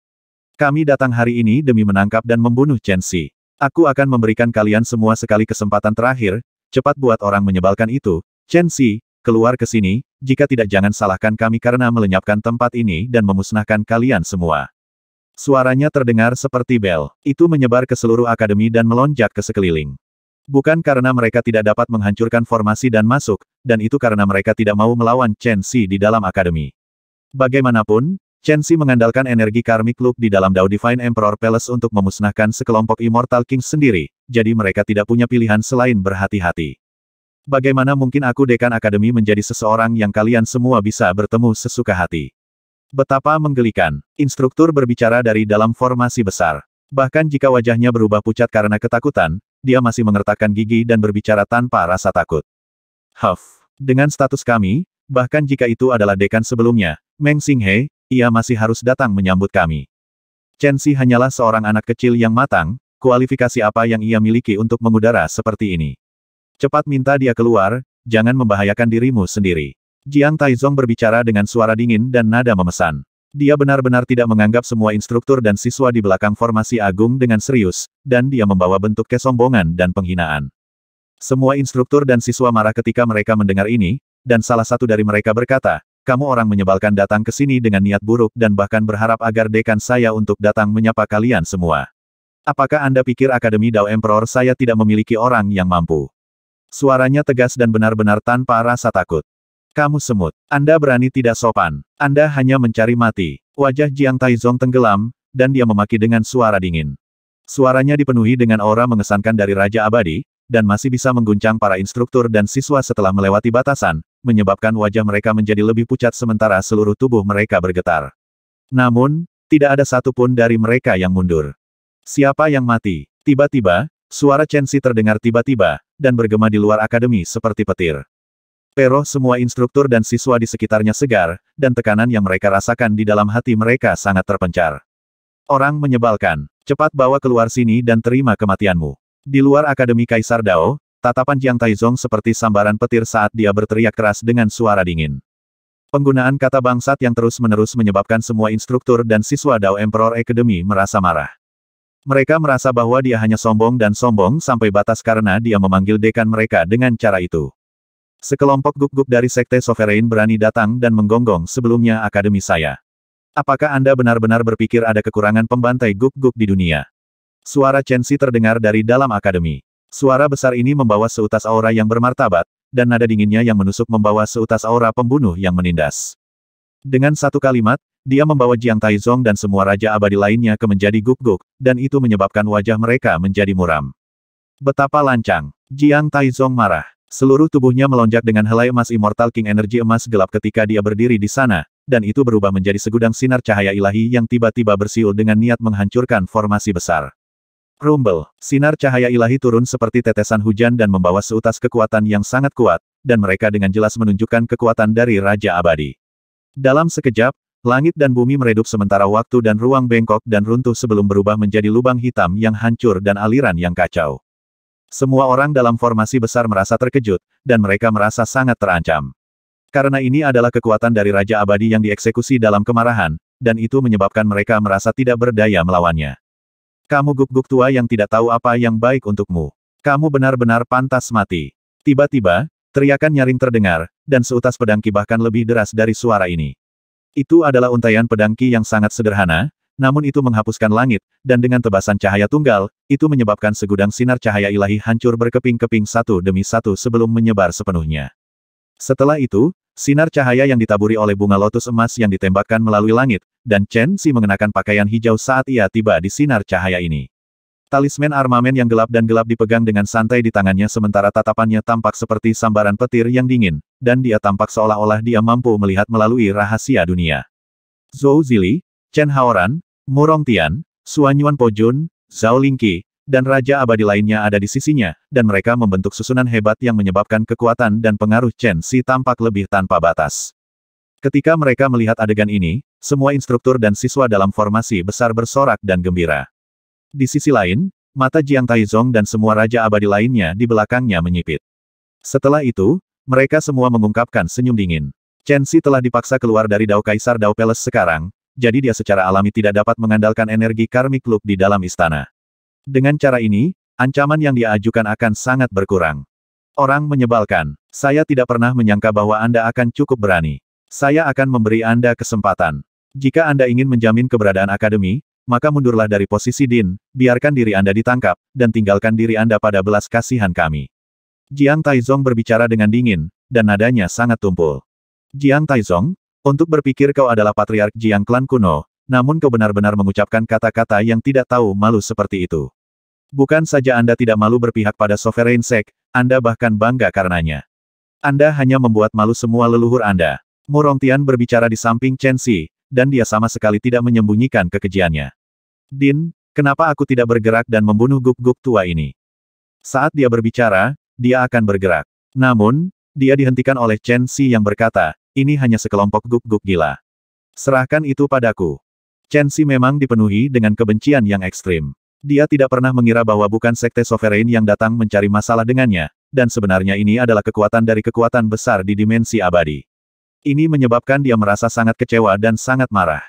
Kami datang hari ini demi menangkap dan membunuh Chen Xi. Aku akan memberikan kalian semua sekali kesempatan terakhir, cepat buat orang menyebalkan itu. Chen Xi, keluar ke sini, jika tidak jangan salahkan kami karena melenyapkan tempat ini dan memusnahkan kalian semua. Suaranya terdengar seperti bel. Itu menyebar ke seluruh akademi dan melonjak ke sekeliling. Bukan karena mereka tidak dapat menghancurkan formasi dan masuk, dan itu karena mereka tidak mau melawan Chen Xi di dalam akademi. Bagaimanapun, Chen Xi mengandalkan energi karmic loop di dalam Dao Divine Emperor Palace untuk memusnahkan sekelompok Immortal Kings sendiri, jadi mereka tidak punya pilihan selain berhati-hati. Bagaimana mungkin aku dekan akademi menjadi seseorang yang kalian semua bisa bertemu sesuka hati? Betapa menggelikan, instruktur berbicara dari dalam formasi besar. Bahkan jika wajahnya berubah pucat karena ketakutan, dia masih mengertakkan gigi dan berbicara tanpa rasa takut. Huff, dengan status kami, bahkan jika itu adalah dekan sebelumnya, Meng Xinghe, ia masih harus datang menyambut kami. Chen Xi hanyalah seorang anak kecil yang matang, kualifikasi apa yang ia miliki untuk mengudara seperti ini. Cepat minta dia keluar, jangan membahayakan dirimu sendiri. Jiang Taizong berbicara dengan suara dingin dan nada memesan. Dia benar-benar tidak menganggap semua instruktur dan siswa di belakang formasi agung dengan serius, dan dia membawa bentuk kesombongan dan penghinaan. Semua instruktur dan siswa marah ketika mereka mendengar ini, dan salah satu dari mereka berkata, kamu orang menyebalkan datang ke sini dengan niat buruk dan bahkan berharap agar dekan saya untuk datang menyapa kalian semua. Apakah Anda pikir Akademi Dao Emperor saya tidak memiliki orang yang mampu? Suaranya tegas dan benar-benar tanpa rasa takut. Kamu semut. Anda berani tidak sopan. Anda hanya mencari mati. Wajah Jiang Taizong tenggelam, dan dia memaki dengan suara dingin. Suaranya dipenuhi dengan aura mengesankan dari Raja Abadi, dan masih bisa mengguncang para instruktur dan siswa setelah melewati batasan, menyebabkan wajah mereka menjadi lebih pucat sementara seluruh tubuh mereka bergetar. Namun, tidak ada satupun dari mereka yang mundur. Siapa yang mati? Tiba-tiba, suara Chensi terdengar tiba-tiba, dan bergema di luar akademi seperti petir. Peroh, semua instruktur dan siswa di sekitarnya segar, dan tekanan yang mereka rasakan di dalam hati mereka sangat terpencar. Orang menyebalkan, cepat bawa keluar sini dan terima kematianmu. Di luar Akademi Kaisar Dao, Tatapan Jiang Taizong seperti sambaran petir saat dia berteriak keras dengan suara dingin. Penggunaan kata bangsat yang terus-menerus menyebabkan semua instruktur dan siswa Dao Emperor Academy merasa marah. Mereka merasa bahwa dia hanya sombong dan sombong sampai batas karena dia memanggil dekan mereka dengan cara itu. Sekelompok guk-guk dari Sekte Sovereign berani datang dan menggonggong sebelumnya akademi saya. Apakah Anda benar-benar berpikir ada kekurangan pembantai guk-guk di dunia? Suara Chen Si terdengar dari dalam akademi. Suara besar ini membawa seutas aura yang bermartabat, dan nada dinginnya yang menusuk membawa seutas aura pembunuh yang menindas. Dengan satu kalimat, dia membawa Jiang Taizong dan semua raja abadi lainnya ke menjadi guk-guk, dan itu menyebabkan wajah mereka menjadi muram. Betapa lancang. Jiang Taizong marah. Seluruh tubuhnya melonjak dengan helai emas Immortal King Energy emas gelap ketika dia berdiri di sana, dan itu berubah menjadi segudang sinar cahaya ilahi yang tiba-tiba bersiul dengan niat menghancurkan formasi besar. Rumble, sinar cahaya ilahi turun seperti tetesan hujan dan membawa seutas kekuatan yang sangat kuat, dan mereka dengan jelas menunjukkan kekuatan dari Raja Abadi. Dalam sekejap, langit dan bumi meredup sementara waktu dan ruang bengkok dan runtuh sebelum berubah menjadi lubang hitam yang hancur dan aliran yang kacau. Semua orang dalam formasi besar merasa terkejut, dan mereka merasa sangat terancam. Karena ini adalah kekuatan dari Raja Abadi yang dieksekusi dalam kemarahan, dan itu menyebabkan mereka merasa tidak berdaya melawannya. Kamu guguk tua yang tidak tahu apa yang baik untukmu. Kamu benar-benar pantas mati. Tiba-tiba, teriakan nyaring terdengar, dan seutas pedang ki bahkan lebih deras dari suara ini. Itu adalah untaian pedang ki yang sangat sederhana, namun itu menghapuskan langit, dan dengan tebasan cahaya tunggal, itu menyebabkan segudang sinar cahaya ilahi hancur berkeping-keping satu demi satu sebelum menyebar sepenuhnya. Setelah itu, Sinar cahaya yang ditaburi oleh bunga lotus emas yang ditembakkan melalui langit, dan Chen Xi mengenakan pakaian hijau saat ia tiba di sinar cahaya ini. Talisman armamen yang gelap dan gelap dipegang dengan santai di tangannya sementara tatapannya tampak seperti sambaran petir yang dingin, dan dia tampak seolah-olah dia mampu melihat melalui rahasia dunia. Zhou Zili, Chen Haoran, Murong Tian, Suanyuan Yuan Pojun, Zhao Lingqi, dan Raja Abadi lainnya ada di sisinya, dan mereka membentuk susunan hebat yang menyebabkan kekuatan dan pengaruh Chen Si tampak lebih tanpa batas. Ketika mereka melihat adegan ini, semua instruktur dan siswa dalam formasi besar bersorak dan gembira. Di sisi lain, mata Jiang Taizong dan semua Raja Abadi lainnya di belakangnya menyipit. Setelah itu, mereka semua mengungkapkan senyum dingin. Chen Si telah dipaksa keluar dari Dao Kaisar Dao Palace sekarang, jadi dia secara alami tidak dapat mengandalkan energi karmik Club di dalam istana. Dengan cara ini, ancaman yang diajukan akan sangat berkurang. Orang menyebalkan. Saya tidak pernah menyangka bahwa Anda akan cukup berani. Saya akan memberi Anda kesempatan. Jika Anda ingin menjamin keberadaan akademi, maka mundurlah dari posisi Din, biarkan diri Anda ditangkap, dan tinggalkan diri Anda pada belas kasihan kami. Jiang Taizong berbicara dengan dingin, dan nadanya sangat tumpul. Jiang Taizong, untuk berpikir kau adalah patriark Jiang klan kuno, namun kau benar-benar mengucapkan kata-kata yang tidak tahu malu seperti itu. Bukan saja Anda tidak malu berpihak pada Sovereign Sek, Anda bahkan bangga karenanya. Anda hanya membuat malu semua leluhur Anda. Murong Tian berbicara di samping Chen Xi, dan dia sama sekali tidak menyembunyikan kekejiannya. Din, kenapa aku tidak bergerak dan membunuh guk guk tua ini? Saat dia berbicara, dia akan bergerak. Namun, dia dihentikan oleh Chen Xi yang berkata, ini hanya sekelompok guk guk gila. Serahkan itu padaku. Chen Xi memang dipenuhi dengan kebencian yang ekstrim. Dia tidak pernah mengira bahwa bukan sekte sovereign yang datang mencari masalah dengannya, dan sebenarnya ini adalah kekuatan dari kekuatan besar di dimensi abadi. Ini menyebabkan dia merasa sangat kecewa dan sangat marah.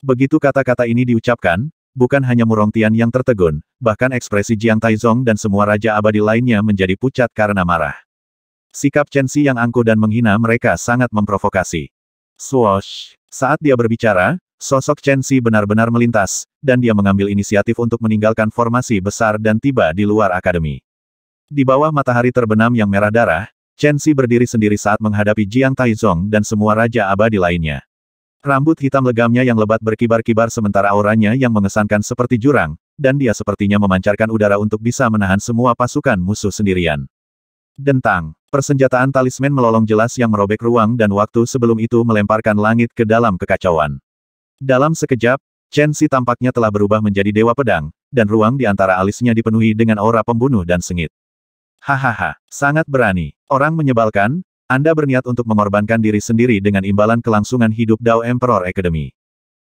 Begitu kata-kata ini diucapkan, bukan hanya Murong Tian yang tertegun, bahkan ekspresi Jiang Taizong dan semua raja abadi lainnya menjadi pucat karena marah. Sikap Chen Xi yang angkuh dan menghina mereka sangat memprovokasi. Swoosh! Saat dia berbicara, Sosok Chen Xi benar-benar melintas, dan dia mengambil inisiatif untuk meninggalkan formasi besar dan tiba di luar akademi. Di bawah matahari terbenam yang merah darah, Chen Xi berdiri sendiri saat menghadapi Jiang Taizong dan semua Raja Abadi lainnya. Rambut hitam legamnya yang lebat berkibar-kibar sementara auranya yang mengesankan seperti jurang, dan dia sepertinya memancarkan udara untuk bisa menahan semua pasukan musuh sendirian. Dentang, persenjataan talisman melolong jelas yang merobek ruang dan waktu sebelum itu melemparkan langit ke dalam kekacauan. Dalam sekejap, Chen Xi tampaknya telah berubah menjadi dewa pedang, dan ruang di antara alisnya dipenuhi dengan aura pembunuh dan sengit. Hahaha, sangat berani. Orang menyebalkan, Anda berniat untuk mengorbankan diri sendiri dengan imbalan kelangsungan hidup Dao Emperor Academy.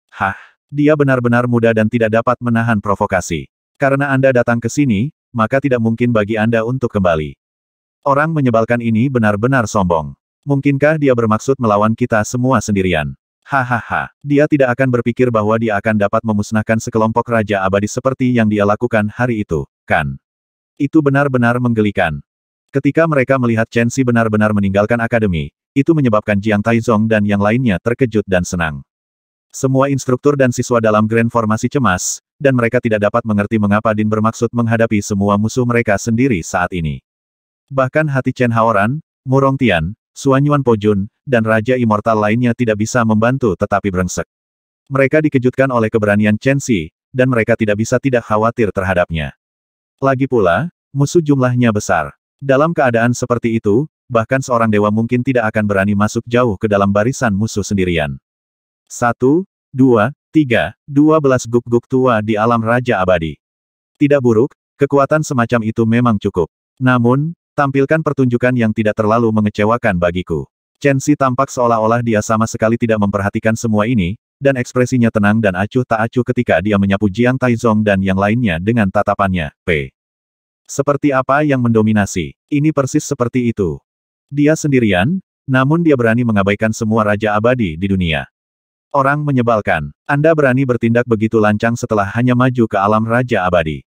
Hah, dia benar-benar muda dan tidak dapat menahan provokasi. Karena Anda datang ke sini, maka tidak mungkin bagi Anda untuk kembali. Orang menyebalkan ini benar-benar sombong. Mungkinkah dia bermaksud melawan kita semua sendirian? Hahaha, dia tidak akan berpikir bahwa dia akan dapat memusnahkan sekelompok raja abadi seperti yang dia lakukan hari itu, kan? Itu benar-benar menggelikan. Ketika mereka melihat Chen Xi benar-benar meninggalkan akademi, itu menyebabkan Jiang Taizong dan yang lainnya terkejut dan senang. Semua instruktur dan siswa dalam grand formasi cemas, dan mereka tidak dapat mengerti mengapa Din bermaksud menghadapi semua musuh mereka sendiri saat ini. Bahkan hati Chen Haoran, Murong Tian, Suanyuan Pojun, dan Raja Immortal lainnya tidak bisa membantu tetapi brengsek. Mereka dikejutkan oleh keberanian Chen Xi, dan mereka tidak bisa tidak khawatir terhadapnya. Lagi pula, musuh jumlahnya besar. Dalam keadaan seperti itu, bahkan seorang dewa mungkin tidak akan berani masuk jauh ke dalam barisan musuh sendirian. Satu, dua, tiga, dua belas guk-guk tua di alam Raja Abadi. Tidak buruk, kekuatan semacam itu memang cukup. Namun, Tampilkan pertunjukan yang tidak terlalu mengecewakan bagiku. Chen Xi tampak seolah-olah dia sama sekali tidak memperhatikan semua ini, dan ekspresinya tenang dan acuh tak acuh ketika dia menyapu Jiang Taizong dan yang lainnya dengan tatapannya, P. Seperti apa yang mendominasi? Ini persis seperti itu. Dia sendirian, namun dia berani mengabaikan semua raja abadi di dunia. Orang menyebalkan. Anda berani bertindak begitu lancang setelah hanya maju ke alam Raja Abadi.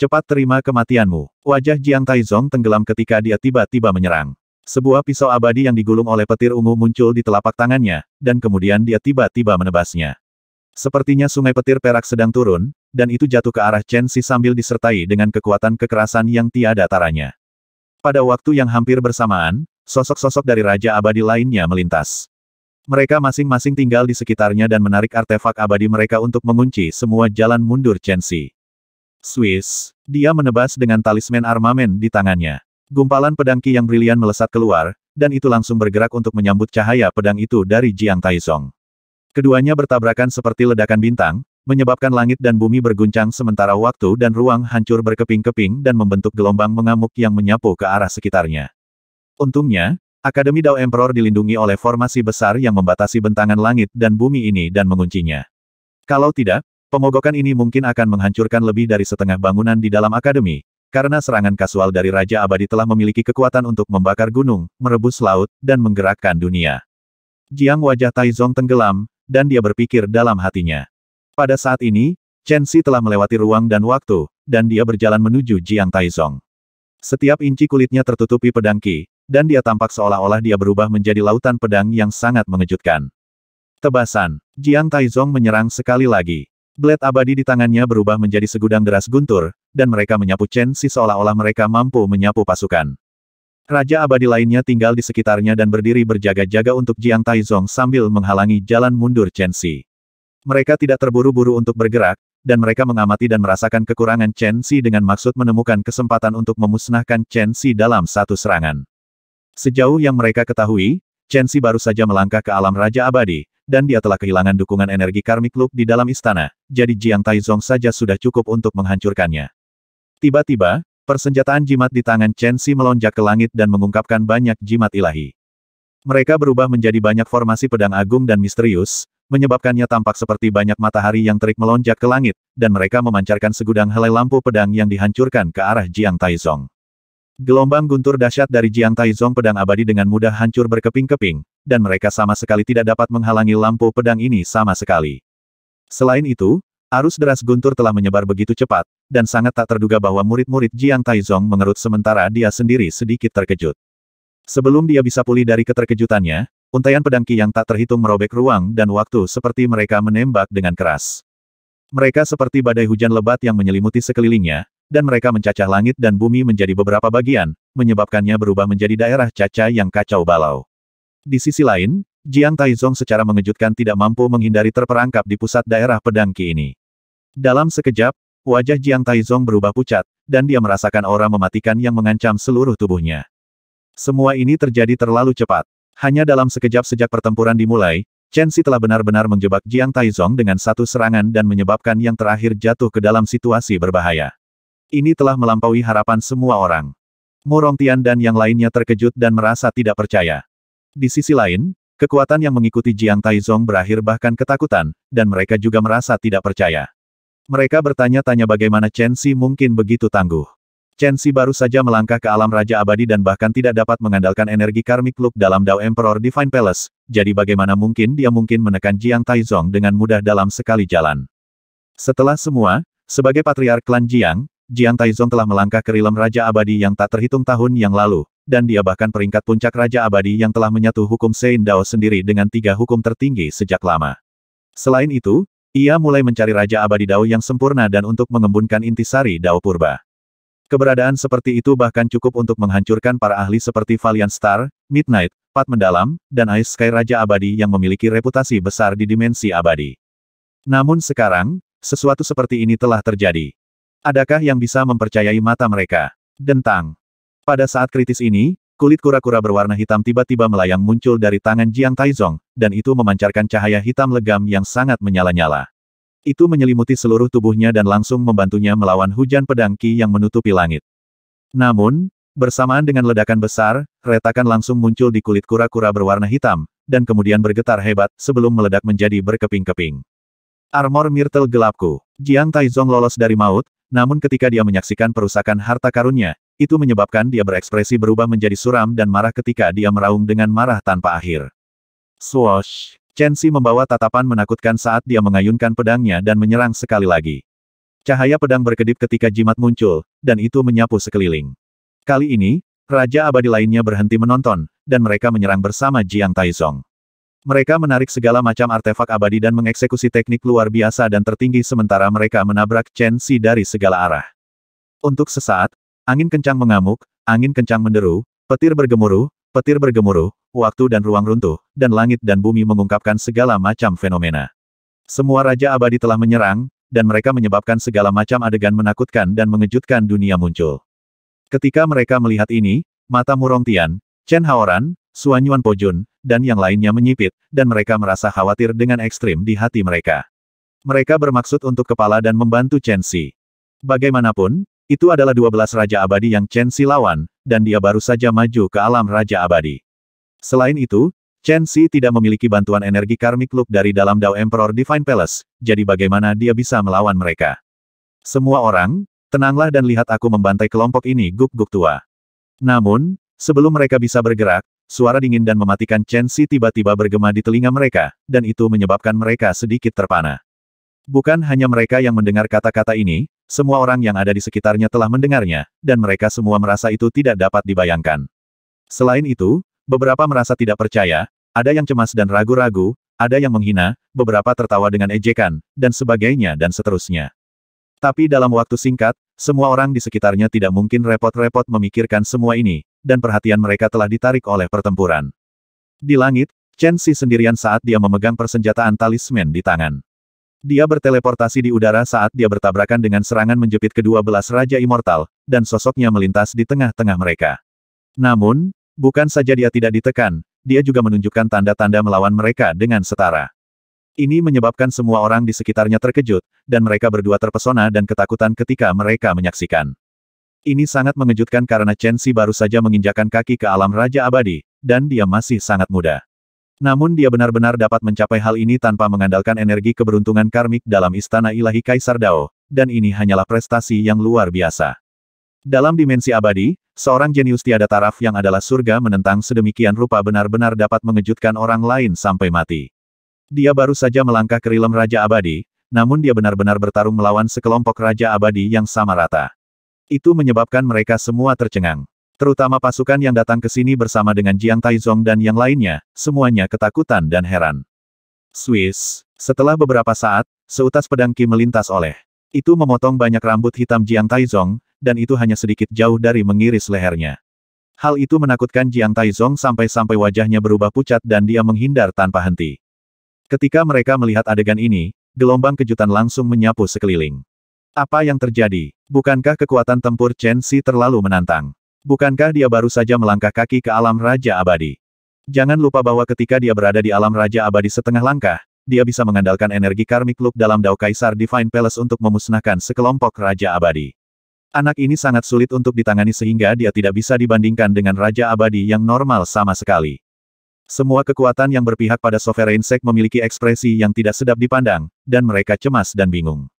Cepat terima kematianmu. Wajah Jiang Taizong tenggelam ketika dia tiba-tiba menyerang. Sebuah pisau abadi yang digulung oleh petir ungu muncul di telapak tangannya, dan kemudian dia tiba-tiba menebasnya. Sepertinya sungai petir perak sedang turun, dan itu jatuh ke arah Chen Si sambil disertai dengan kekuatan kekerasan yang tiada taranya. Pada waktu yang hampir bersamaan, sosok-sosok dari Raja Abadi lainnya melintas. Mereka masing-masing tinggal di sekitarnya dan menarik artefak abadi mereka untuk mengunci semua jalan mundur Chen Si. Swiss, dia menebas dengan talisman armamen di tangannya. Gumpalan pedang Qi yang brilian melesat keluar, dan itu langsung bergerak untuk menyambut cahaya pedang itu dari Jiang Taizong. Keduanya bertabrakan seperti ledakan bintang, menyebabkan langit dan bumi berguncang sementara waktu dan ruang hancur berkeping-keping dan membentuk gelombang mengamuk yang menyapu ke arah sekitarnya. Untungnya, Akademi Dao Emperor dilindungi oleh formasi besar yang membatasi bentangan langit dan bumi ini dan menguncinya. Kalau tidak, Pemogokan ini mungkin akan menghancurkan lebih dari setengah bangunan di dalam akademi, karena serangan kasual dari Raja Abadi telah memiliki kekuatan untuk membakar gunung, merebus laut, dan menggerakkan dunia. Jiang wajah Taizong tenggelam, dan dia berpikir dalam hatinya. Pada saat ini, Chen Xi telah melewati ruang dan waktu, dan dia berjalan menuju Jiang Taizong. Setiap inci kulitnya tertutupi pedang Qi, dan dia tampak seolah-olah dia berubah menjadi lautan pedang yang sangat mengejutkan. Tebasan, Jiang Taizong menyerang sekali lagi. Blade abadi di tangannya berubah menjadi segudang deras guntur, dan mereka menyapu Chen Si seolah-olah mereka mampu menyapu pasukan. Raja abadi lainnya tinggal di sekitarnya dan berdiri berjaga-jaga untuk Jiang Taizong sambil menghalangi jalan mundur Chen Si. Mereka tidak terburu-buru untuk bergerak, dan mereka mengamati dan merasakan kekurangan Chen Si dengan maksud menemukan kesempatan untuk memusnahkan Chen Si dalam satu serangan. Sejauh yang mereka ketahui, Chen Si baru saja melangkah ke alam Raja Abadi, dan dia telah kehilangan dukungan energi karmik Luke di dalam istana, jadi Jiang Taizong saja sudah cukup untuk menghancurkannya. Tiba-tiba, persenjataan jimat di tangan Chen Xi melonjak ke langit dan mengungkapkan banyak jimat ilahi. Mereka berubah menjadi banyak formasi pedang agung dan misterius, menyebabkannya tampak seperti banyak matahari yang terik melonjak ke langit, dan mereka memancarkan segudang helai lampu pedang yang dihancurkan ke arah Jiang Taizong. Gelombang guntur dahsyat dari Jiang Taizong pedang abadi dengan mudah hancur berkeping-keping, dan mereka sama sekali tidak dapat menghalangi lampu pedang ini sama sekali. Selain itu, arus deras guntur telah menyebar begitu cepat, dan sangat tak terduga bahwa murid-murid Jiang Taizong mengerut sementara dia sendiri sedikit terkejut. Sebelum dia bisa pulih dari keterkejutannya, untaian pedang Qi yang tak terhitung merobek ruang dan waktu seperti mereka menembak dengan keras. Mereka seperti badai hujan lebat yang menyelimuti sekelilingnya, dan mereka mencacah langit dan bumi menjadi beberapa bagian, menyebabkannya berubah menjadi daerah caca yang kacau balau. Di sisi lain, Jiang Taizong secara mengejutkan tidak mampu menghindari terperangkap di pusat daerah pedang Qi ini. Dalam sekejap, wajah Jiang Taizong berubah pucat, dan dia merasakan aura mematikan yang mengancam seluruh tubuhnya. Semua ini terjadi terlalu cepat. Hanya dalam sekejap sejak pertempuran dimulai, Chen Si telah benar-benar menjebak Jiang Taizong dengan satu serangan dan menyebabkan yang terakhir jatuh ke dalam situasi berbahaya. Ini telah melampaui harapan semua orang. Morong Tian dan yang lainnya terkejut dan merasa tidak percaya. Di sisi lain, kekuatan yang mengikuti Jiang Taizong berakhir bahkan ketakutan, dan mereka juga merasa tidak percaya. Mereka bertanya-tanya bagaimana Chen Xi mungkin begitu tangguh. Chen Xi baru saja melangkah ke alam Raja Abadi dan bahkan tidak dapat mengandalkan energi karmik look dalam Dao Emperor Divine Palace, jadi bagaimana mungkin dia mungkin menekan Jiang Taizong dengan mudah dalam sekali jalan. Setelah semua, sebagai patriark klan Jiang, Jiang Taizong telah melangkah ke rilem Raja Abadi yang tak terhitung tahun yang lalu, dan dia bahkan peringkat puncak Raja Abadi yang telah menyatu hukum Sein Dao sendiri dengan tiga hukum tertinggi sejak lama. Selain itu, ia mulai mencari Raja Abadi Dao yang sempurna dan untuk mengembunkan intisari Dao Purba. Keberadaan seperti itu bahkan cukup untuk menghancurkan para ahli seperti Valiant Star, Midnight, Pat Mendalam, dan Ice Sky Raja Abadi yang memiliki reputasi besar di dimensi abadi. Namun sekarang, sesuatu seperti ini telah terjadi. Adakah yang bisa mempercayai mata mereka? Dentang. Pada saat kritis ini, kulit kura-kura berwarna hitam tiba-tiba melayang muncul dari tangan Jiang Taizong, dan itu memancarkan cahaya hitam legam yang sangat menyala-nyala. Itu menyelimuti seluruh tubuhnya dan langsung membantunya melawan hujan pedang Qi yang menutupi langit. Namun, bersamaan dengan ledakan besar, retakan langsung muncul di kulit kura-kura berwarna hitam, dan kemudian bergetar hebat sebelum meledak menjadi berkeping-keping. Armor Myrtle gelapku. Jiang Taizong lolos dari maut, namun ketika dia menyaksikan perusakan harta karunnya, itu menyebabkan dia berekspresi berubah menjadi suram dan marah ketika dia meraung dengan marah tanpa akhir. Chen Xi membawa tatapan menakutkan saat dia mengayunkan pedangnya dan menyerang sekali lagi. Cahaya pedang berkedip ketika jimat muncul, dan itu menyapu sekeliling. Kali ini, Raja Abadi lainnya berhenti menonton, dan mereka menyerang bersama Jiang Taizong. Mereka menarik segala macam artefak abadi dan mengeksekusi teknik luar biasa dan tertinggi sementara mereka menabrak Chen Xi dari segala arah. Untuk sesaat, angin kencang mengamuk, angin kencang menderu, petir bergemuruh, petir bergemuruh, waktu dan ruang runtuh, dan langit dan bumi mengungkapkan segala macam fenomena. Semua Raja Abadi telah menyerang, dan mereka menyebabkan segala macam adegan menakutkan dan mengejutkan dunia muncul. Ketika mereka melihat ini, mata Murong Tian, Chen Haoran, Suanyuan Pojun, dan yang lainnya menyipit, dan mereka merasa khawatir dengan ekstrim di hati mereka. Mereka bermaksud untuk kepala dan membantu Chen Xi. Bagaimanapun, itu adalah 12 Raja Abadi yang Chen Xi lawan, dan dia baru saja maju ke alam Raja Abadi. Selain itu, Chen Xi tidak memiliki bantuan energi karmik loop dari dalam Dao Emperor Divine Palace, jadi bagaimana dia bisa melawan mereka? Semua orang, tenanglah dan lihat aku membantai kelompok ini guk-guk tua. Namun, sebelum mereka bisa bergerak, Suara dingin dan mematikan Chen Xi tiba-tiba bergema di telinga mereka, dan itu menyebabkan mereka sedikit terpana. Bukan hanya mereka yang mendengar kata-kata ini, semua orang yang ada di sekitarnya telah mendengarnya, dan mereka semua merasa itu tidak dapat dibayangkan. Selain itu, beberapa merasa tidak percaya, ada yang cemas dan ragu-ragu, ada yang menghina, beberapa tertawa dengan ejekan, dan sebagainya dan seterusnya. Tapi dalam waktu singkat, semua orang di sekitarnya tidak mungkin repot-repot memikirkan semua ini, dan perhatian mereka telah ditarik oleh pertempuran. Di langit, Chen Xi sendirian saat dia memegang persenjataan talisman di tangan. Dia berteleportasi di udara saat dia bertabrakan dengan serangan menjepit kedua belas Raja Immortal, dan sosoknya melintas di tengah-tengah mereka. Namun, bukan saja dia tidak ditekan, dia juga menunjukkan tanda-tanda melawan mereka dengan setara. Ini menyebabkan semua orang di sekitarnya terkejut, dan mereka berdua terpesona dan ketakutan ketika mereka menyaksikan. Ini sangat mengejutkan karena Chen Xi baru saja menginjakan kaki ke alam Raja Abadi, dan dia masih sangat muda. Namun dia benar-benar dapat mencapai hal ini tanpa mengandalkan energi keberuntungan karmik dalam Istana Ilahi Kaisar Dao, dan ini hanyalah prestasi yang luar biasa. Dalam dimensi abadi, seorang jenius tiada taraf yang adalah surga menentang sedemikian rupa benar-benar dapat mengejutkan orang lain sampai mati. Dia baru saja melangkah ke rilem Raja Abadi, namun dia benar-benar bertarung melawan sekelompok Raja Abadi yang sama rata. Itu menyebabkan mereka semua tercengang. Terutama pasukan yang datang ke sini bersama dengan Jiang Taizong dan yang lainnya, semuanya ketakutan dan heran. Swiss. Setelah beberapa saat, seutas pedang Qi melintas oleh. Itu memotong banyak rambut hitam Jiang Taizong, dan itu hanya sedikit jauh dari mengiris lehernya. Hal itu menakutkan Jiang Taizong sampai-sampai wajahnya berubah pucat dan dia menghindar tanpa henti. Ketika mereka melihat adegan ini, gelombang kejutan langsung menyapu sekeliling. Apa yang terjadi? Bukankah kekuatan tempur Chen Xi terlalu menantang? Bukankah dia baru saja melangkah kaki ke alam Raja Abadi? Jangan lupa bahwa ketika dia berada di alam Raja Abadi setengah langkah, dia bisa mengandalkan energi karmik loop dalam Dao Kaisar Divine Palace untuk memusnahkan sekelompok Raja Abadi. Anak ini sangat sulit untuk ditangani sehingga dia tidak bisa dibandingkan dengan Raja Abadi yang normal sama sekali. Semua kekuatan yang berpihak pada Sovereign Sect memiliki ekspresi yang tidak sedap dipandang, dan mereka cemas dan bingung.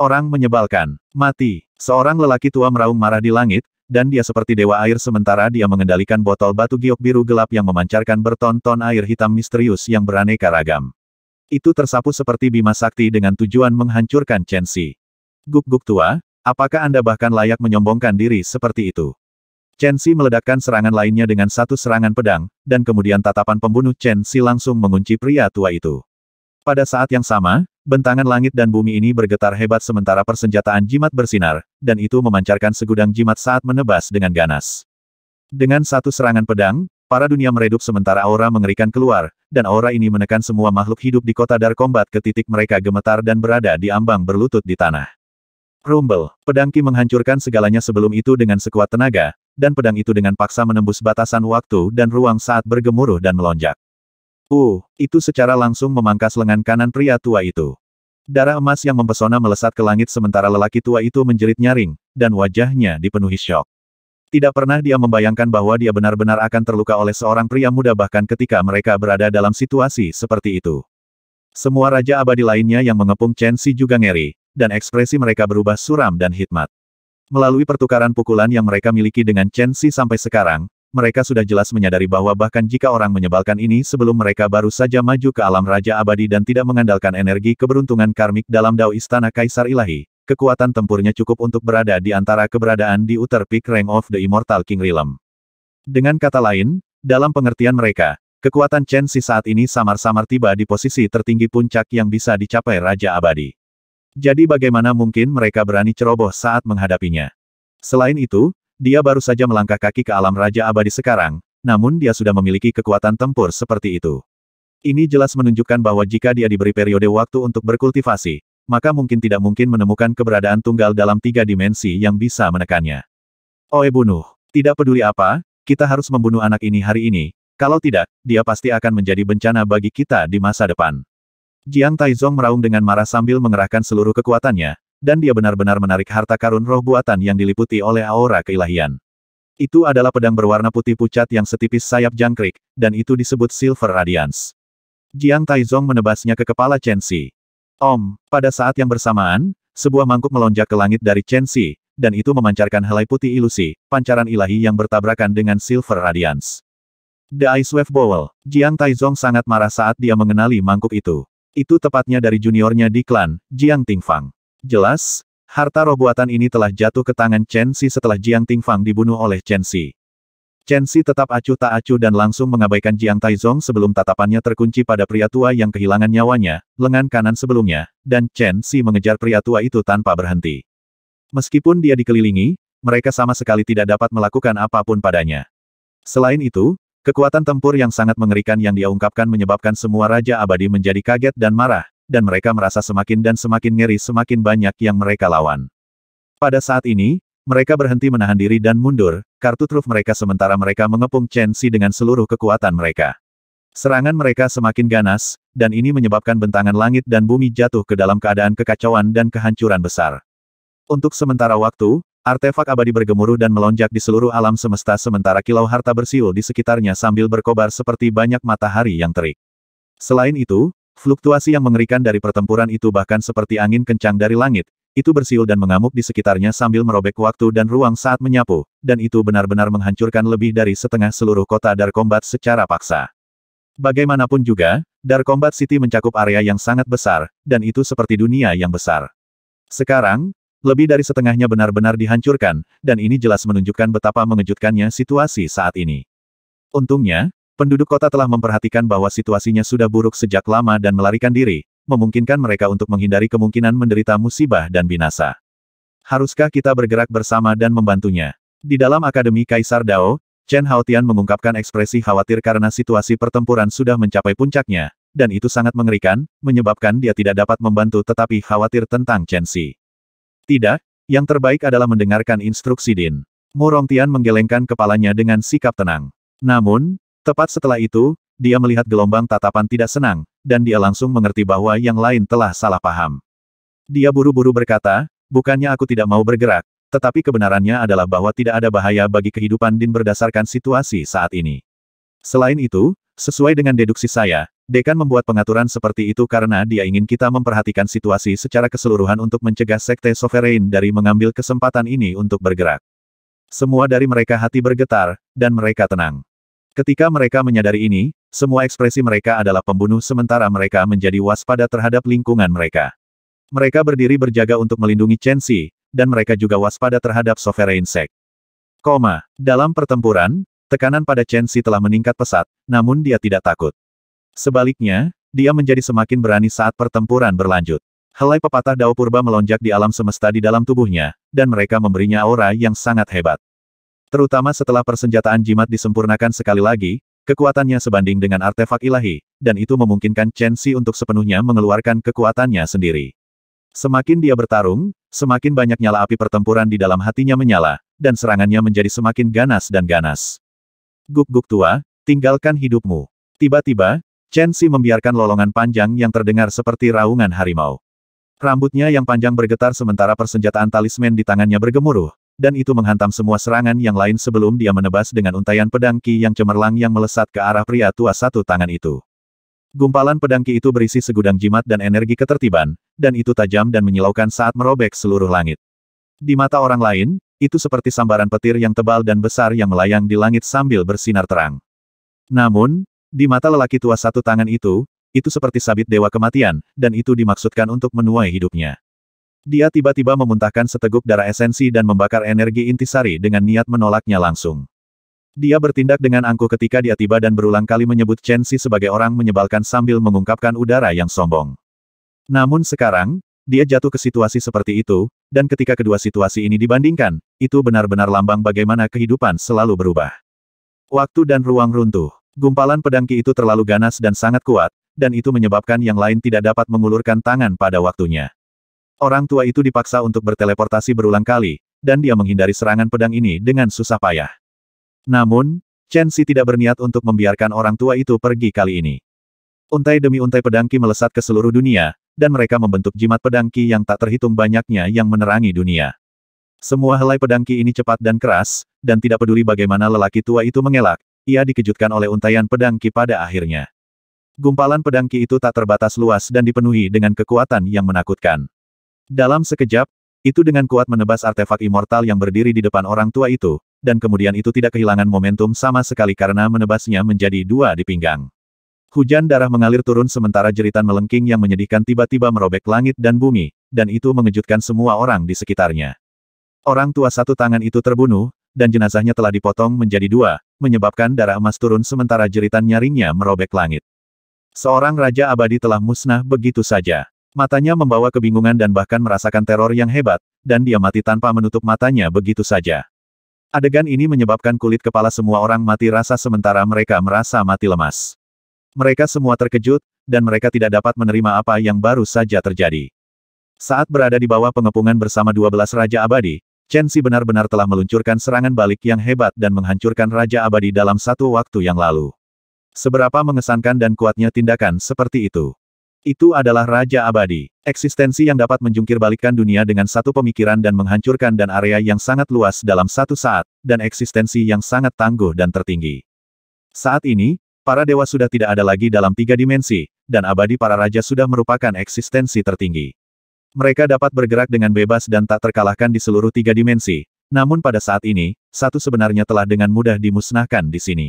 Orang menyebalkan. Mati. Seorang lelaki tua meraung marah di langit, dan dia seperti dewa air sementara dia mengendalikan botol batu giok biru gelap yang memancarkan bertonton air hitam misterius yang beraneka ragam. Itu tersapu seperti bima sakti dengan tujuan menghancurkan Chensi. Guk-guk tua, apakah Anda bahkan layak menyombongkan diri seperti itu? Chen Xi meledakkan serangan lainnya dengan satu serangan pedang, dan kemudian tatapan pembunuh Chen Xi langsung mengunci pria tua itu. Pada saat yang sama, Bentangan langit dan bumi ini bergetar hebat sementara persenjataan jimat bersinar, dan itu memancarkan segudang jimat saat menebas dengan ganas. Dengan satu serangan pedang, para dunia meredup sementara aura mengerikan keluar, dan aura ini menekan semua makhluk hidup di kota Dar Kombat ke titik mereka gemetar dan berada di ambang berlutut di tanah. Rumble, pedangki menghancurkan segalanya sebelum itu dengan sekuat tenaga, dan pedang itu dengan paksa menembus batasan waktu dan ruang saat bergemuruh dan melonjak. Uh, itu secara langsung memangkas lengan kanan pria tua itu. Darah emas yang mempesona melesat ke langit sementara lelaki tua itu menjerit nyaring, dan wajahnya dipenuhi syok. Tidak pernah dia membayangkan bahwa dia benar-benar akan terluka oleh seorang pria muda bahkan ketika mereka berada dalam situasi seperti itu. Semua raja abadi lainnya yang mengepung Chen Si juga ngeri, dan ekspresi mereka berubah suram dan hikmat. Melalui pertukaran pukulan yang mereka miliki dengan Chen Si sampai sekarang, mereka sudah jelas menyadari bahwa bahkan jika orang menyebalkan ini sebelum mereka baru saja maju ke alam Raja Abadi dan tidak mengandalkan energi keberuntungan karmik dalam dao Istana Kaisar Ilahi, kekuatan tempurnya cukup untuk berada di antara keberadaan di Uter Peak Rank of the Immortal King Realm. Dengan kata lain, dalam pengertian mereka, kekuatan Chen Si saat ini samar-samar tiba di posisi tertinggi puncak yang bisa dicapai Raja Abadi. Jadi bagaimana mungkin mereka berani ceroboh saat menghadapinya? Selain itu, dia baru saja melangkah kaki ke alam Raja Abadi sekarang, namun dia sudah memiliki kekuatan tempur seperti itu. Ini jelas menunjukkan bahwa jika dia diberi periode waktu untuk berkultivasi, maka mungkin tidak mungkin menemukan keberadaan tunggal dalam tiga dimensi yang bisa menekannya. Oe bunuh. Tidak peduli apa, kita harus membunuh anak ini hari ini, kalau tidak, dia pasti akan menjadi bencana bagi kita di masa depan. Jiang Taizong meraung dengan marah sambil mengerahkan seluruh kekuatannya, dan dia benar-benar menarik harta karun roh buatan yang diliputi oleh aura keilahian. Itu adalah pedang berwarna putih pucat yang setipis sayap jangkrik, dan itu disebut Silver Radiance. Jiang Taizong menebasnya ke kepala Chen Xi. Om, pada saat yang bersamaan, sebuah mangkuk melonjak ke langit dari Chen Xi, dan itu memancarkan helai putih ilusi, pancaran ilahi yang bertabrakan dengan Silver Radiance. The Ice Wave Bowl, Jiang Taizong sangat marah saat dia mengenali mangkuk itu. Itu tepatnya dari juniornya di klan, Jiang Tingfang. Jelas, harta roh buatan ini telah jatuh ke tangan Chen Xi setelah Jiang Tingfang dibunuh oleh Chen Xi. Chen Xi tetap acuh tak acuh dan langsung mengabaikan Jiang Taizong sebelum tatapannya terkunci pada pria tua yang kehilangan nyawanya, lengan kanan sebelumnya, dan Chen Xi mengejar pria tua itu tanpa berhenti. Meskipun dia dikelilingi, mereka sama sekali tidak dapat melakukan apapun padanya. Selain itu, Kekuatan tempur yang sangat mengerikan yang dia ungkapkan menyebabkan semua Raja Abadi menjadi kaget dan marah, dan mereka merasa semakin dan semakin ngeri semakin banyak yang mereka lawan. Pada saat ini, mereka berhenti menahan diri dan mundur, kartu truf mereka sementara mereka mengepung Chen Xi dengan seluruh kekuatan mereka. Serangan mereka semakin ganas, dan ini menyebabkan bentangan langit dan bumi jatuh ke dalam keadaan kekacauan dan kehancuran besar. Untuk sementara waktu, artefak abadi bergemuruh dan melonjak di seluruh alam semesta sementara kilau harta bersiul di sekitarnya sambil berkobar seperti banyak matahari yang terik. Selain itu, Fluktuasi yang mengerikan dari pertempuran itu bahkan seperti angin kencang dari langit, itu bersiul dan mengamuk di sekitarnya sambil merobek waktu dan ruang saat menyapu, dan itu benar-benar menghancurkan lebih dari setengah seluruh kota Darkombat secara paksa. Bagaimanapun juga, Darkombat City mencakup area yang sangat besar, dan itu seperti dunia yang besar. Sekarang, lebih dari setengahnya benar-benar dihancurkan, dan ini jelas menunjukkan betapa mengejutkannya situasi saat ini. Untungnya, Penduduk kota telah memperhatikan bahwa situasinya sudah buruk sejak lama dan melarikan diri, memungkinkan mereka untuk menghindari kemungkinan menderita musibah dan binasa. Haruskah kita bergerak bersama dan membantunya? Di dalam Akademi Kaisar Dao, Chen Haotian mengungkapkan ekspresi khawatir karena situasi pertempuran sudah mencapai puncaknya, dan itu sangat mengerikan, menyebabkan dia tidak dapat membantu tetapi khawatir tentang Chen Xi. Tidak, yang terbaik adalah mendengarkan instruksi Din. Murong Tian menggelengkan kepalanya dengan sikap tenang. Namun, Tepat setelah itu, dia melihat gelombang tatapan tidak senang, dan dia langsung mengerti bahwa yang lain telah salah paham. Dia buru-buru berkata, bukannya aku tidak mau bergerak, tetapi kebenarannya adalah bahwa tidak ada bahaya bagi kehidupan Din berdasarkan situasi saat ini. Selain itu, sesuai dengan deduksi saya, Dekan membuat pengaturan seperti itu karena dia ingin kita memperhatikan situasi secara keseluruhan untuk mencegah Sekte Sovereign dari mengambil kesempatan ini untuk bergerak. Semua dari mereka hati bergetar, dan mereka tenang. Ketika mereka menyadari ini, semua ekspresi mereka adalah pembunuh sementara mereka menjadi waspada terhadap lingkungan mereka. Mereka berdiri berjaga untuk melindungi Chen Xi, dan mereka juga waspada terhadap Sovereign Sect. Koma, dalam pertempuran, tekanan pada Chen Xi telah meningkat pesat, namun dia tidak takut. Sebaliknya, dia menjadi semakin berani saat pertempuran berlanjut. Helai pepatah Dao Purba melonjak di alam semesta di dalam tubuhnya, dan mereka memberinya aura yang sangat hebat. Terutama setelah persenjataan jimat disempurnakan sekali lagi, kekuatannya sebanding dengan artefak ilahi, dan itu memungkinkan Chen Xi untuk sepenuhnya mengeluarkan kekuatannya sendiri. Semakin dia bertarung, semakin banyak nyala api pertempuran di dalam hatinya menyala, dan serangannya menjadi semakin ganas dan ganas. Guk-guk tua, tinggalkan hidupmu. Tiba-tiba, Chen Xi membiarkan lolongan panjang yang terdengar seperti raungan harimau. Rambutnya yang panjang bergetar sementara persenjataan talisman di tangannya bergemuruh, dan itu menghantam semua serangan yang lain sebelum dia menebas dengan untayan pedang Ki yang cemerlang yang melesat ke arah pria tua satu tangan itu. Gumpalan pedang Ki itu berisi segudang jimat dan energi ketertiban, dan itu tajam dan menyilaukan saat merobek seluruh langit. Di mata orang lain, itu seperti sambaran petir yang tebal dan besar yang melayang di langit sambil bersinar terang. Namun, di mata lelaki tua satu tangan itu, itu seperti sabit dewa kematian, dan itu dimaksudkan untuk menuai hidupnya. Dia tiba-tiba memuntahkan seteguk darah esensi dan membakar energi intisari dengan niat menolaknya langsung. Dia bertindak dengan angkuh ketika dia tiba dan berulang kali menyebut Chen Xi sebagai orang menyebalkan sambil mengungkapkan udara yang sombong. Namun sekarang, dia jatuh ke situasi seperti itu, dan ketika kedua situasi ini dibandingkan, itu benar-benar lambang bagaimana kehidupan selalu berubah. Waktu dan ruang runtuh. Gumpalan pedangki itu terlalu ganas dan sangat kuat, dan itu menyebabkan yang lain tidak dapat mengulurkan tangan pada waktunya. Orang tua itu dipaksa untuk berteleportasi berulang kali, dan dia menghindari serangan pedang ini dengan susah payah. Namun, Chen Si tidak berniat untuk membiarkan orang tua itu pergi kali ini. Untai demi untai pedang Qi melesat ke seluruh dunia, dan mereka membentuk jimat pedang Qi yang tak terhitung banyaknya yang menerangi dunia. Semua helai pedang Qi ini cepat dan keras, dan tidak peduli bagaimana lelaki tua itu mengelak, ia dikejutkan oleh untaian pedang Qi pada akhirnya. Gumpalan pedang Qi itu tak terbatas luas dan dipenuhi dengan kekuatan yang menakutkan. Dalam sekejap, itu dengan kuat menebas artefak immortal yang berdiri di depan orang tua itu, dan kemudian itu tidak kehilangan momentum sama sekali karena menebasnya menjadi dua di pinggang. Hujan darah mengalir turun sementara jeritan melengking yang menyedihkan tiba-tiba merobek langit dan bumi, dan itu mengejutkan semua orang di sekitarnya. Orang tua satu tangan itu terbunuh, dan jenazahnya telah dipotong menjadi dua, menyebabkan darah emas turun sementara jeritan nyaringnya merobek langit. Seorang raja abadi telah musnah begitu saja. Matanya membawa kebingungan dan bahkan merasakan teror yang hebat, dan dia mati tanpa menutup matanya begitu saja. Adegan ini menyebabkan kulit kepala semua orang mati rasa sementara mereka merasa mati lemas. Mereka semua terkejut, dan mereka tidak dapat menerima apa yang baru saja terjadi. Saat berada di bawah pengepungan bersama 12 Raja Abadi, Chen Xi benar-benar telah meluncurkan serangan balik yang hebat dan menghancurkan Raja Abadi dalam satu waktu yang lalu. Seberapa mengesankan dan kuatnya tindakan seperti itu. Itu adalah Raja Abadi. Eksistensi yang dapat menjungkir balikkan dunia dengan satu pemikiran dan menghancurkan dan area yang sangat luas dalam satu saat, dan eksistensi yang sangat tangguh dan tertinggi. Saat ini, para dewa sudah tidak ada lagi dalam tiga dimensi, dan abadi para raja sudah merupakan eksistensi tertinggi. Mereka dapat bergerak dengan bebas dan tak terkalahkan di seluruh tiga dimensi, namun pada saat ini, satu sebenarnya telah dengan mudah dimusnahkan di sini.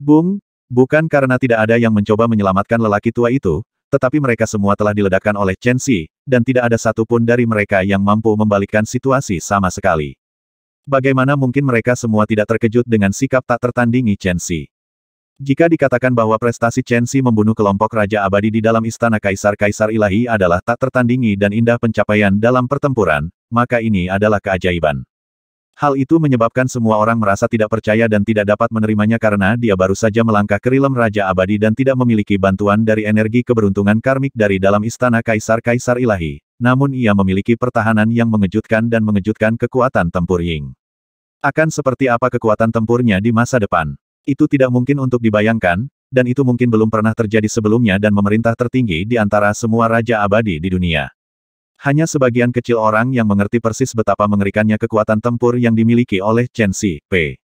Bung, bukan karena tidak ada yang mencoba menyelamatkan lelaki tua itu, tetapi mereka semua telah diledakkan oleh Chen Xi, dan tidak ada satupun dari mereka yang mampu membalikkan situasi sama sekali. Bagaimana mungkin mereka semua tidak terkejut dengan sikap tak tertandingi Chen Xi? Jika dikatakan bahwa prestasi Chen Xi membunuh kelompok Raja Abadi di dalam Istana Kaisar-Kaisar Ilahi adalah tak tertandingi dan indah pencapaian dalam pertempuran, maka ini adalah keajaiban. Hal itu menyebabkan semua orang merasa tidak percaya dan tidak dapat menerimanya karena dia baru saja melangkah ke rilem Raja Abadi dan tidak memiliki bantuan dari energi keberuntungan karmik dari dalam istana Kaisar-Kaisar Ilahi. Namun ia memiliki pertahanan yang mengejutkan dan mengejutkan kekuatan tempur Ying. Akan seperti apa kekuatan tempurnya di masa depan? Itu tidak mungkin untuk dibayangkan, dan itu mungkin belum pernah terjadi sebelumnya dan memerintah tertinggi di antara semua Raja Abadi di dunia. Hanya sebagian kecil orang yang mengerti persis betapa mengerikannya kekuatan tempur yang dimiliki oleh Chen Xi, P.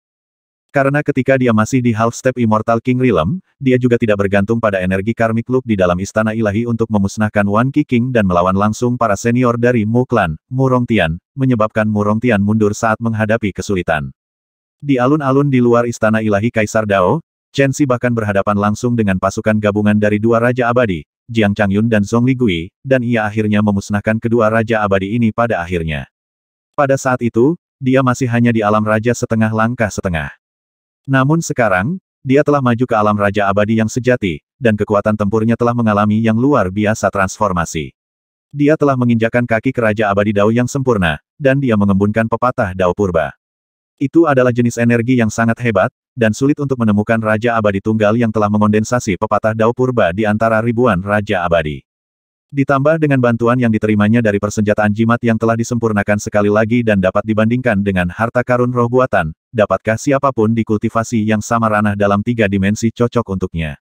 Karena ketika dia masih di Half Step Immortal King Realm, dia juga tidak bergantung pada energi karmik loop di dalam istana ilahi untuk memusnahkan Wan Qi King dan melawan langsung para senior dari Mu Clan, Murong Tian, menyebabkan Murong Tian mundur saat menghadapi kesulitan. Di alun-alun di luar istana ilahi Kaisar Dao, Chen Xi bahkan berhadapan langsung dengan pasukan gabungan dari dua Raja Abadi, Jiang Changyun dan Zhong Ligui, dan ia akhirnya memusnahkan kedua raja abadi ini pada akhirnya. Pada saat itu, dia masih hanya di alam raja setengah langkah setengah. Namun sekarang, dia telah maju ke alam raja abadi yang sejati, dan kekuatan tempurnya telah mengalami yang luar biasa transformasi. Dia telah menginjakan kaki ke Raja Abadi Dao yang sempurna, dan dia mengembunkan pepatah Dao Purba. Itu adalah jenis energi yang sangat hebat, dan sulit untuk menemukan Raja Abadi Tunggal yang telah mengondensasi pepatah Dao Purba di antara ribuan Raja Abadi. Ditambah dengan bantuan yang diterimanya dari persenjataan jimat yang telah disempurnakan sekali lagi dan dapat dibandingkan dengan harta karun roh buatan, dapatkah siapapun dikultivasi yang sama ranah dalam tiga dimensi cocok untuknya.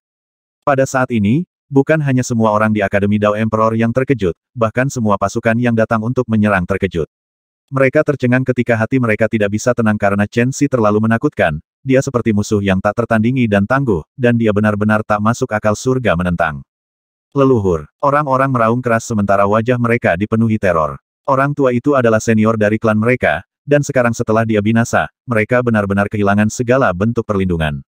Pada saat ini, Bukan hanya semua orang di Akademi Dao Emperor yang terkejut, bahkan semua pasukan yang datang untuk menyerang terkejut. Mereka tercengang ketika hati mereka tidak bisa tenang karena Chen Xi terlalu menakutkan, dia seperti musuh yang tak tertandingi dan tangguh, dan dia benar-benar tak masuk akal surga menentang. Leluhur, orang-orang meraung keras sementara wajah mereka dipenuhi teror. Orang tua itu adalah senior dari klan mereka, dan sekarang setelah dia binasa, mereka benar-benar kehilangan segala bentuk perlindungan.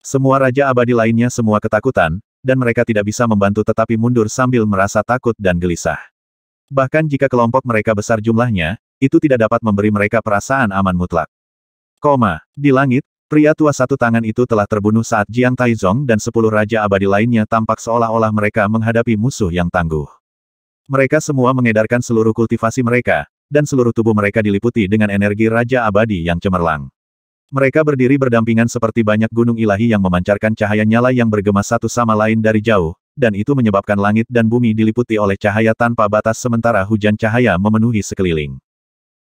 Semua raja abadi lainnya semua ketakutan, dan mereka tidak bisa membantu tetapi mundur sambil merasa takut dan gelisah. Bahkan jika kelompok mereka besar jumlahnya, itu tidak dapat memberi mereka perasaan aman mutlak. Koma, di langit, pria tua satu tangan itu telah terbunuh saat Jiang Taizong dan sepuluh raja abadi lainnya tampak seolah-olah mereka menghadapi musuh yang tangguh. Mereka semua mengedarkan seluruh kultivasi mereka, dan seluruh tubuh mereka diliputi dengan energi raja abadi yang cemerlang. Mereka berdiri berdampingan seperti banyak gunung ilahi yang memancarkan cahaya nyala yang bergema satu sama lain dari jauh, dan itu menyebabkan langit dan bumi diliputi oleh cahaya tanpa batas sementara hujan cahaya memenuhi sekeliling.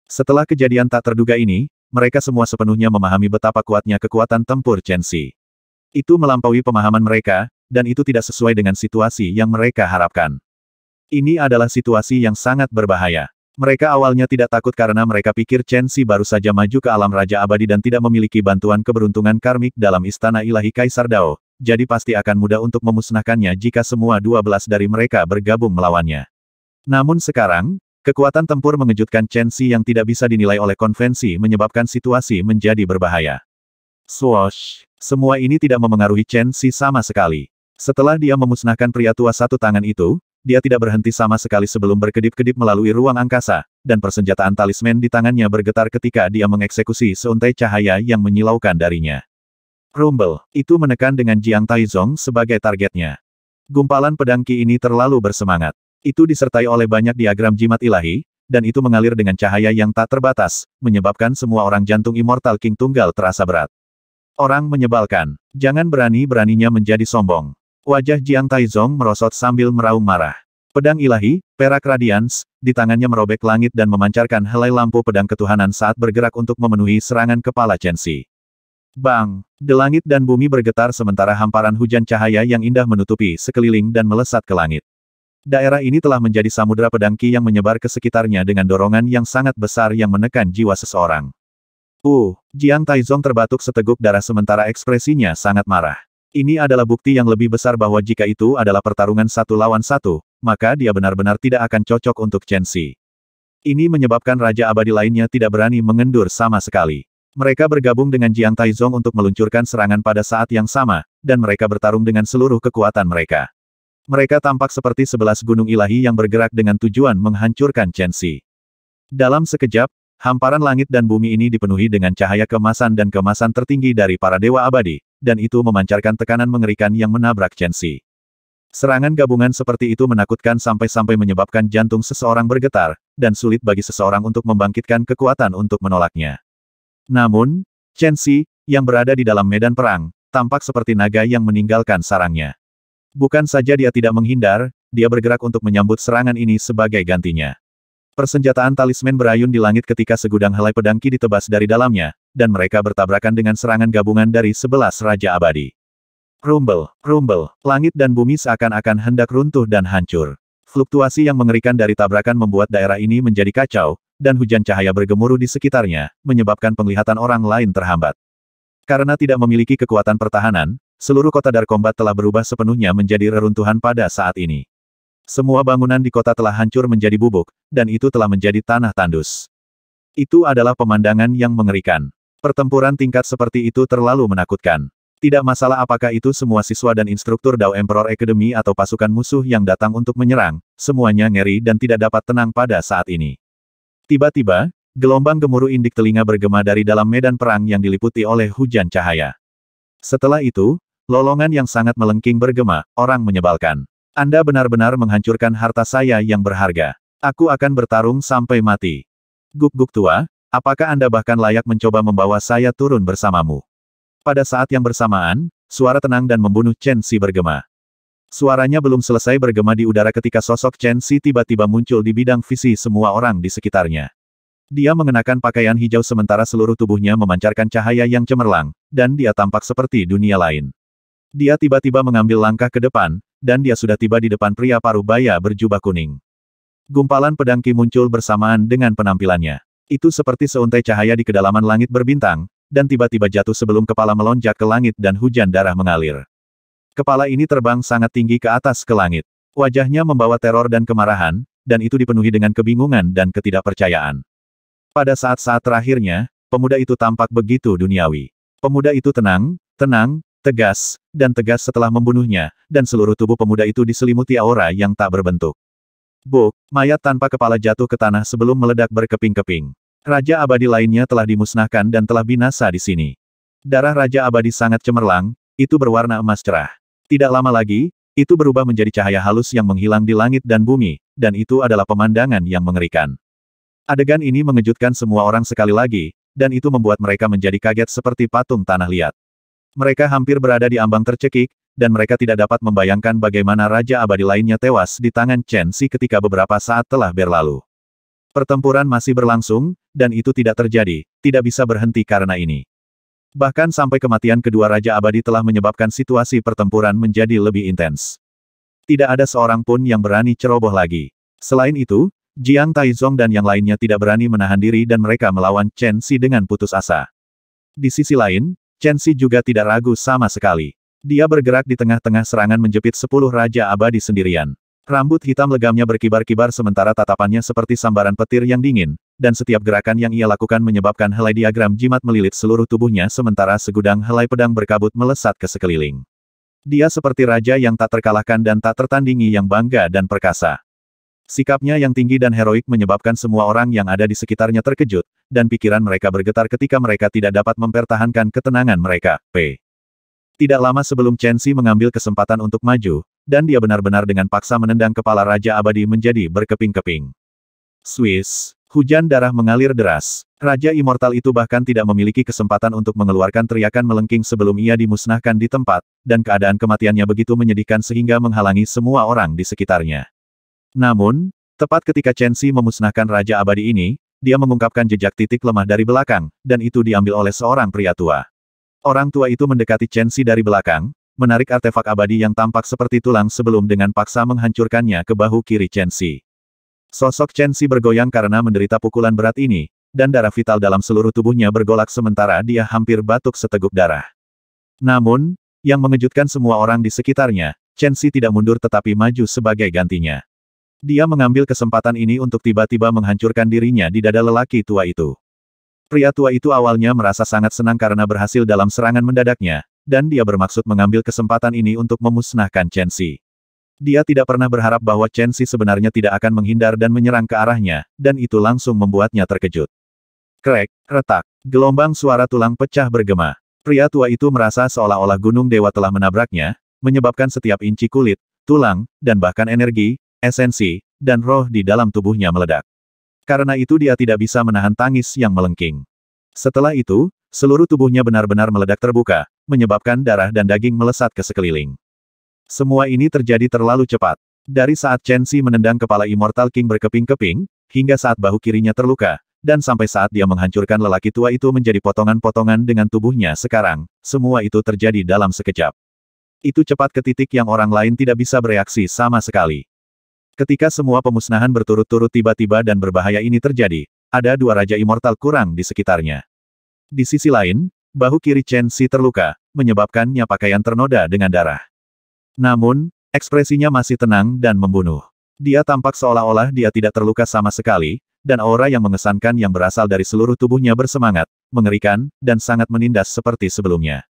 Setelah kejadian tak terduga ini, mereka semua sepenuhnya memahami betapa kuatnya kekuatan tempur Chen Chensi. Itu melampaui pemahaman mereka, dan itu tidak sesuai dengan situasi yang mereka harapkan. Ini adalah situasi yang sangat berbahaya. Mereka awalnya tidak takut karena mereka pikir Chen Xi baru saja maju ke alam Raja Abadi dan tidak memiliki bantuan keberuntungan karmik dalam Istana Ilahi Kaisar Dao, jadi pasti akan mudah untuk memusnahkannya jika semua 12 dari mereka bergabung melawannya. Namun sekarang, Kekuatan tempur mengejutkan Chen Xi yang tidak bisa dinilai oleh konvensi menyebabkan situasi menjadi berbahaya. Swoosh! Semua ini tidak memengaruhi Chen Xi sama sekali. Setelah dia memusnahkan pria tua satu tangan itu, dia tidak berhenti sama sekali sebelum berkedip-kedip melalui ruang angkasa, dan persenjataan talisman di tangannya bergetar ketika dia mengeksekusi seuntai cahaya yang menyilaukan darinya. Rumble, itu menekan dengan Jiang Taizong sebagai targetnya. Gumpalan pedang Qi ini terlalu bersemangat. Itu disertai oleh banyak diagram jimat ilahi, dan itu mengalir dengan cahaya yang tak terbatas, menyebabkan semua orang jantung Immortal King tunggal terasa berat. Orang menyebalkan. Jangan berani-beraninya menjadi sombong. Wajah Jiang Taizong merosot sambil meraung marah. Pedang ilahi, perak radians, di tangannya merobek langit dan memancarkan helai lampu pedang ketuhanan saat bergerak untuk memenuhi serangan kepala Chensi. Bang! De langit dan bumi bergetar sementara hamparan hujan cahaya yang indah menutupi sekeliling dan melesat ke langit. Daerah ini telah menjadi samudera pedangki yang menyebar ke sekitarnya dengan dorongan yang sangat besar yang menekan jiwa seseorang. Uh, Jiang Taizong terbatuk seteguk darah sementara ekspresinya sangat marah. Ini adalah bukti yang lebih besar bahwa jika itu adalah pertarungan satu lawan satu, maka dia benar-benar tidak akan cocok untuk Chen Xi. Ini menyebabkan Raja Abadi lainnya tidak berani mengendur sama sekali. Mereka bergabung dengan Jiang Taizong untuk meluncurkan serangan pada saat yang sama, dan mereka bertarung dengan seluruh kekuatan mereka. Mereka tampak seperti sebelas gunung ilahi yang bergerak dengan tujuan menghancurkan Chen Xi. Dalam sekejap, hamparan langit dan bumi ini dipenuhi dengan cahaya kemasan dan kemasan tertinggi dari para dewa abadi, dan itu memancarkan tekanan mengerikan yang menabrak Chen Xi. Serangan gabungan seperti itu menakutkan sampai-sampai menyebabkan jantung seseorang bergetar, dan sulit bagi seseorang untuk membangkitkan kekuatan untuk menolaknya. Namun, Chen Xi, yang berada di dalam medan perang, tampak seperti naga yang meninggalkan sarangnya. Bukan saja dia tidak menghindar, dia bergerak untuk menyambut serangan ini sebagai gantinya. Persenjataan talisman berayun di langit ketika segudang helai pedangki ditebas dari dalamnya, dan mereka bertabrakan dengan serangan gabungan dari sebelas Raja Abadi. Rumble, rumble, langit dan bumi seakan-akan hendak runtuh dan hancur. Fluktuasi yang mengerikan dari tabrakan membuat daerah ini menjadi kacau, dan hujan cahaya bergemuruh di sekitarnya, menyebabkan penglihatan orang lain terhambat. Karena tidak memiliki kekuatan pertahanan, Seluruh kota Darkombat telah berubah sepenuhnya menjadi reruntuhan pada saat ini. Semua bangunan di kota telah hancur menjadi bubuk, dan itu telah menjadi tanah tandus. Itu adalah pemandangan yang mengerikan. Pertempuran tingkat seperti itu terlalu menakutkan. Tidak masalah apakah itu semua siswa dan instruktur Dao Emperor Academy atau pasukan musuh yang datang untuk menyerang, semuanya ngeri dan tidak dapat tenang pada saat ini. Tiba-tiba, gelombang gemuruh indik telinga bergema dari dalam medan perang yang diliputi oleh hujan cahaya. Setelah itu, Lolongan yang sangat melengking bergema, orang menyebalkan. Anda benar-benar menghancurkan harta saya yang berharga. Aku akan bertarung sampai mati. Guk-guk tua, apakah Anda bahkan layak mencoba membawa saya turun bersamamu? Pada saat yang bersamaan, suara tenang dan membunuh Chen Si bergema. Suaranya belum selesai bergema di udara ketika sosok Chen Si tiba-tiba muncul di bidang visi semua orang di sekitarnya. Dia mengenakan pakaian hijau sementara seluruh tubuhnya memancarkan cahaya yang cemerlang, dan dia tampak seperti dunia lain. Dia tiba-tiba mengambil langkah ke depan, dan dia sudah tiba di depan pria paruh baya berjubah kuning. Gumpalan pedangki muncul bersamaan dengan penampilannya. Itu seperti seuntai cahaya di kedalaman langit berbintang, dan tiba-tiba jatuh sebelum kepala melonjak ke langit dan hujan darah mengalir. Kepala ini terbang sangat tinggi ke atas ke langit. Wajahnya membawa teror dan kemarahan, dan itu dipenuhi dengan kebingungan dan ketidakpercayaan. Pada saat-saat terakhirnya, pemuda itu tampak begitu duniawi. Pemuda itu tenang, tenang, tegas, dan tegas setelah membunuhnya, dan seluruh tubuh pemuda itu diselimuti aura yang tak berbentuk. Bu, mayat tanpa kepala jatuh ke tanah sebelum meledak berkeping-keping. Raja abadi lainnya telah dimusnahkan dan telah binasa di sini. Darah Raja abadi sangat cemerlang, itu berwarna emas cerah. Tidak lama lagi, itu berubah menjadi cahaya halus yang menghilang di langit dan bumi, dan itu adalah pemandangan yang mengerikan. Adegan ini mengejutkan semua orang sekali lagi, dan itu membuat mereka menjadi kaget seperti patung tanah liat. Mereka hampir berada di ambang tercekik, dan mereka tidak dapat membayangkan bagaimana Raja Abadi lainnya tewas di tangan Chen Xi ketika beberapa saat telah berlalu. Pertempuran masih berlangsung, dan itu tidak terjadi, tidak bisa berhenti karena ini. Bahkan sampai kematian kedua Raja Abadi telah menyebabkan situasi pertempuran menjadi lebih intens. Tidak ada seorang pun yang berani ceroboh lagi. Selain itu, Jiang Taizong dan yang lainnya tidak berani menahan diri dan mereka melawan Chen Xi dengan putus asa. Di sisi lain, Chen Xi juga tidak ragu sama sekali. Dia bergerak di tengah-tengah serangan menjepit sepuluh Raja Abadi sendirian. Rambut hitam legamnya berkibar-kibar sementara tatapannya seperti sambaran petir yang dingin, dan setiap gerakan yang ia lakukan menyebabkan helai diagram jimat melilit seluruh tubuhnya sementara segudang helai pedang berkabut melesat ke sekeliling. Dia seperti raja yang tak terkalahkan dan tak tertandingi yang bangga dan perkasa. Sikapnya yang tinggi dan heroik menyebabkan semua orang yang ada di sekitarnya terkejut, dan pikiran mereka bergetar ketika mereka tidak dapat mempertahankan ketenangan mereka. P. Tidak lama sebelum Chen Xi mengambil kesempatan untuk maju, dan dia benar-benar dengan paksa menendang kepala Raja Abadi menjadi berkeping-keping. Swiss, hujan darah mengalir deras. Raja Immortal itu bahkan tidak memiliki kesempatan untuk mengeluarkan teriakan melengking sebelum ia dimusnahkan di tempat, dan keadaan kematiannya begitu menyedihkan sehingga menghalangi semua orang di sekitarnya. Namun, tepat ketika Chen Xi memusnahkan Raja Abadi ini, dia mengungkapkan jejak titik lemah dari belakang, dan itu diambil oleh seorang pria tua. Orang tua itu mendekati Chen Xi dari belakang, menarik artefak abadi yang tampak seperti tulang sebelum dengan paksa menghancurkannya ke bahu kiri Chen Xi. Sosok Chen Xi bergoyang karena menderita pukulan berat ini, dan darah vital dalam seluruh tubuhnya bergolak sementara dia hampir batuk seteguk darah. Namun, yang mengejutkan semua orang di sekitarnya, Chen Xi tidak mundur tetapi maju sebagai gantinya. Dia mengambil kesempatan ini untuk tiba-tiba menghancurkan dirinya di dada lelaki tua itu. Pria tua itu awalnya merasa sangat senang karena berhasil dalam serangan mendadaknya, dan dia bermaksud mengambil kesempatan ini untuk memusnahkan Chen Xi. Dia tidak pernah berharap bahwa Chen Xi sebenarnya tidak akan menghindar dan menyerang ke arahnya, dan itu langsung membuatnya terkejut. Krek, retak, gelombang suara tulang pecah bergema. Pria tua itu merasa seolah-olah gunung dewa telah menabraknya, menyebabkan setiap inci kulit, tulang, dan bahkan energi, esensi, dan roh di dalam tubuhnya meledak. Karena itu dia tidak bisa menahan tangis yang melengking. Setelah itu, seluruh tubuhnya benar-benar meledak terbuka, menyebabkan darah dan daging melesat ke sekeliling. Semua ini terjadi terlalu cepat. Dari saat Chen Xi menendang kepala Immortal King berkeping-keping, hingga saat bahu kirinya terluka, dan sampai saat dia menghancurkan lelaki tua itu menjadi potongan-potongan dengan tubuhnya sekarang, semua itu terjadi dalam sekejap. Itu cepat ke titik yang orang lain tidak bisa bereaksi sama sekali. Ketika semua pemusnahan berturut-turut tiba-tiba dan berbahaya ini terjadi, ada dua Raja Immortal kurang di sekitarnya. Di sisi lain, bahu kiri Chen Si terluka, menyebabkannya pakaian ternoda dengan darah. Namun, ekspresinya masih tenang dan membunuh. Dia tampak seolah-olah dia tidak terluka sama sekali, dan aura yang mengesankan yang berasal dari seluruh tubuhnya bersemangat, mengerikan, dan sangat menindas seperti sebelumnya.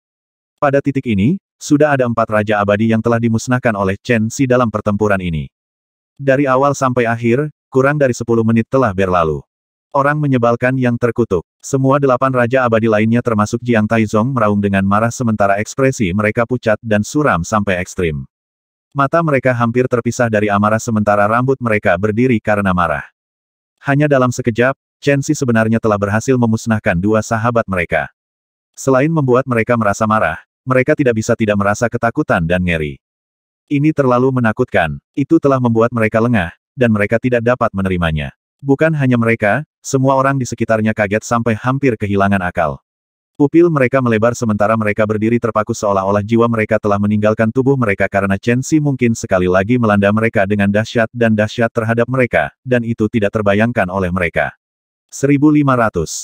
Pada titik ini, sudah ada empat Raja Abadi yang telah dimusnahkan oleh Chen Si dalam pertempuran ini. Dari awal sampai akhir, kurang dari 10 menit telah berlalu. Orang menyebalkan yang terkutuk. Semua delapan raja abadi lainnya termasuk Jiang Taizong meraung dengan marah sementara ekspresi mereka pucat dan suram sampai ekstrim. Mata mereka hampir terpisah dari amarah sementara rambut mereka berdiri karena marah. Hanya dalam sekejap, Chen Xi sebenarnya telah berhasil memusnahkan dua sahabat mereka. Selain membuat mereka merasa marah, mereka tidak bisa tidak merasa ketakutan dan ngeri. Ini terlalu menakutkan, itu telah membuat mereka lengah, dan mereka tidak dapat menerimanya. Bukan hanya mereka, semua orang di sekitarnya kaget sampai hampir kehilangan akal. Pupil mereka melebar sementara mereka berdiri terpaku seolah-olah jiwa mereka telah meninggalkan tubuh mereka karena Chen Xi mungkin sekali lagi melanda mereka dengan dahsyat dan dahsyat terhadap mereka, dan itu tidak terbayangkan oleh mereka. 1500